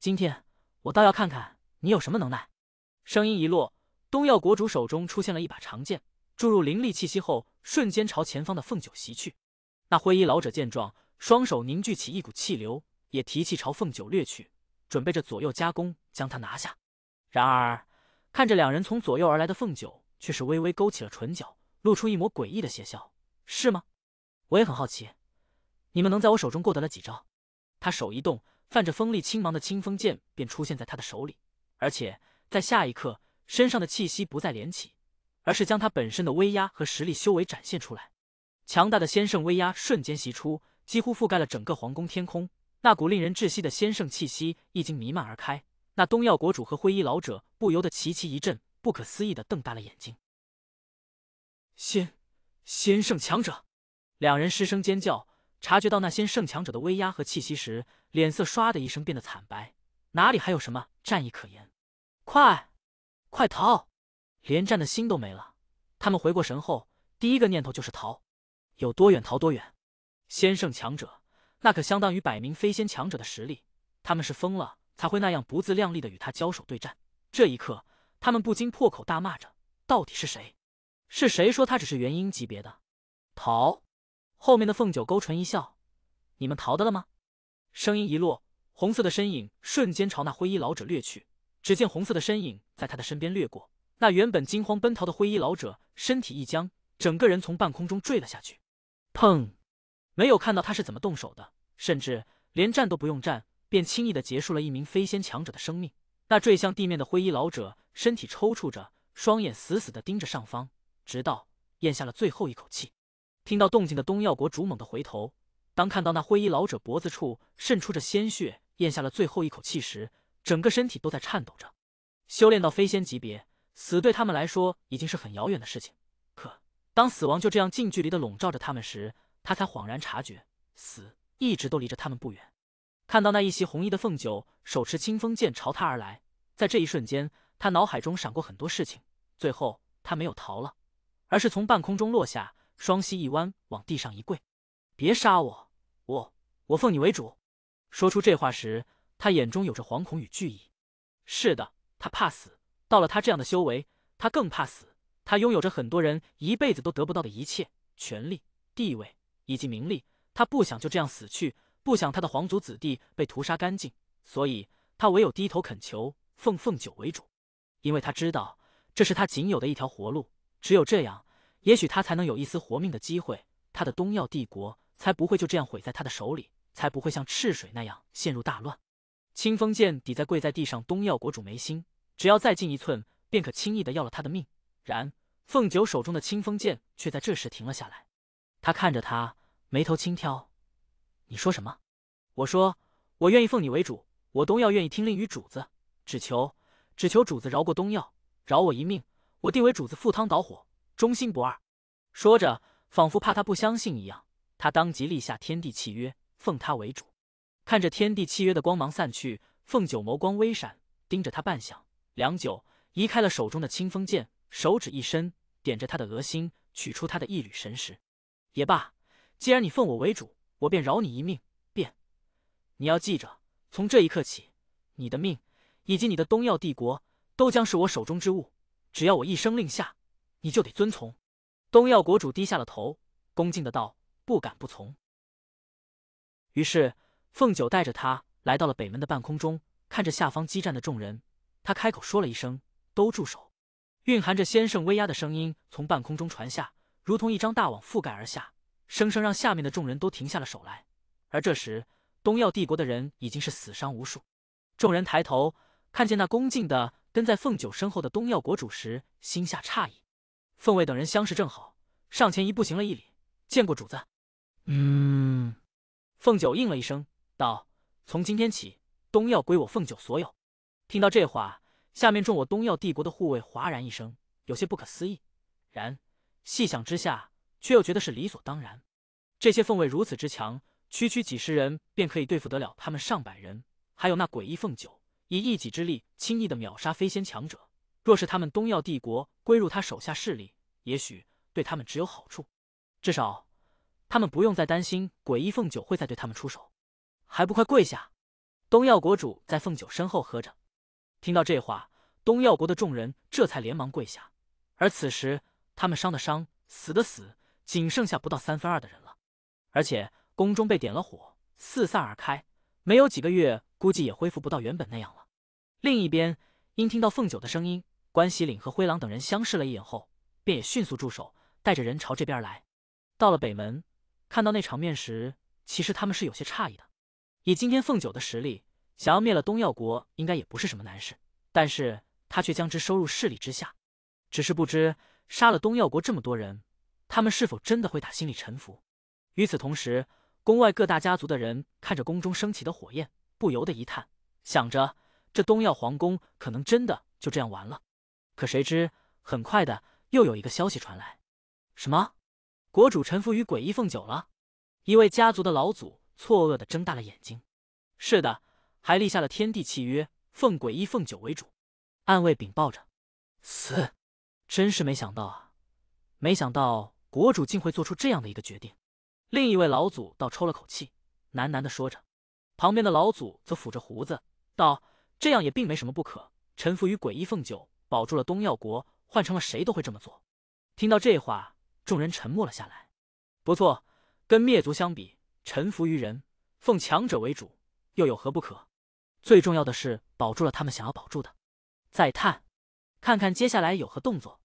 今天我倒要看看你有什么能耐。声音一落，东耀国主手中出现了一把长剑，注入灵力气息后，瞬间朝前方的凤九袭去。那灰衣老者见状，双手凝聚起一股气流，也提气朝凤九掠去，准备着左右夹攻，将他拿下。然而。看着两人从左右而来的凤九，却是微微勾起了唇角，露出一抹诡异的邪笑，是吗？我也很好奇，你们能在我手中过得了几招？他手一动，泛着锋利青芒的清风剑便出现在他的手里，而且在下一刻，身上的气息不再敛起，而是将他本身的威压和实力修为展现出来，强大的仙圣威压瞬间袭出，几乎覆盖了整个皇宫天空，那股令人窒息的仙圣气息已经弥漫而开。那东耀国主和灰衣老者不由得齐齐一震，不可思议的瞪大了眼睛。先，先圣强者，两人失声尖叫。察觉到那先圣强者的威压和气息时，脸色唰的一声变得惨白，哪里还有什么战意可言？快，快逃！连战的心都没了。他们回过神后，第一个念头就是逃，有多远逃多远。先圣强者，那可相当于百名飞仙强者的实力，他们是疯了。才会那样不自量力的与他交手对战。这一刻，他们不禁破口大骂着：“到底是谁？是谁说他只是元婴级别的？”逃！后面的凤九勾唇一笑：“你们逃得了吗？”声音一落，红色的身影瞬间朝那灰衣老者掠去。只见红色的身影在他的身边掠过，那原本惊慌奔逃的灰衣老者身体一僵，整个人从半空中坠了下去。砰！没有看到他是怎么动手的，甚至连站都不用站，便轻易的结束了一名飞仙强者的生命。那坠向地面的灰衣老者身体抽搐着，双眼死死的盯着上方，直到咽下了最后一口气。听到动静的东耀国主猛地回头，当看到那灰衣老者脖子处渗出着鲜血，咽下了最后一口气时，整个身体都在颤抖着。修炼到飞仙级别，死对他们来说已经是很遥远的事情。可当死亡就这样近距离的笼罩着他们时，他才恍然察觉，死一直都离着他们不远。看到那一袭红衣的凤九手持清风剑朝他而来，在这一瞬间，他脑海中闪过很多事情。最后，他没有逃了，而是从半空中落下，双膝一弯，往地上一跪：“别杀我，我我奉你为主。”说出这话时，他眼中有着惶恐与惧意。是的，他怕死。到了他这样的修为，他更怕死。他拥有着很多人一辈子都得不到的一切，权力、地位以及名利。他不想就这样死去。不想他的皇族子弟被屠杀干净，所以他唯有低头恳求奉凤九为主，因为他知道这是他仅有的一条活路，只有这样，也许他才能有一丝活命的机会，他的东耀帝国才不会就这样毁在他的手里，才不会像赤水那样陷入大乱。清风剑抵在跪在地上东耀国主眉心，只要再进一寸，便可轻易的要了他的命。然凤九手中的清风剑却在这时停了下来，他看着他，眉头轻挑。你说什么？我说我愿意奉你为主，我东耀愿意听令于主子，只求只求主子饶过东耀，饶我一命，我定为主子赴汤蹈火，忠心不二。说着，仿佛怕他不相信一样，他当即立下天地契约，奉他为主。看着天地契约的光芒散去，凤九眸光微闪，盯着他半晌，良久，移开了手中的清风剑，手指一伸，点着他的额心，取出他的一缕神识。也罢，既然你奉我为主。我便饶你一命，便，你要记着，从这一刻起，你的命以及你的东耀帝国，都将是我手中之物，只要我一声令下，你就得遵从。东耀国主低下了头，恭敬的道：“不敢不从。”于是，凤九带着他来到了北门的半空中，看着下方激战的众人，他开口说了一声：“都住手！”蕴含着先圣威压的声音从半空中传下，如同一张大网覆盖而下。生生让下面的众人都停下了手来，而这时东耀帝国的人已经是死伤无数。众人抬头看见那恭敬的跟在凤九身后的东耀国主时，心下诧异。凤卫等人相识正好，上前一步行了一礼，见过主子。嗯，凤九应了一声，道：“从今天起，东耀归我凤九所有。”听到这话，下面众我东耀帝国的护卫哗然一声，有些不可思议。然细想之下。却又觉得是理所当然。这些凤卫如此之强，区区几十人便可以对付得了他们上百人。还有那诡异凤九，以一己之力轻易的秒杀飞仙强者。若是他们东耀帝国归入他手下势力，也许对他们只有好处，至少他们不用再担心诡异凤九会再对他们出手。还不快跪下！东耀国主在凤九身后喝着。听到这话，东耀国的众人这才连忙跪下。而此时，他们伤的伤，死的死。仅剩下不到三分二的人了，而且宫中被点了火，四散而开，没有几个月，估计也恢复不到原本那样了。另一边，因听到凤九的声音，关喜岭和灰狼等人相视了一眼后，便也迅速驻手，带着人朝这边来。到了北门，看到那场面时，其实他们是有些诧异的。以今天凤九的实力，想要灭了东耀国，应该也不是什么难事，但是他却将之收入势力之下，只是不知杀了东耀国这么多人。他们是否真的会打心里臣服？与此同时，宫外各大家族的人看着宫中升起的火焰，不由得一叹，想着这东耀皇宫可能真的就这样完了。可谁知，很快的又有一个消息传来：什么？国主臣服于鬼医凤九了？一位家族的老祖错愕的睁大了眼睛。是的，还立下了天地契约，奉鬼医凤九为主。暗卫禀报着。死！真是没想到啊！没想到。国主竟会做出这样的一个决定，另一位老祖倒抽了口气，喃喃的说着。旁边的老祖则抚着胡子道：“这样也并没什么不可，臣服于诡异凤九，保住了东耀国，换成了谁都会这么做。”听到这话，众人沉默了下来。不错，跟灭族相比，臣服于人，奉强者为主，又有何不可？最重要的是保住了他们想要保住的。再探，看看接下来有何动作。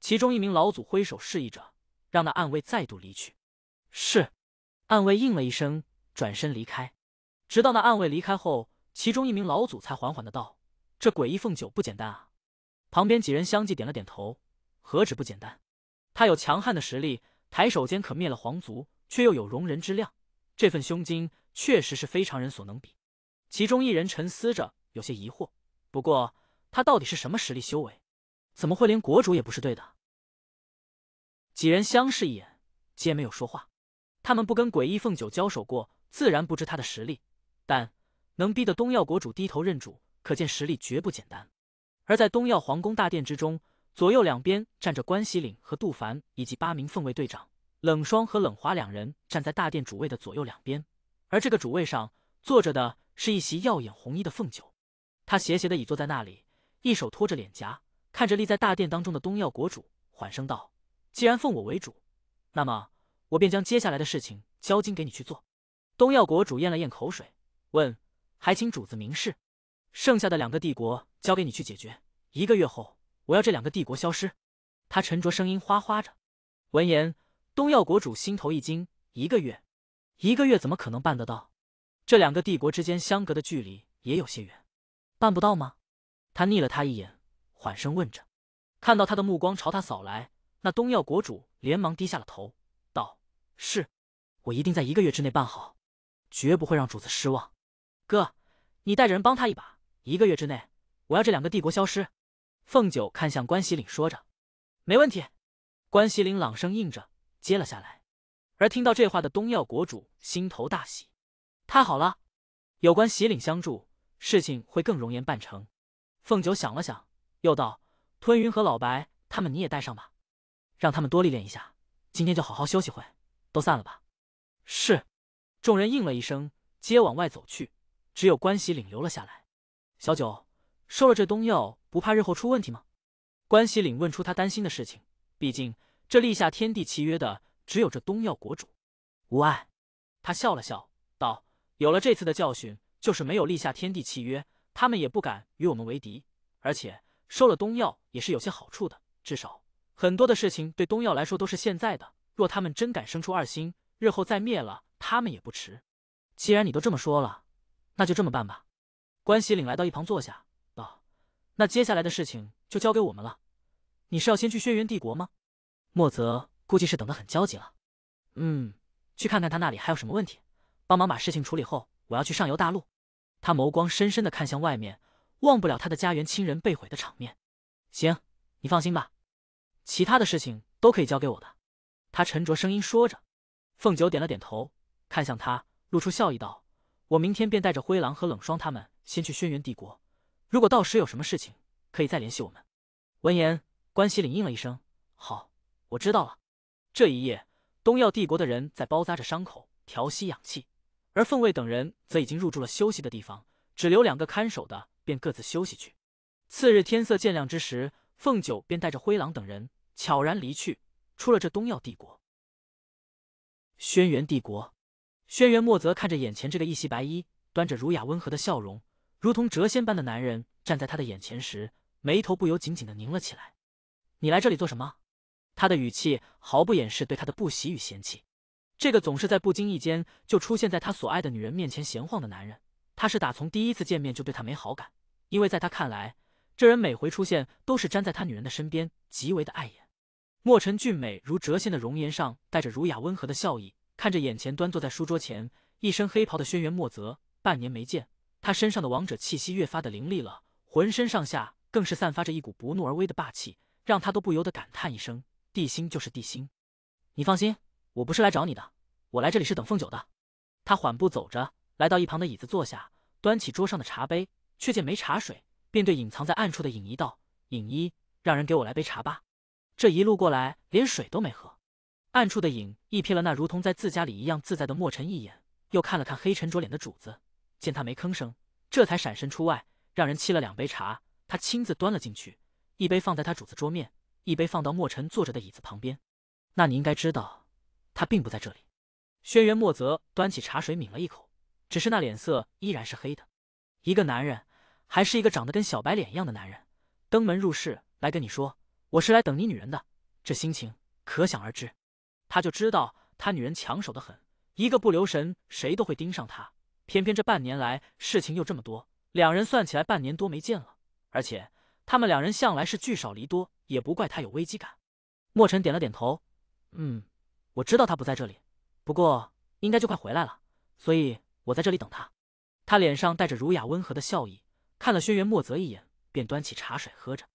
其中一名老祖挥手示意着。让那暗卫再度离去。是，暗卫应了一声，转身离开。直到那暗卫离开后，其中一名老祖才缓缓的道：“这诡异凤九不简单啊！”旁边几人相继点了点头。何止不简单，他有强悍的实力，抬手间可灭了皇族，却又有容人之量，这份胸襟确实是非常人所能比。其中一人沉思着，有些疑惑。不过他到底是什么实力修为？怎么会连国主也不是对的？几人相视一眼，皆没有说话。他们不跟诡异凤九交手过，自然不知他的实力。但能逼得东耀国主低头认主，可见实力绝不简单。而在东耀皇宫大殿之中，左右两边站着关西岭和杜凡以及八名凤卫队长。冷霜和冷华两人站在大殿主位的左右两边，而这个主位上坐着的是一袭耀眼红衣的凤九。他斜斜的倚坐在那里，一手托着脸颊，看着立在大殿当中的东耀国主，缓声道。既然奉我为主，那么我便将接下来的事情交给你去做。东耀国主咽了咽口水，问：“还请主子明示。”剩下的两个帝国交给你去解决。一个月后，我要这两个帝国消失。他沉着声音，哗哗着。闻言，东耀国主心头一惊：“一个月，一个月怎么可能办得到？这两个帝国之间相隔的距离也有些远，办不到吗？”他睨了他一眼，缓声问着。看到他的目光朝他扫来。那东耀国主连忙低下了头，道：“是，我一定在一个月之内办好，绝不会让主子失望。”哥，你带着人帮他一把，一个月之内，我要这两个帝国消失。”凤九看向关喜岭，说着：“没问题。”关喜岭朗声应着，接了下来。而听到这话的东耀国主心头大喜：“太好了，有关喜岭相助，事情会更容易办成。”凤九想了想，又道：“吞云和老白他们你也带上吧。”让他们多历练一下，今天就好好休息会，都散了吧。是，众人应了一声，皆往外走去。只有关喜岭留了下来。小九，收了这东药，不怕日后出问题吗？关喜岭问出他担心的事情。毕竟这立下天地契约的，只有这东药国主。无碍，他笑了笑道，有了这次的教训，就是没有立下天地契约，他们也不敢与我们为敌。而且收了东药也是有些好处的，至少。很多的事情对东耀来说都是现在的。若他们真敢生出二心，日后再灭了他们也不迟。既然你都这么说了，那就这么办吧。关喜岭来到一旁坐下，道：“那接下来的事情就交给我们了。你是要先去轩辕帝国吗？”莫泽估计是等得很焦急了。嗯，去看看他那里还有什么问题，帮忙把事情处理后，我要去上游大陆。他眸光深深的看向外面，忘不了他的家园亲人被毁的场面。行，你放心吧。其他的事情都可以交给我的，他沉着声音说着。凤九点了点头，看向他，露出笑意道：“我明天便带着灰狼和冷霜他们先去轩辕帝国，如果到时有什么事情，可以再联系我们。”闻言，关西岭应了一声：“好，我知道了。”这一夜，东耀帝国的人在包扎着伤口，调息养气，而凤卫等人则已经入住了休息的地方，只留两个看守的，便各自休息去。次日天色渐亮之时，凤九便带着灰狼等人。悄然离去，出了这东耀帝国。轩辕帝国，轩辕墨泽看着眼前这个一袭白衣、端着儒雅温和的笑容，如同谪仙般的男人站在他的眼前时，眉头不由紧紧的拧了起来。你来这里做什么？他的语气毫不掩饰对他的不喜与嫌弃。这个总是在不经意间就出现在他所爱的女人面前闲晃的男人，他是打从第一次见面就对他没好感，因为在他看来，这人每回出现都是粘在他女人的身边，极为的碍眼。墨尘俊美如谪仙的容颜上带着儒雅温和的笑意，看着眼前端坐在书桌前、一身黑袍的轩辕墨泽。半年没见，他身上的王者气息越发的凌厉了，浑身上下更是散发着一股不怒而威的霸气，让他都不由得感叹一声：“地心就是地心。”你放心，我不是来找你的，我来这里是等凤九的。他缓步走着，来到一旁的椅子坐下，端起桌上的茶杯，却见没茶水，便对隐藏在暗处的影衣道：“影衣，让人给我来杯茶吧。”这一路过来，连水都没喝。暗处的影一瞥了那如同在自家里一样自在的墨尘一眼，又看了看黑沉着脸的主子，见他没吭声，这才闪身出外，让人沏了两杯茶，他亲自端了进去，一杯放在他主子桌面，一杯放到墨尘坐着的椅子旁边。那你应该知道，他并不在这里。轩辕墨泽端起茶水抿了一口，只是那脸色依然是黑的。一个男人，还是一个长得跟小白脸一样的男人，登门入室来跟你说。我是来等你女人的，这心情可想而知。他就知道他女人抢手的很，一个不留神谁都会盯上他。偏偏这半年来事情又这么多，两人算起来半年多没见了，而且他们两人向来是聚少离多，也不怪他有危机感。莫尘点了点头，嗯，我知道他不在这里，不过应该就快回来了，所以我在这里等他。他脸上带着儒雅温和的笑意，看了轩辕墨泽一眼，便端起茶水喝着，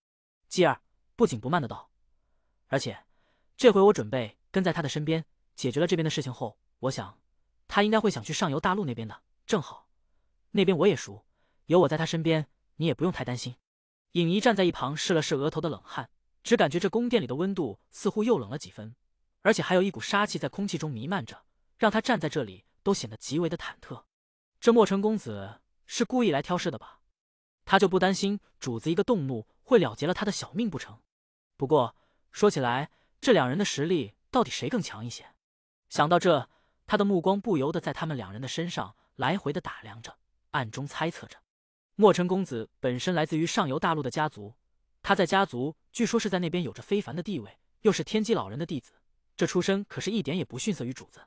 继而。不紧不慢的道：“而且，这回我准备跟在他的身边。解决了这边的事情后，我想他应该会想去上游大陆那边的。正好，那边我也熟，有我在他身边，你也不用太担心。”影仪站在一旁，试了试额头的冷汗，只感觉这宫殿里的温度似乎又冷了几分，而且还有一股杀气在空气中弥漫着，让他站在这里都显得极为的忐忑。这墨尘公子是故意来挑事的吧？他就不担心主子一个动怒会了结了他的小命不成？不过说起来，这两人的实力到底谁更强一些？想到这，他的目光不由得在他们两人的身上来回的打量着，暗中猜测着。莫尘公子本身来自于上游大陆的家族，他在家族据说是在那边有着非凡的地位，又是天机老人的弟子，这出身可是一点也不逊色于主子。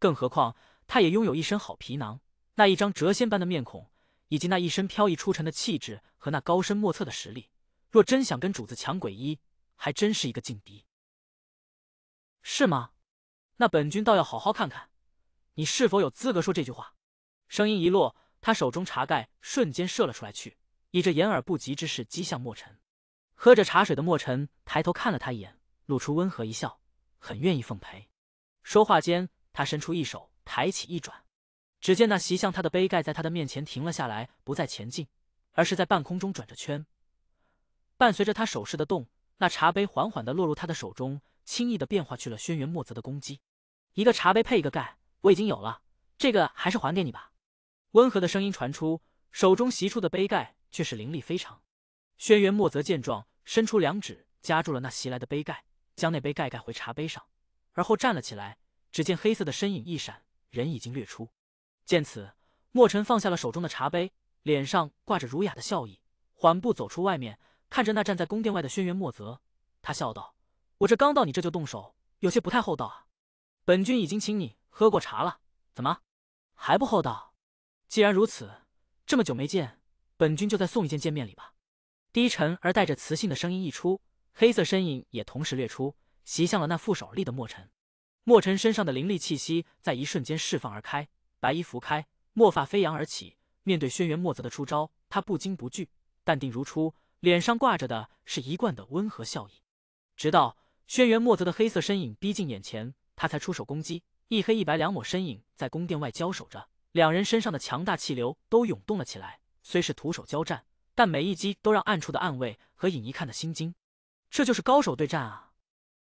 更何况他也拥有一身好皮囊，那一张谪仙般的面孔，以及那一身飘逸出尘的气质和那高深莫测的实力，若真想跟主子抢鬼医。还真是一个劲敌，是吗？那本君倒要好好看看，你是否有资格说这句话。声音一落，他手中茶盖瞬间射了出来，去以这掩耳不及之势击向墨尘。喝着茶水的墨尘抬头看了他一眼，露出温和一笑，很愿意奉陪。说话间，他伸出一手，抬起一转，只见那袭向他的杯盖在他的面前停了下来，不再前进，而是在半空中转着圈，伴随着他手势的动。那茶杯缓缓的落入他的手中，轻易的变化去了轩辕墨泽的攻击。一个茶杯配一个盖，我已经有了，这个还是还给你吧。温和的声音传出，手中袭出的杯盖却是灵力非常。轩辕墨泽见状，伸出两指夹住了那袭来的杯盖，将那杯盖盖回茶杯上，而后站了起来。只见黑色的身影一闪，人已经掠出。见此，墨尘放下了手中的茶杯，脸上挂着儒雅的笑意，缓步走出外面。看着那站在宫殿外的轩辕莫泽，他笑道：“我这刚到，你这就动手，有些不太厚道啊。本君已经请你喝过茶了，怎么还不厚道？既然如此，这么久没见，本君就再送一件见面礼吧。”低沉而带着磁性的声音一出，黑色身影也同时掠出，袭向了那负手立的墨尘。墨尘身上的灵力气息在一瞬间释放而开，白衣拂开，墨发飞扬而起。面对轩辕墨泽的出招，他不惊不惧，淡定如初。脸上挂着的是一贯的温和笑意，直到轩辕墨泽的黑色身影逼近眼前，他才出手攻击。一黑一白两抹身影在宫殿外交手着，两人身上的强大气流都涌动了起来。虽是徒手交战，但每一击都让暗处的暗卫和影仪看得心惊。这就是高手对战啊！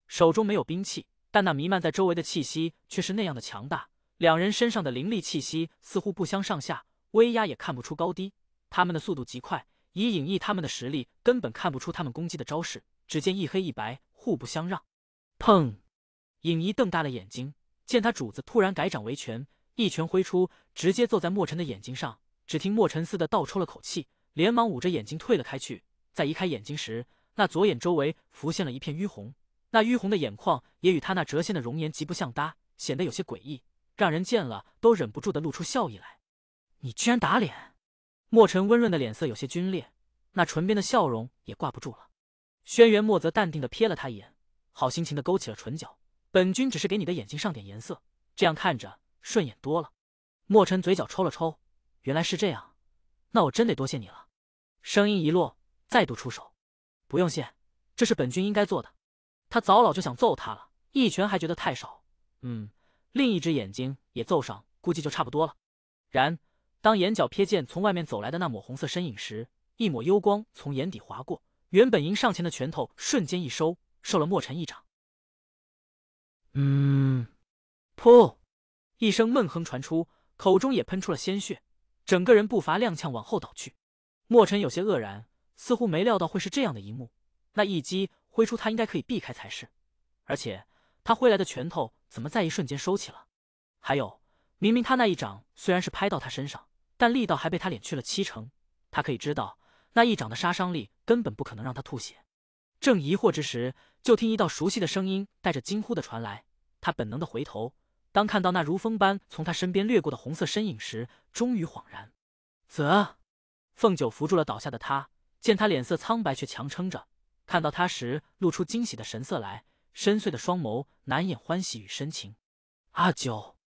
手中没有兵器，但那弥漫在周围的气息却是那样的强大。两人身上的灵力气息似乎不相上下，威压也看不出高低。他们的速度极快。以影逸他们的实力，根本看不出他们攻击的招式。只见一黑一白，互不相让。砰！影一瞪大了眼睛，见他主子突然改掌为拳，一拳挥出，直接揍在莫尘的眼睛上。只听莫尘似的倒抽了口气，连忙捂着眼睛退了开去。在移开眼睛时，那左眼周围浮现了一片淤红，那淤红的眼眶也与他那折线的容颜极不相搭，显得有些诡异，让人见了都忍不住的露出笑意来。你居然打脸！莫尘温润的脸色有些皲裂，那唇边的笑容也挂不住了。轩辕墨则淡定地瞥了他一眼，好心情地勾起了唇角：“本君只是给你的眼睛上点颜色，这样看着顺眼多了。”莫尘嘴角抽了抽：“原来是这样，那我真得多谢你了。”声音一落，再度出手：“不用谢，这是本君应该做的。”他早老就想揍他了，一拳还觉得太少，嗯，另一只眼睛也揍上，估计就差不多了。然。当眼角瞥见从外面走来的那抹红色身影时，一抹幽光从眼底划过，原本迎上前的拳头瞬间一收，受了莫尘一掌。嗯，噗，一声闷哼传出，口中也喷出了鲜血，整个人步伐踉跄，往后倒去。莫尘有些愕然，似乎没料到会是这样的一幕。那一击挥出，他应该可以避开才是，而且他挥来的拳头怎么在一瞬间收起了？还有，明明他那一掌虽然是拍到他身上。但力道还被他敛去了七成，他可以知道那一掌的杀伤力根本不可能让他吐血。正疑惑之时，就听一道熟悉的声音带着惊呼的传来，他本能的回头，当看到那如风般从他身边掠过的红色身影时，终于恍然。啧，凤九扶住了倒下的他，见他脸色苍白却强撑着，看到他时露出惊喜的神色来，深邃的双眸难掩欢喜与深情。阿九，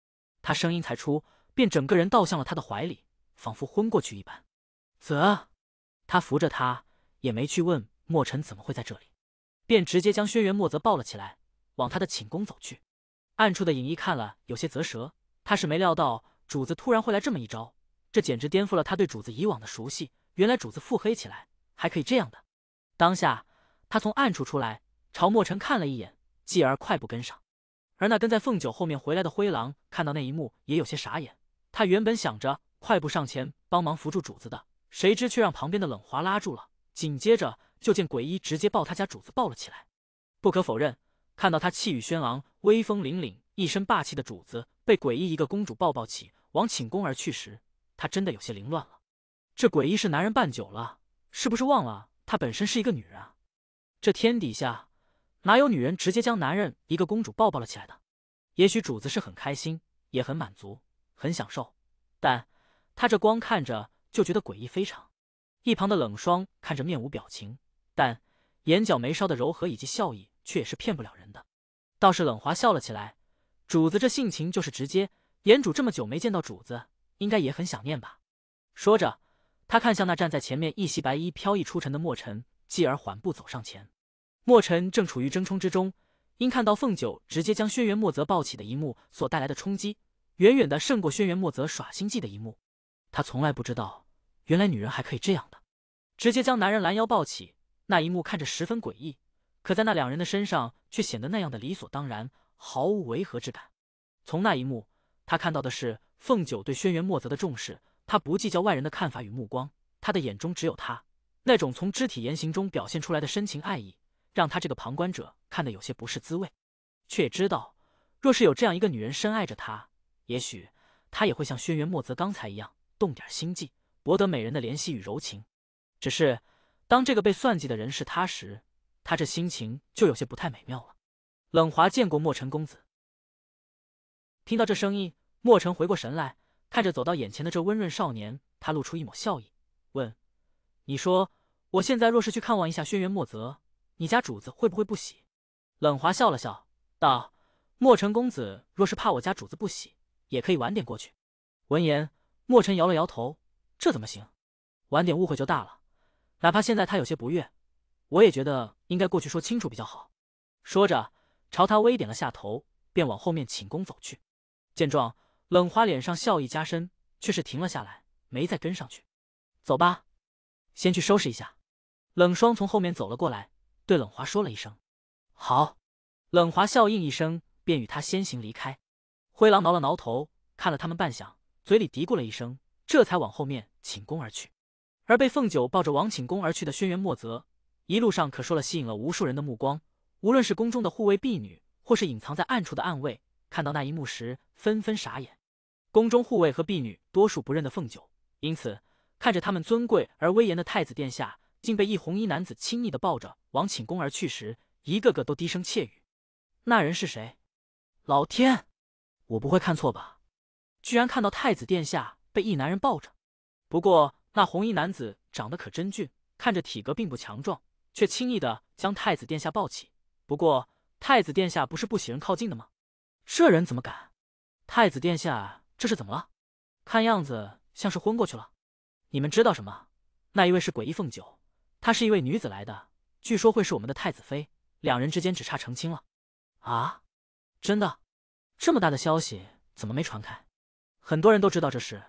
他声音才出，便整个人倒向了他的怀里。仿佛昏过去一般，啧，他扶着他，也没去问墨尘怎么会在这里，便直接将轩辕墨泽抱了起来，往他的寝宫走去。暗处的影一看了有些啧舌，他是没料到主子突然会来这么一招，这简直颠覆了他对主子以往的熟悉。原来主子腹黑起来还可以这样的。当下他从暗处出来，朝墨尘看了一眼，继而快步跟上。而那跟在凤九后面回来的灰狼看到那一幕也有些傻眼，他原本想着。快步上前帮忙扶住主子的，谁知却让旁边的冷华拉住了。紧接着就见鬼医直接抱他家主子抱了起来。不可否认，看到他气宇轩昂、威风凛凛、一身霸气的主子被诡异一个公主抱抱起，往寝宫而去时，他真的有些凌乱了。这诡异是男人办久了，是不是忘了他本身是一个女人啊？这天底下哪有女人直接将男人一个公主抱抱了起来的？也许主子是很开心，也很满足，很享受，但。他这光看着就觉得诡异非常，一旁的冷霜看着面无表情，但眼角眉梢的柔和以及笑意却也是骗不了人的。倒是冷华笑了起来：“主子这性情就是直接。严主这么久没见到主子，应该也很想念吧？”说着，他看向那站在前面一袭白衣飘逸出尘的墨尘，继而缓步走上前。墨尘正处于争冲之中，因看到凤九直接将轩辕墨泽抱起的一幕所带来的冲击，远远的胜过轩辕墨泽耍心计的一幕。他从来不知道，原来女人还可以这样的，直接将男人拦腰抱起。那一幕看着十分诡异，可在那两人的身上却显得那样的理所当然，毫无违和之感。从那一幕，他看到的是凤九对轩辕墨泽的重视，他不计较外人的看法与目光，他的眼中只有他。那种从肢体言行中表现出来的深情爱意，让他这个旁观者看得有些不是滋味。却也知道，若是有这样一个女人深爱着他，也许他也会像轩辕墨泽刚才一样。动点心计，博得美人的怜惜与柔情。只是当这个被算计的人是他时，他这心情就有些不太美妙了。冷华见过墨尘公子。听到这声音，墨尘回过神来，看着走到眼前的这温润少年，他露出一抹笑意，问：“你说，我现在若是去看望一下轩辕墨泽，你家主子会不会不喜？”冷华笑了笑，道：“墨尘公子若是怕我家主子不喜，也可以晚点过去。”闻言。莫尘摇了摇头，这怎么行？晚点误会就大了。哪怕现在他有些不悦，我也觉得应该过去说清楚比较好。说着，朝他微点了下头，便往后面寝宫走去。见状，冷华脸上笑意加深，却是停了下来，没再跟上去。走吧，先去收拾一下。冷霜从后面走了过来，对冷华说了一声：“好。”冷华笑应一声，便与他先行离开。灰狼挠了挠头，看了他们半晌。嘴里嘀咕了一声，这才往后面寝宫而去。而被凤九抱着往寝宫而去的轩辕墨泽，一路上可说了吸引了无数人的目光。无论是宫中的护卫婢女，或是隐藏在暗处的暗卫，看到那一幕时，纷纷傻眼。宫中护卫和婢女多数不认得凤九，因此看着他们尊贵而威严的太子殿下，竟被一红衣男子轻昵的抱着往寝宫而去时，一个个都低声窃语：“那人是谁？老天，我不会看错吧？”居然看到太子殿下被一男人抱着，不过那红衣男子长得可真俊，看着体格并不强壮，却轻易的将太子殿下抱起。不过太子殿下不是不喜人靠近的吗？这人怎么敢？太子殿下这是怎么了？看样子像是昏过去了。你们知道什么？那一位是诡异凤九，她是一位女子来的，据说会是我们的太子妃，两人之间只差成亲了。啊！真的？这么大的消息怎么没传开？很多人都知道这事，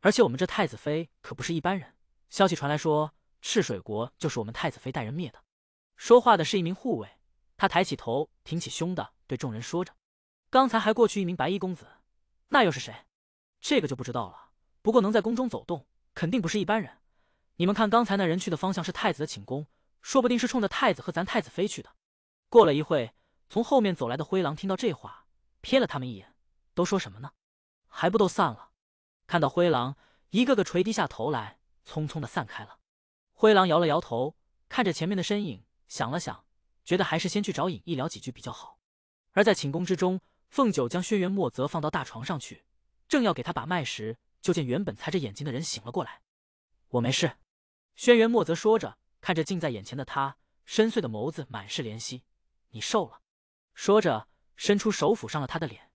而且我们这太子妃可不是一般人。消息传来说，赤水国就是我们太子妃带人灭的。说话的是一名护卫，他抬起头，挺起胸的对众人说着：“刚才还过去一名白衣公子，那又是谁？这个就不知道了。不过能在宫中走动，肯定不是一般人。你们看，刚才那人去的方向是太子的寝宫，说不定是冲着太子和咱太子妃去的。”过了一会，从后面走来的灰狼听到这话，瞥了他们一眼：“都说什么呢？”还不都散了？看到灰狼，一个个垂低下头来，匆匆的散开了。灰狼摇了摇头，看着前面的身影，想了想，觉得还是先去找尹一聊几句比较好。而在寝宫之中，凤九将轩辕墨泽放到大床上去，正要给他把脉时，就见原本擦着眼睛的人醒了过来。我没事。轩辕墨泽说着，看着近在眼前的他，深邃的眸子满是怜惜。你瘦了。说着，伸出手抚上了他的脸。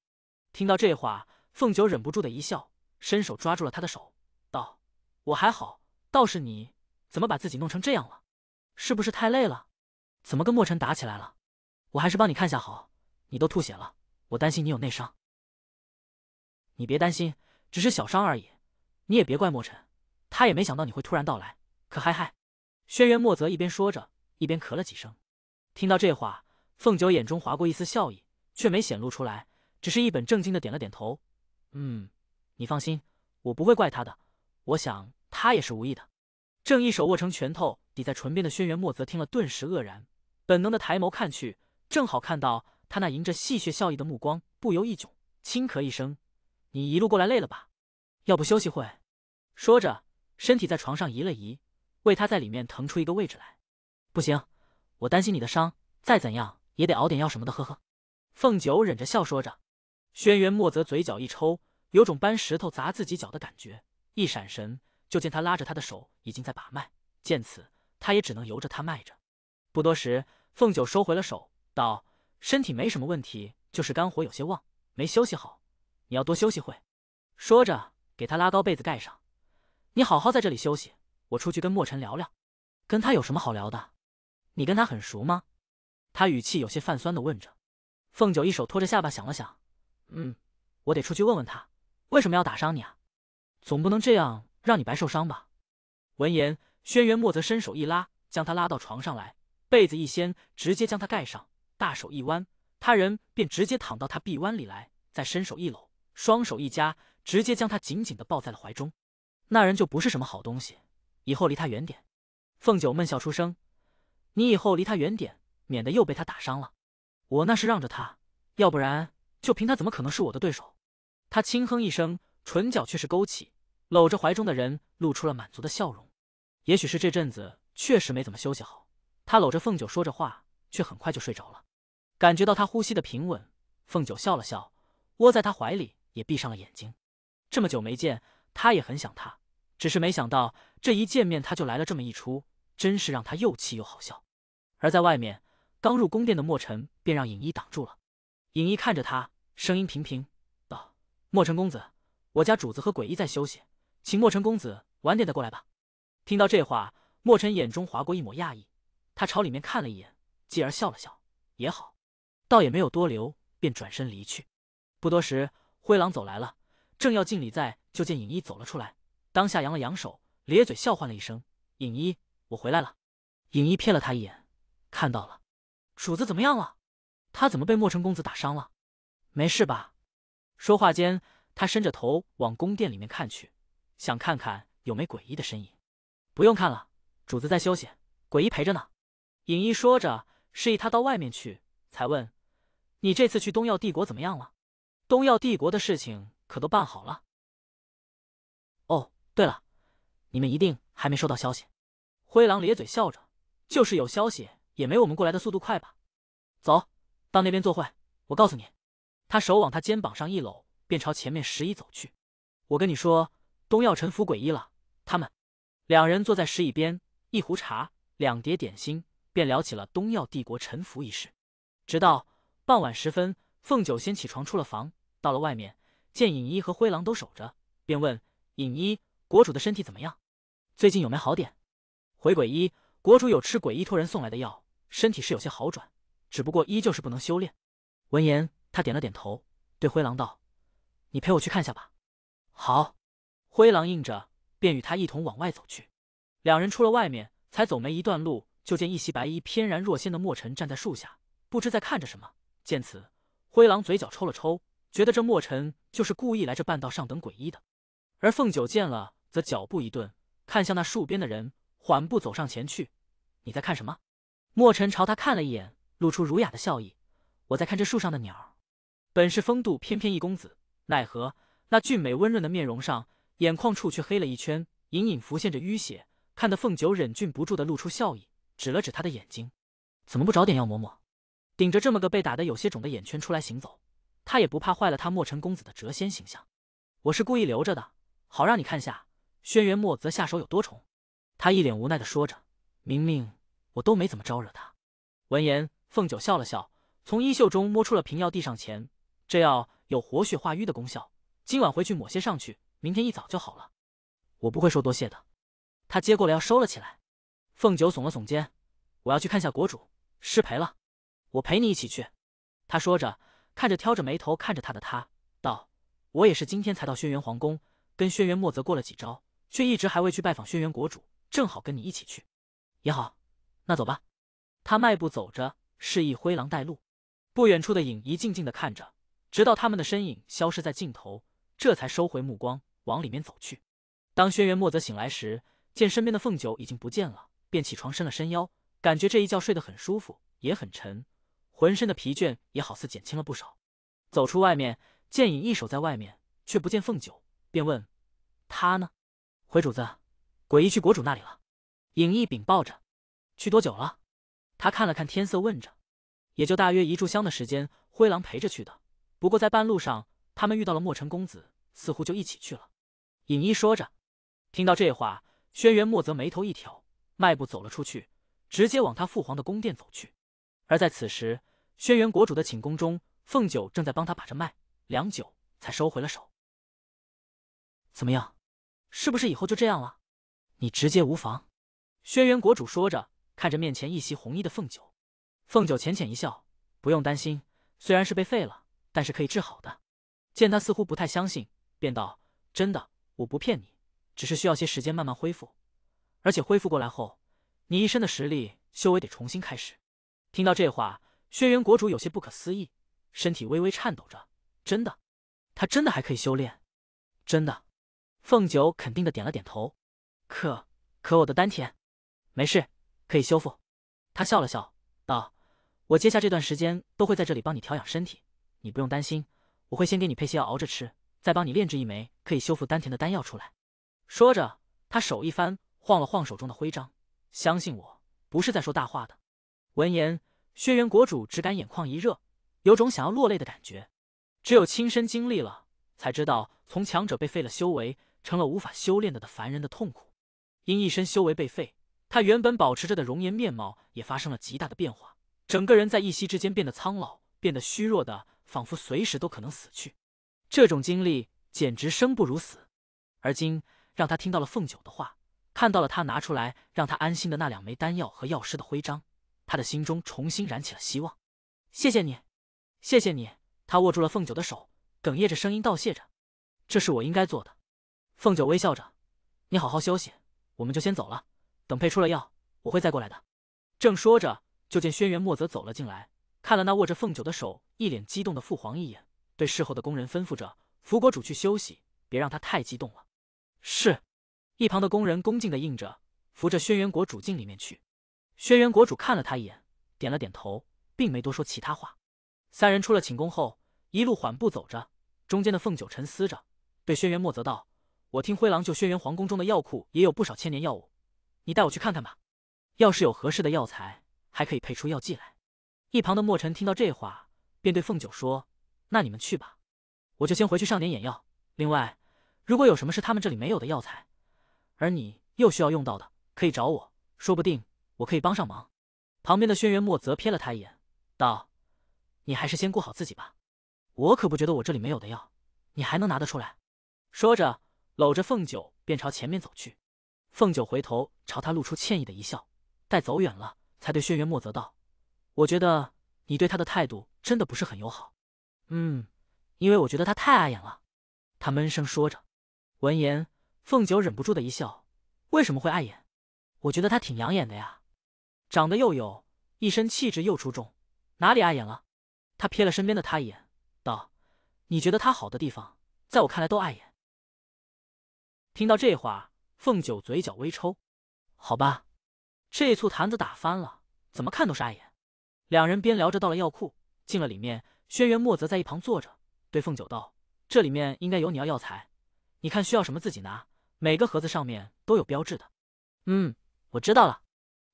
听到这话。凤九忍不住的一笑，伸手抓住了他的手，道：“我还好，倒是你，怎么把自己弄成这样了？是不是太累了？怎么跟莫尘打起来了？我还是帮你看下好，你都吐血了，我担心你有内伤。”“你别担心，只是小伤而已。你也别怪莫尘，他也没想到你会突然到来。可嗨嗨！”轩辕墨泽一边说着，一边咳了几声。听到这话，凤九眼中划过一丝笑意，却没显露出来，只是一本正经的点了点头。嗯，你放心，我不会怪他的。我想他也是无意的。正一手握成拳头抵在唇边的轩辕墨，则听了顿时愕然，本能的抬眸看去，正好看到他那迎着戏谑笑意的目光，不由一窘，轻咳一声：“你一路过来累了吧？要不休息会？”说着，身体在床上移了移，为他在里面腾出一个位置来。“不行，我担心你的伤，再怎样也得熬点药什么的。”呵呵，凤九忍着笑说着。轩辕墨泽嘴角一抽，有种搬石头砸自己脚的感觉。一闪神，就见他拉着他的手已经在把脉，见此他也只能由着他脉着。不多时，凤九收回了手，道：“身体没什么问题，就是肝火有些旺，没休息好，你要多休息会。”说着，给他拉高被子盖上，“你好好在这里休息，我出去跟墨尘聊聊。”“跟他有什么好聊的？你跟他很熟吗？”他语气有些泛酸的问着。凤九一手托着下巴想了想。嗯，我得出去问问他，为什么要打伤你啊？总不能这样让你白受伤吧？闻言，轩辕墨则伸手一拉，将他拉到床上来，被子一掀，直接将他盖上，大手一弯，他人便直接躺到他臂弯里来，再伸手一搂，双手一夹，直接将他紧紧的抱在了怀中。那人就不是什么好东西，以后离他远点。凤九闷笑出声，你以后离他远点，免得又被他打伤了。我那是让着他，要不然。就凭他，怎么可能是我的对手？他轻哼一声，唇角却是勾起，搂着怀中的人，露出了满足的笑容。也许是这阵子确实没怎么休息好，他搂着凤九说着话，却很快就睡着了。感觉到他呼吸的平稳，凤九笑了笑，窝在他怀里，也闭上了眼睛。这么久没见，他也很想他，只是没想到这一见面他就来了这么一出，真是让他又气又好笑。而在外面，刚入宫殿的莫尘便让影衣挡住了。影一看着他，声音平平道：“墨尘公子，我家主子和诡异在休息，请墨尘公子晚点再过来吧。”听到这话，墨尘眼中划过一抹讶异，他朝里面看了一眼，继而笑了笑：“也好，倒也没有多留，便转身离去。”不多时，灰狼走来了，正要敬礼在，就见影一走了出来，当下扬了扬手，咧嘴笑唤了一声：“影一，我回来了。”影一瞥了他一眼，看到了：“主子怎么样了？”他怎么被墨尘公子打伤了？没事吧？说话间，他伸着头往宫殿里面看去，想看看有没诡异的身影。不用看了，主子在休息，诡异陪着呢。影一说着，示意他到外面去，才问：“你这次去东耀帝国怎么样了？东耀帝国的事情可都办好了？”哦，对了，你们一定还没收到消息。灰狼咧嘴笑着：“就是有消息，也没我们过来的速度快吧？”走。到那边坐会，我告诉你。他手往他肩膀上一搂，便朝前面石椅走去。我跟你说，东耀臣服鬼医了。他们两人坐在石椅边，一壶茶，两碟点心，便聊起了东耀帝国臣服一事。直到傍晚时分，凤九先起床出了房，到了外面，见尹一和灰狼都守着，便问尹一：“国主的身体怎么样？最近有没好点？”回鬼医，国主有吃鬼医托人送来的药，身体是有些好转。只不过依旧是不能修炼。闻言，他点了点头，对灰狼道：“你陪我去看下吧。”好，灰狼应着，便与他一同往外走去。两人出了外面，才走没一段路，就见一袭白衣、翩然若仙的墨尘站在树下，不知在看着什么。见此，灰狼嘴角抽了抽，觉得这墨尘就是故意来这半道上等鬼医的。而凤九见了，则脚步一顿，看向那树边的人，缓步走上前去：“你在看什么？”墨尘朝他看了一眼。露出儒雅的笑意，我在看这树上的鸟，本是风度翩翩一公子，奈何那俊美温润的面容上，眼眶处却黑了一圈，隐隐浮现着淤血，看得凤九忍俊不住的露出笑意，指了指他的眼睛，怎么不早点要抹抹？顶着这么个被打得有些肿的眼圈出来行走，他也不怕坏了他墨尘公子的谪仙形象。我是故意留着的，好让你看下轩辕墨泽下手有多重。他一脸无奈的说着，明明我都没怎么招惹他。闻言。凤九笑了笑，从衣袖中摸出了瓶药，递上前。这药有活血化瘀的功效，今晚回去抹些上去，明天一早就好了。我不会说多谢的。他接过了药，收了起来。凤九耸了耸肩：“我要去看下国主，失陪了。我陪你一起去。”他说着，看着挑着眉头看着他的他，道：“我也是今天才到轩辕皇宫，跟轩辕墨泽过了几招，却一直还未去拜访轩辕国主，正好跟你一起去。”也好，那走吧。他迈步走着。示意灰狼带路，不远处的影一静静的看着，直到他们的身影消失在尽头，这才收回目光，往里面走去。当轩辕墨泽醒来时，见身边的凤九已经不见了，便起床伸了伸腰，感觉这一觉睡得很舒服，也很沉，浑身的疲倦也好似减轻了不少。走出外面，见影一手在外面，却不见凤九，便问：“他呢？”回主子，鬼医去国主那里了。影一禀报着：“去多久了？”他看了看天色，问着：“也就大约一炷香的时间，灰狼陪着去的。不过在半路上，他们遇到了墨尘公子，似乎就一起去了。”尹一说着。听到这话，轩辕墨泽眉头一挑，迈步走了出去，直接往他父皇的宫殿走去。而在此时，轩辕国主的寝宫中，凤九正在帮他把着脉，良久才收回了手。“怎么样？是不是以后就这样了？你直接无妨。”轩辕国主说着。看着面前一袭红衣的凤九，凤九浅浅一笑，不用担心，虽然是被废了，但是可以治好的。见他似乎不太相信，便道：“真的，我不骗你，只是需要些时间慢慢恢复。而且恢复过来后，你一身的实力修为得重新开始。”听到这话，轩辕国主有些不可思议，身体微微颤抖着：“真的？他真的还可以修炼？”“真的。”凤九肯定的点了点头。“可可，我的丹田……没事。”可以修复，他笑了笑，道：“我接下这段时间都会在这里帮你调养身体，你不用担心。我会先给你配些药熬着吃，再帮你炼制一枚可以修复丹田的丹药出来。”说着，他手一翻，晃了晃手中的徽章，相信我不是在说大话的。闻言，轩辕国主只感眼眶一热，有种想要落泪的感觉。只有亲身经历了，才知道从强者被废了修为，成了无法修炼的凡人的痛苦。因一身修为被废。他原本保持着的容颜面貌也发生了极大的变化，整个人在一夕之间变得苍老，变得虚弱的，仿佛随时都可能死去。这种经历简直生不如死。而今，让他听到了凤九的话，看到了他拿出来让他安心的那两枚丹药和药师的徽章，他的心中重新燃起了希望。谢谢你，谢谢你。他握住了凤九的手，哽咽着声音道谢着：“这是我应该做的。”凤九微笑着：“你好好休息，我们就先走了。”等配出了药，我会再过来的。正说着，就见轩辕墨泽走了进来，看了那握着凤九的手、一脸激动的父皇一眼，对侍后的宫人吩咐着：“扶国主去休息，别让他太激动了。”是。一旁的宫人恭敬的应着，扶着轩辕国主进里面去。轩辕国主看了他一眼，点了点头，并没多说其他话。三人出了寝宫后，一路缓步走着，中间的凤九沉思着，对轩辕墨泽道：“我听灰狼救轩辕皇宫中的药库也有不少千年药物。”你带我去看看吧，要是有合适的药材，还可以配出药剂来。一旁的莫尘听到这话，便对凤九说：“那你们去吧，我就先回去上点眼药。另外，如果有什么是他们这里没有的药材，而你又需要用到的，可以找我，说不定我可以帮上忙。”旁边的轩辕墨则瞥了他一眼，道：“你还是先顾好自己吧，我可不觉得我这里没有的药，你还能拿得出来。”说着，搂着凤九便朝前面走去。凤九回头朝他露出歉意的一笑，待走远了，才对轩辕墨泽道：“我觉得你对他的态度真的不是很友好。”“嗯，因为我觉得他太碍眼了。”他闷声说着。闻言，凤九忍不住的一笑：“为什么会碍眼？我觉得他挺养眼的呀，长得又有一身气质又出众，哪里碍眼了？”他瞥了身边的他一眼，道：“你觉得他好的地方，在我看来都碍眼。”听到这话。凤九嘴角微抽，好吧，这醋坛子打翻了，怎么看都是碍眼。两人边聊着到了药库，进了里面，轩辕墨则在一旁坐着，对凤九道：“这里面应该有你要药材，你看需要什么自己拿，每个盒子上面都有标志的。”“嗯，我知道了。”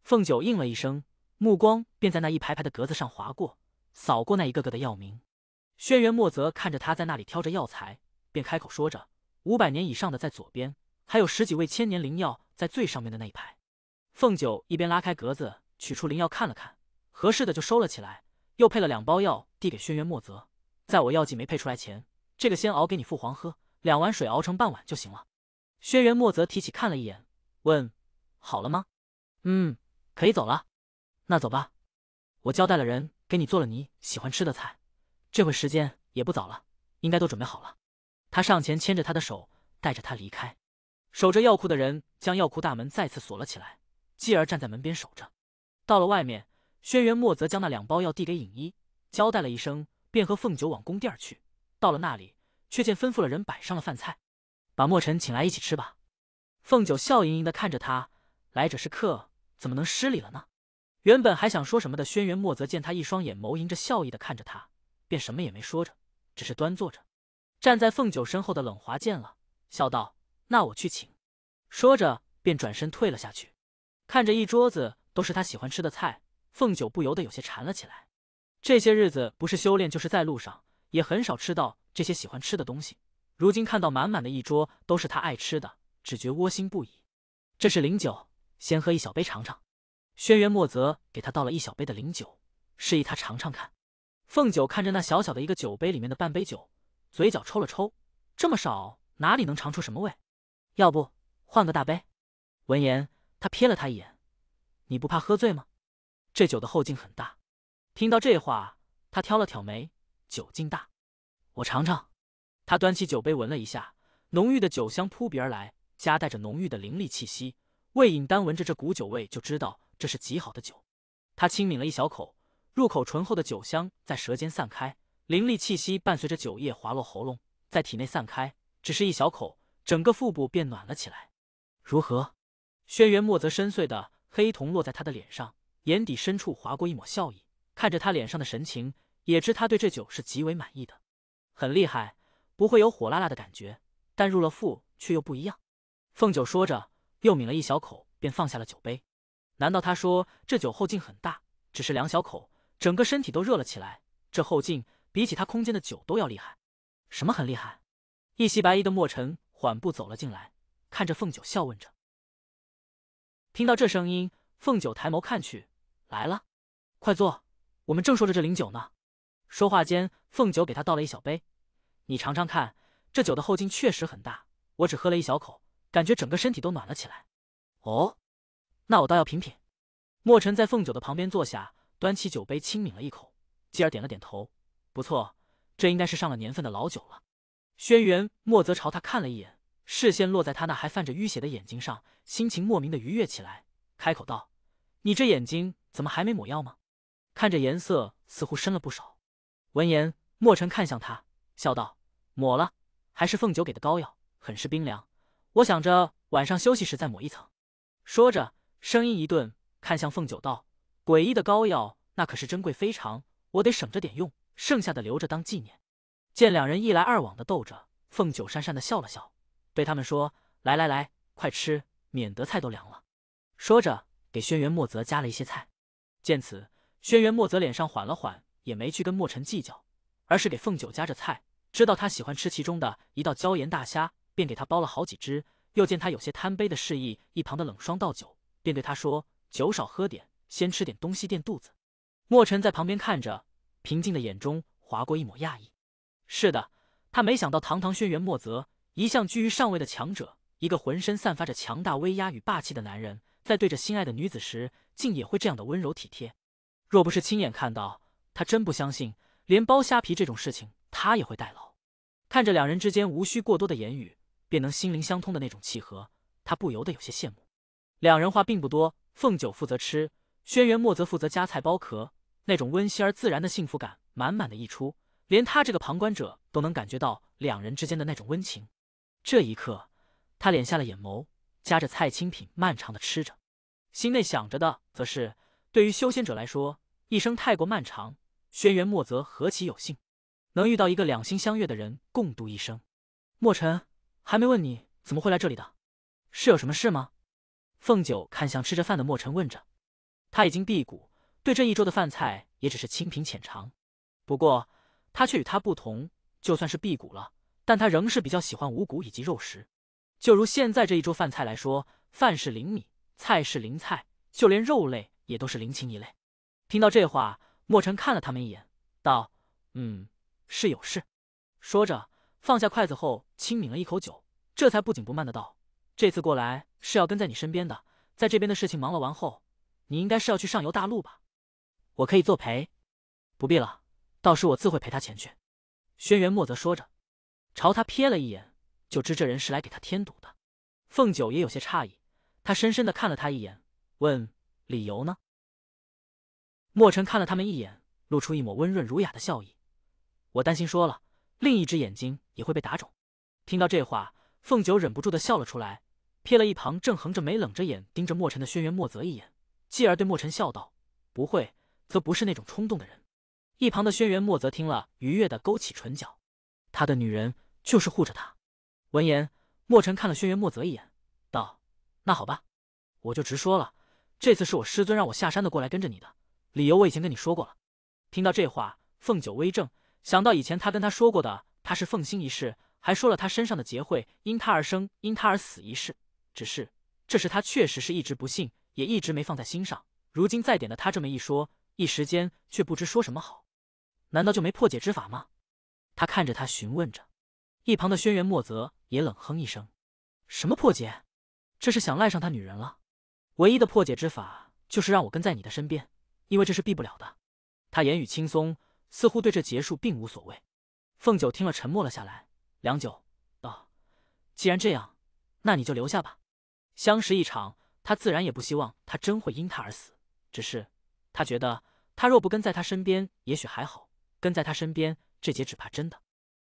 凤九应了一声，目光便在那一排排的格子上划过，扫过那一个个的药名。轩辕墨则看着他在那里挑着药材，便开口说着：“五百年以上的在左边。”还有十几味千年灵药在最上面的那一排，凤九一边拉开格子取出灵药看了看，合适的就收了起来，又配了两包药递给轩辕墨泽。在我药剂没配出来前，这个先熬给你父皇喝，两碗水熬成半碗就行了。轩辕墨泽提起看了一眼，问：“好了吗？”“嗯，可以走了。”“那走吧，我交代了人给你做了你喜欢吃的菜，这会时间也不早了，应该都准备好了。”他上前牵着他的手，带着他离开。守着药库的人将药库大门再次锁了起来，继而站在门边守着。到了外面，轩辕墨则将那两包药递给影一，交代了一声，便和凤九往宫殿去。到了那里，却见吩咐了人摆上了饭菜，把莫尘请来一起吃吧。凤九笑盈盈的看着他，来者是客，怎么能失礼了呢？原本还想说什么的轩辕墨则见他一双眼眸盈着笑意的看着他，便什么也没说着，只是端坐着。站在凤九身后的冷华见了，笑道。那我去请，说着便转身退了下去。看着一桌子都是他喜欢吃的菜，凤九不由得有些馋了起来。这些日子不是修炼就是在路上，也很少吃到这些喜欢吃的东西。如今看到满满的一桌都是他爱吃的，只觉窝心不已。这是灵酒，先喝一小杯尝尝。轩辕墨泽给他倒了一小杯的灵酒，示意他尝尝看。凤九看着那小小的一个酒杯里面的半杯酒，嘴角抽了抽，这么少哪里能尝出什么味？要不换个大杯？闻言，他瞥了他一眼：“你不怕喝醉吗？这酒的后劲很大。”听到这话，他挑了挑眉：“酒劲大，我尝尝。”他端起酒杯闻了一下，浓郁的酒香扑鼻而来，夹带着浓郁的灵力气息。魏颖丹闻着这股酒味，就知道这是极好的酒。他轻抿了一小口，入口醇厚的酒香在舌尖散开，灵力气息伴随着酒液滑落喉咙，在体内散开。只是一小口。整个腹部便暖了起来，如何？轩辕墨泽深邃的黑瞳落在他的脸上，眼底深处划过一抹笑意，看着他脸上的神情，也知他对这酒是极为满意的。很厉害，不会有火辣辣的感觉，但入了腹却又不一样。凤九说着，又抿了一小口，便放下了酒杯。难道他说这酒后劲很大？只是两小口，整个身体都热了起来，这后劲比起他空间的酒都要厉害。什么很厉害？一袭白衣的墨尘。缓步走了进来，看着凤九笑问着。听到这声音，凤九抬眸看去，来了，快坐，我们正说着这灵酒呢。说话间，凤九给他倒了一小杯，你尝尝看，这酒的后劲确实很大。我只喝了一小口，感觉整个身体都暖了起来。哦，那我倒要品品。墨尘在凤九的旁边坐下，端起酒杯轻抿了一口，继而点了点头，不错，这应该是上了年份的老酒了。轩辕墨泽朝他看了一眼，视线落在他那还泛着淤血的眼睛上，心情莫名的愉悦起来，开口道：“你这眼睛怎么还没抹药吗？看着颜色似乎深了不少。”闻言，墨尘看向他，笑道：“抹了，还是凤九给的膏药，很是冰凉。我想着晚上休息时再抹一层。”说着，声音一顿，看向凤九道：“诡异的膏药，那可是珍贵非常，我得省着点用，剩下的留着当纪念。”见两人一来二往的斗着，凤九讪讪的笑了笑，对他们说：“来来来，快吃，免得菜都凉了。”说着给轩辕墨泽夹了一些菜。见此，轩辕墨泽脸上缓了缓，也没去跟墨尘计较，而是给凤九夹着菜。知道他喜欢吃其中的一道椒盐大虾，便给他包了好几只。又见他有些贪杯的示意一旁的冷霜倒酒，便对他说：“酒少喝点，先吃点东西垫肚子。”墨尘在旁边看着，平静的眼中划过一抹讶异。是的，他没想到堂堂轩辕墨泽，一向居于上位的强者，一个浑身散发着强大威压与霸气的男人，在对着心爱的女子时，竟也会这样的温柔体贴。若不是亲眼看到，他真不相信，连剥虾皮这种事情他也会代劳。看着两人之间无需过多的言语，便能心灵相通的那种契合，他不由得有些羡慕。两人话并不多，凤九负责吃，轩辕墨泽负责夹菜剥壳，那种温馨而自然的幸福感满满的溢出。连他这个旁观者都能感觉到两人之间的那种温情。这一刻，他敛下了眼眸，夹着菜，清品漫长的吃着，心内想着的，则是对于修仙者来说，一生太过漫长。轩辕墨泽何其有幸，能遇到一个两心相悦的人共度一生。莫尘，还没问你怎么会来这里的，是有什么事吗？凤九看向吃着饭的莫尘问着，他已经辟谷，对这一桌的饭菜也只是清贫浅尝，不过。他却与他不同，就算是辟谷了，但他仍是比较喜欢五谷以及肉食。就如现在这一桌饭菜来说，饭是灵米，菜是灵菜，就连肉类也都是灵禽一类。听到这话，莫尘看了他们一眼，道：“嗯，是有事。”说着放下筷子后，轻抿了一口酒，这才不紧不慢的道：“这次过来是要跟在你身边的，在这边的事情忙了完后，你应该是要去上游大陆吧？我可以作陪，不必了。”到时我自会陪他前去，轩辕墨泽说着，朝他瞥了一眼，就知这人是来给他添堵的。凤九也有些诧异，他深深的看了他一眼，问：“理由呢？”墨尘看了他们一眼，露出一抹温润儒雅的笑意：“我担心说了，另一只眼睛也会被打肿。”听到这话，凤九忍不住的笑了出来，瞥了一旁正横着眉冷着眼盯着墨尘的轩辕墨泽一眼，继而对墨尘笑道：“不会，则不是那种冲动的人。”一旁的轩辕墨泽听了，愉悦的勾起唇角。他的女人就是护着他。闻言，墨尘看了轩辕墨泽一眼，道：“那好吧，我就直说了。这次是我师尊让我下山的，过来跟着你的。理由我已经跟你说过了。”听到这话，凤九微怔，想到以前他跟他说过的他是凤心一事，还说了他身上的劫会因他而生，因他而死一事。只是，这是他确实是一直不信，也一直没放在心上。如今再点的他这么一说，一时间却不知说什么好。难道就没破解之法吗？他看着他询问着，一旁的轩辕墨泽也冷哼一声：“什么破解？这是想赖上他女人了？唯一的破解之法就是让我跟在你的身边，因为这是避不了的。”他言语轻松，似乎对这结束并无所谓。凤九听了沉默了下来，良久道：“既然这样，那你就留下吧。相识一场，他自然也不希望他真会因他而死。只是他觉得，他若不跟在他身边，也许还好。”跟在他身边，这劫只怕真的。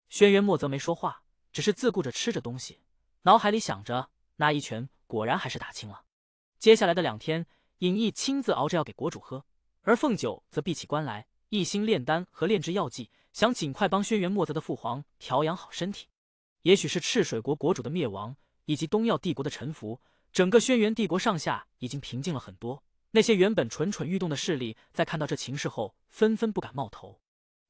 轩辕墨泽没说话，只是自顾着吃着东西，脑海里想着那一拳果然还是打轻了。接下来的两天，尹毅亲自熬着药给国主喝，而凤九则闭起关来，一心炼丹和炼制药剂，想尽快帮轩辕墨泽的父皇调养好身体。也许是赤水国国主的灭亡以及东耀帝国的臣服，整个轩辕帝国上下已经平静了很多。那些原本蠢蠢欲动的势力，在看到这情势后，纷纷不敢冒头。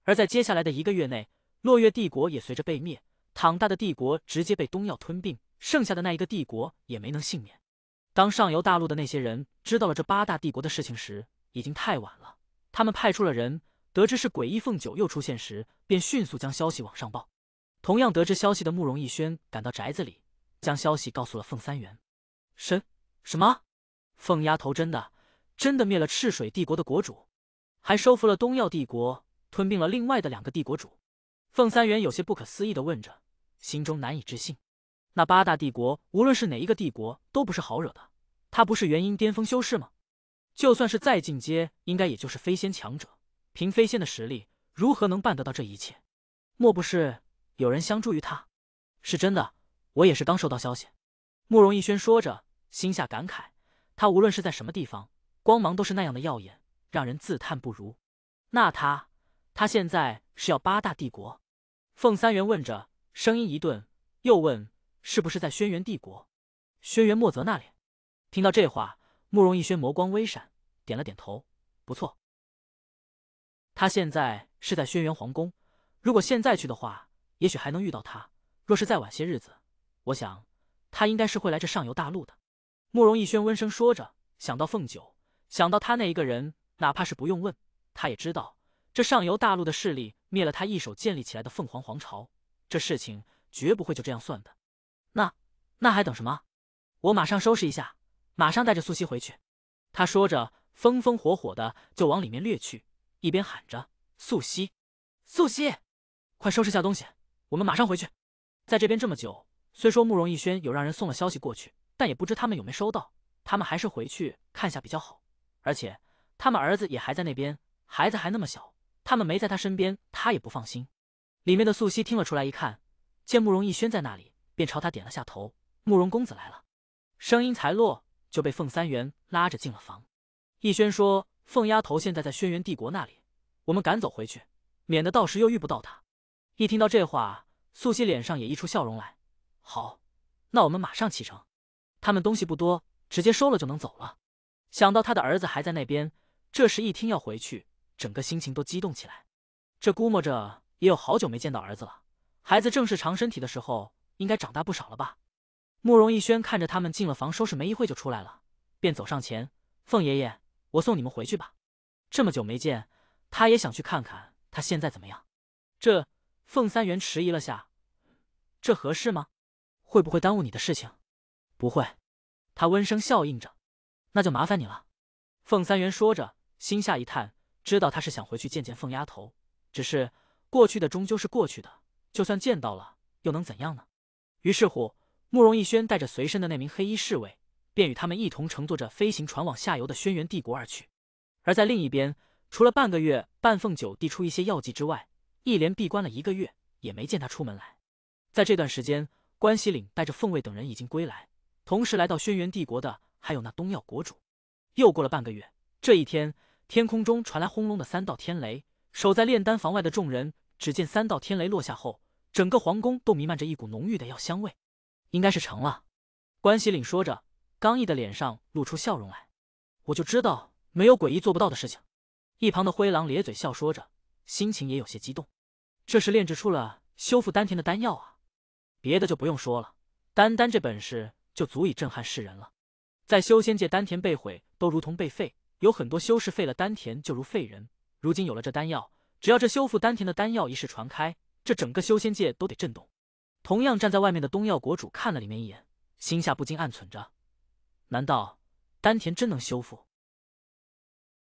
而在接下来的一个月内，落月帝国也随着被灭，躺大的帝国直接被东耀吞并，剩下的那一个帝国也没能幸免。当上游大陆的那些人知道了这八大帝国的事情时，已经太晚了。他们派出了人，得知是诡异凤九又出现时，便迅速将消息往上报。同样得知消息的慕容逸轩赶到宅子里，将消息告诉了凤三元。什什么？凤丫头真的真的灭了赤水帝国的国主，还收服了东耀帝国。吞并了另外的两个帝国主，凤三元有些不可思议的问着，心中难以置信。那八大帝国无论是哪一个帝国都不是好惹的。他不是元婴巅峰修士吗？就算是再进阶，应该也就是飞仙强者。凭飞仙的实力，如何能办得到这一切？莫不是有人相助于他？是真的，我也是刚收到消息。慕容逸轩说着，心下感慨，他无论是在什么地方，光芒都是那样的耀眼，让人自叹不如。那他。他现在是要八大帝国？凤三元问着，声音一顿，又问：“是不是在轩辕帝国？轩辕墨泽那里？”听到这话，慕容逸轩眸光微闪，点了点头：“不错。”他现在是在轩辕皇宫，如果现在去的话，也许还能遇到他。若是再晚些日子，我想他应该是会来这上游大陆的。”慕容逸轩温声说着，想到凤九，想到他那一个人，哪怕是不用问，他也知道。这上游大陆的势力灭了他一手建立起来的凤凰皇朝，这事情绝不会就这样算的。那那还等什么？我马上收拾一下，马上带着素汐回去。他说着，风风火火的就往里面掠去，一边喊着：“素汐，素汐，快收拾下东西，我们马上回去。”在这边这么久，虽说慕容逸轩有让人送了消息过去，但也不知他们有没收到。他们还是回去看下比较好，而且他们儿子也还在那边，孩子还那么小。他们没在他身边，他也不放心。里面的素汐听了出来一看，见慕容逸轩在那里，便朝他点了下头：“慕容公子来了。”声音才落，就被凤三元拉着进了房。逸轩说：“凤丫头现在在轩辕帝国那里，我们赶走回去，免得到时又遇不到她。”一听到这话，素汐脸上也溢出笑容来：“好，那我们马上启程。他们东西不多，直接收了就能走了。”想到他的儿子还在那边，这时一听要回去。整个心情都激动起来，这估摸着也有好久没见到儿子了。孩子正是长身体的时候，应该长大不少了吧？慕容逸轩看着他们进了房，收拾没一会就出来了，便走上前：“凤爷爷，我送你们回去吧。这么久没见，他也想去看看他现在怎么样。”这凤三元迟疑了下：“这合适吗？会不会耽误你的事情？”“不会。”他温声笑应着。“那就麻烦你了。”凤三元说着，心下一叹。知道他是想回去见见凤丫头，只是过去的终究是过去的，就算见到了，又能怎样呢？于是乎，慕容逸轩带着随身的那名黑衣侍卫，便与他们一同乘坐着飞行船往下游的轩辕帝国而去。而在另一边，除了半个月，半凤九递出一些药剂之外，一连闭关了一个月，也没见他出门来。在这段时间，关西岭带着凤卫等人已经归来，同时来到轩辕帝国的还有那东药国主。又过了半个月，这一天。天空中传来轰隆的三道天雷，守在炼丹房外的众人只见三道天雷落下后，整个皇宫都弥漫着一股浓郁的药香味，应该是成了。关西岭说着，刚毅的脸上露出笑容来。我就知道，没有诡异做不到的事情。一旁的灰狼咧嘴笑说着，心情也有些激动。这是炼制出了修复丹田的丹药啊！别的就不用说了，单单这本事就足以震撼世人了。在修仙界，丹田被毁都如同被废。有很多修士废了丹田就如废人，如今有了这丹药，只要这修复丹田的丹药一事传开，这整个修仙界都得震动。同样站在外面的东药国主看了里面一眼，心下不禁暗存着：难道丹田真能修复？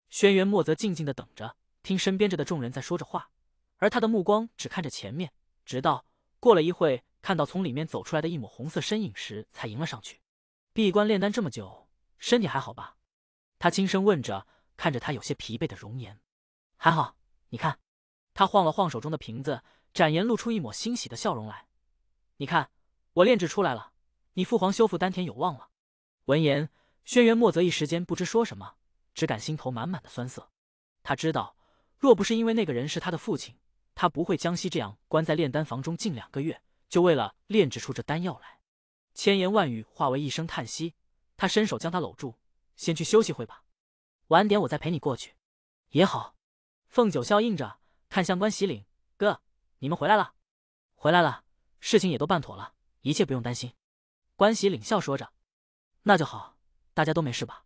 轩辕墨则静静的等着，听身边着的众人在说着话，而他的目光只看着前面，直到过了一会，看到从里面走出来的一抹红色身影时，才迎了上去。闭关炼丹这么久，身体还好吧？他轻声问着，看着他有些疲惫的容颜，还好，你看，他晃了晃手中的瓶子，展颜露出一抹欣喜的笑容来。你看，我炼制出来了，你父皇修复丹田有望了。闻言，轩辕墨泽一时间不知说什么，只感心头满满的酸涩。他知道，若不是因为那个人是他的父亲，他不会江西这样关在炼丹房中近两个月，就为了炼制出这丹药来。千言万语化为一声叹息，他伸手将他搂住。先去休息会吧，晚点我再陪你过去。也好，凤九笑应着，看向关喜岭哥：“你们回来了，回来了，事情也都办妥了，一切不用担心。”关喜岭笑说着：“那就好，大家都没事吧？”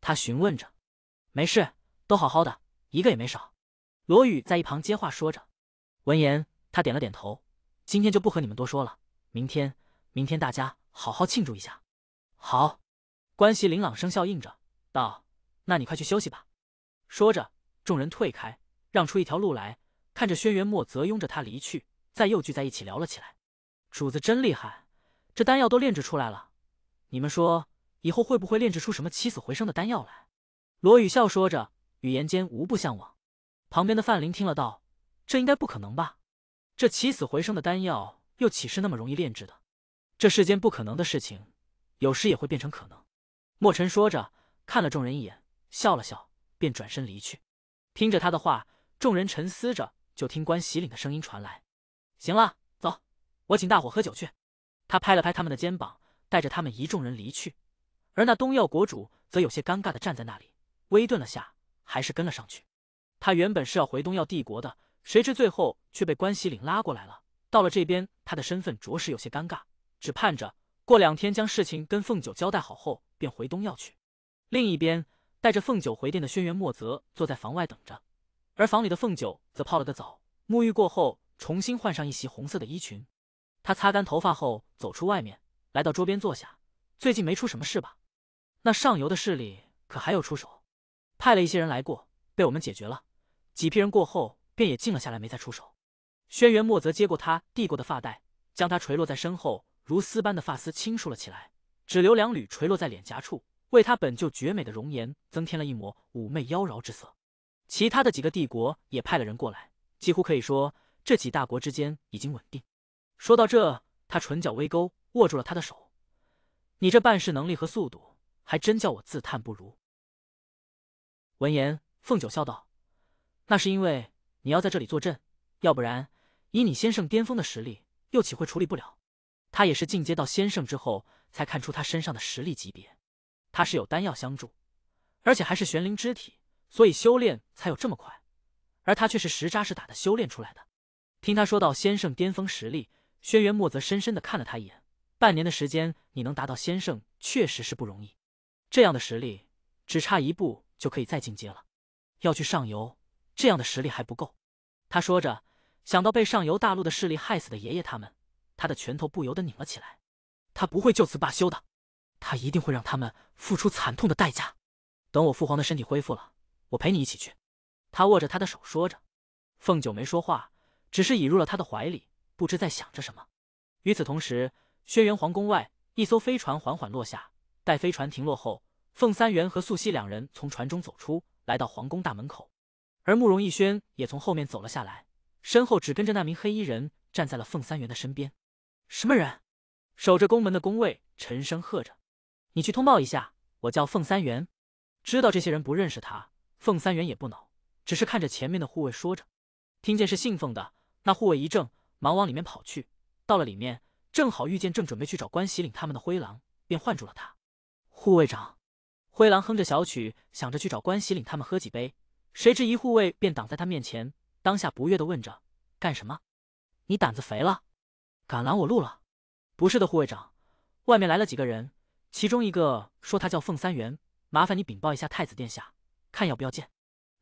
他询问着。“没事，都好好的，一个也没少。”罗宇在一旁接话说着。闻言，他点了点头：“今天就不和你们多说了，明天，明天大家好好庆祝一下。”好。关系琳琅生笑应着道：“那你快去休息吧。”说着，众人退开，让出一条路来，看着轩辕墨则拥着他离去，再又聚在一起聊了起来。“主子真厉害，这丹药都炼制出来了，你们说以后会不会炼制出什么起死回生的丹药来？”罗宇笑说着，语言间无不向往。旁边的范林听了道：“这应该不可能吧？这起死回生的丹药又岂是那么容易炼制的？这世间不可能的事情，有时也会变成可能。”莫尘说着，看了众人一眼，笑了笑，便转身离去。听着他的话，众人沉思着，就听关喜岭的声音传来：“行了，走，我请大伙喝酒去。”他拍了拍他们的肩膀，带着他们一众人离去。而那东耀国主则有些尴尬的站在那里，微顿了下，还是跟了上去。他原本是要回东耀帝国的，谁知最后却被关喜岭拉过来了。到了这边，他的身份着实有些尴尬，只盼着。过两天将事情跟凤九交代好后，便回东要去。另一边，带着凤九回店的轩辕墨泽坐在房外等着，而房里的凤九则泡了个澡，沐浴过后重新换上一袭红色的衣裙。他擦干头发后走出外面，来到桌边坐下。最近没出什么事吧？那上游的势力可还有出手？派了一些人来过，被我们解决了。几批人过后便也静了下来，没再出手。轩辕墨泽接过他递过的发带，将他垂落在身后。如丝般的发丝轻竖了起来，只留两缕垂落在脸颊处，为她本就绝美的容颜增添了一抹妩媚妖娆之色。其他的几个帝国也派了人过来，几乎可以说，这几大国之间已经稳定。说到这，他唇角微勾，握住了他的手：“你这办事能力和速度，还真叫我自叹不如。”闻言，凤九笑道：“那是因为你要在这里坐镇，要不然，以你先生巅峰的实力，又岂会处理不了？”他也是进阶到仙圣之后才看出他身上的实力级别，他是有丹药相助，而且还是玄灵之体，所以修炼才有这么快。而他却是实扎实打的修炼出来的。听他说到仙圣巅峰实力，轩辕墨则深深的看了他一眼。半年的时间你能达到仙圣，确实是不容易。这样的实力只差一步就可以再进阶了。要去上游，这样的实力还不够。他说着，想到被上游大陆的势力害死的爷爷他们。他的拳头不由得拧了起来，他不会就此罢休的，他一定会让他们付出惨痛的代价。等我父皇的身体恢复了，我陪你一起去。他握着他的手说着，凤九没说话，只是倚入了他的怀里，不知在想着什么。与此同时，轩辕皇宫外，一艘飞船缓缓落下。待飞船停落后，凤三元和素汐两人从船中走出来到皇宫大门口，而慕容逸轩也从后面走了下来，身后只跟着那名黑衣人，站在了凤三元的身边。什么人？守着宫门的宫卫沉声喝着：“你去通报一下。”我叫凤三元。知道这些人不认识他，凤三元也不恼，只是看着前面的护卫说着。听见是姓凤的，那护卫一怔，忙往里面跑去。到了里面，正好遇见正准备去找关喜岭他们的灰狼，便唤住了他。护卫长，灰狼哼着小曲，想着去找关喜岭他们喝几杯，谁知一护卫便挡在他面前，当下不悦的问着：“干什么？你胆子肥了？”敢拦我路了？不是的，护卫长，外面来了几个人，其中一个说他叫凤三元，麻烦你禀报一下太子殿下，看要不要见。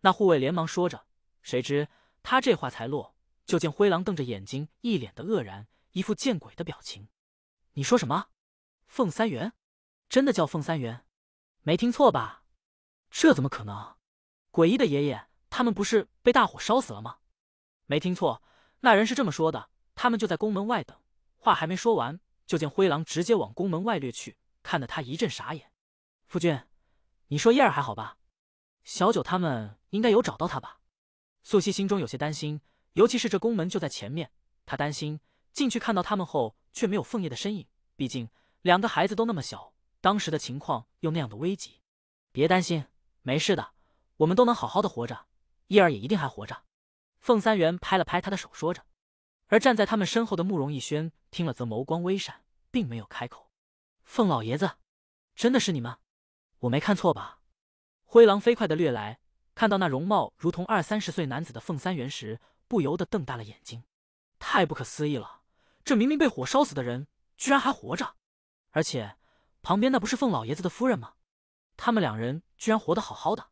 那护卫连忙说着，谁知他这话才落，就见灰狼瞪着眼睛，一脸的愕然，一副见鬼的表情。你说什么？凤三元？真的叫凤三元？没听错吧？这怎么可能？诡异的爷爷，他们不是被大火烧死了吗？没听错，那人是这么说的。他们就在宫门外等，话还没说完，就见灰狼直接往宫门外掠去，看得他一阵傻眼。夫君，你说燕儿还好吧？小九他们应该有找到他吧？素汐心中有些担心，尤其是这宫门就在前面，她担心进去看到他们后却没有凤叶的身影。毕竟两个孩子都那么小，当时的情况又那样的危急。别担心，没事的，我们都能好好的活着，燕儿也一定还活着。凤三元拍了拍他的手，说着。而站在他们身后的慕容逸轩听了，则眸光微闪，并没有开口。凤老爷子，真的是你吗？我没看错吧？灰狼飞快的掠来，看到那容貌如同二三十岁男子的凤三元时，不由得瞪大了眼睛。太不可思议了，这明明被火烧死的人，居然还活着！而且旁边那不是凤老爷子的夫人吗？他们两人居然活得好好的！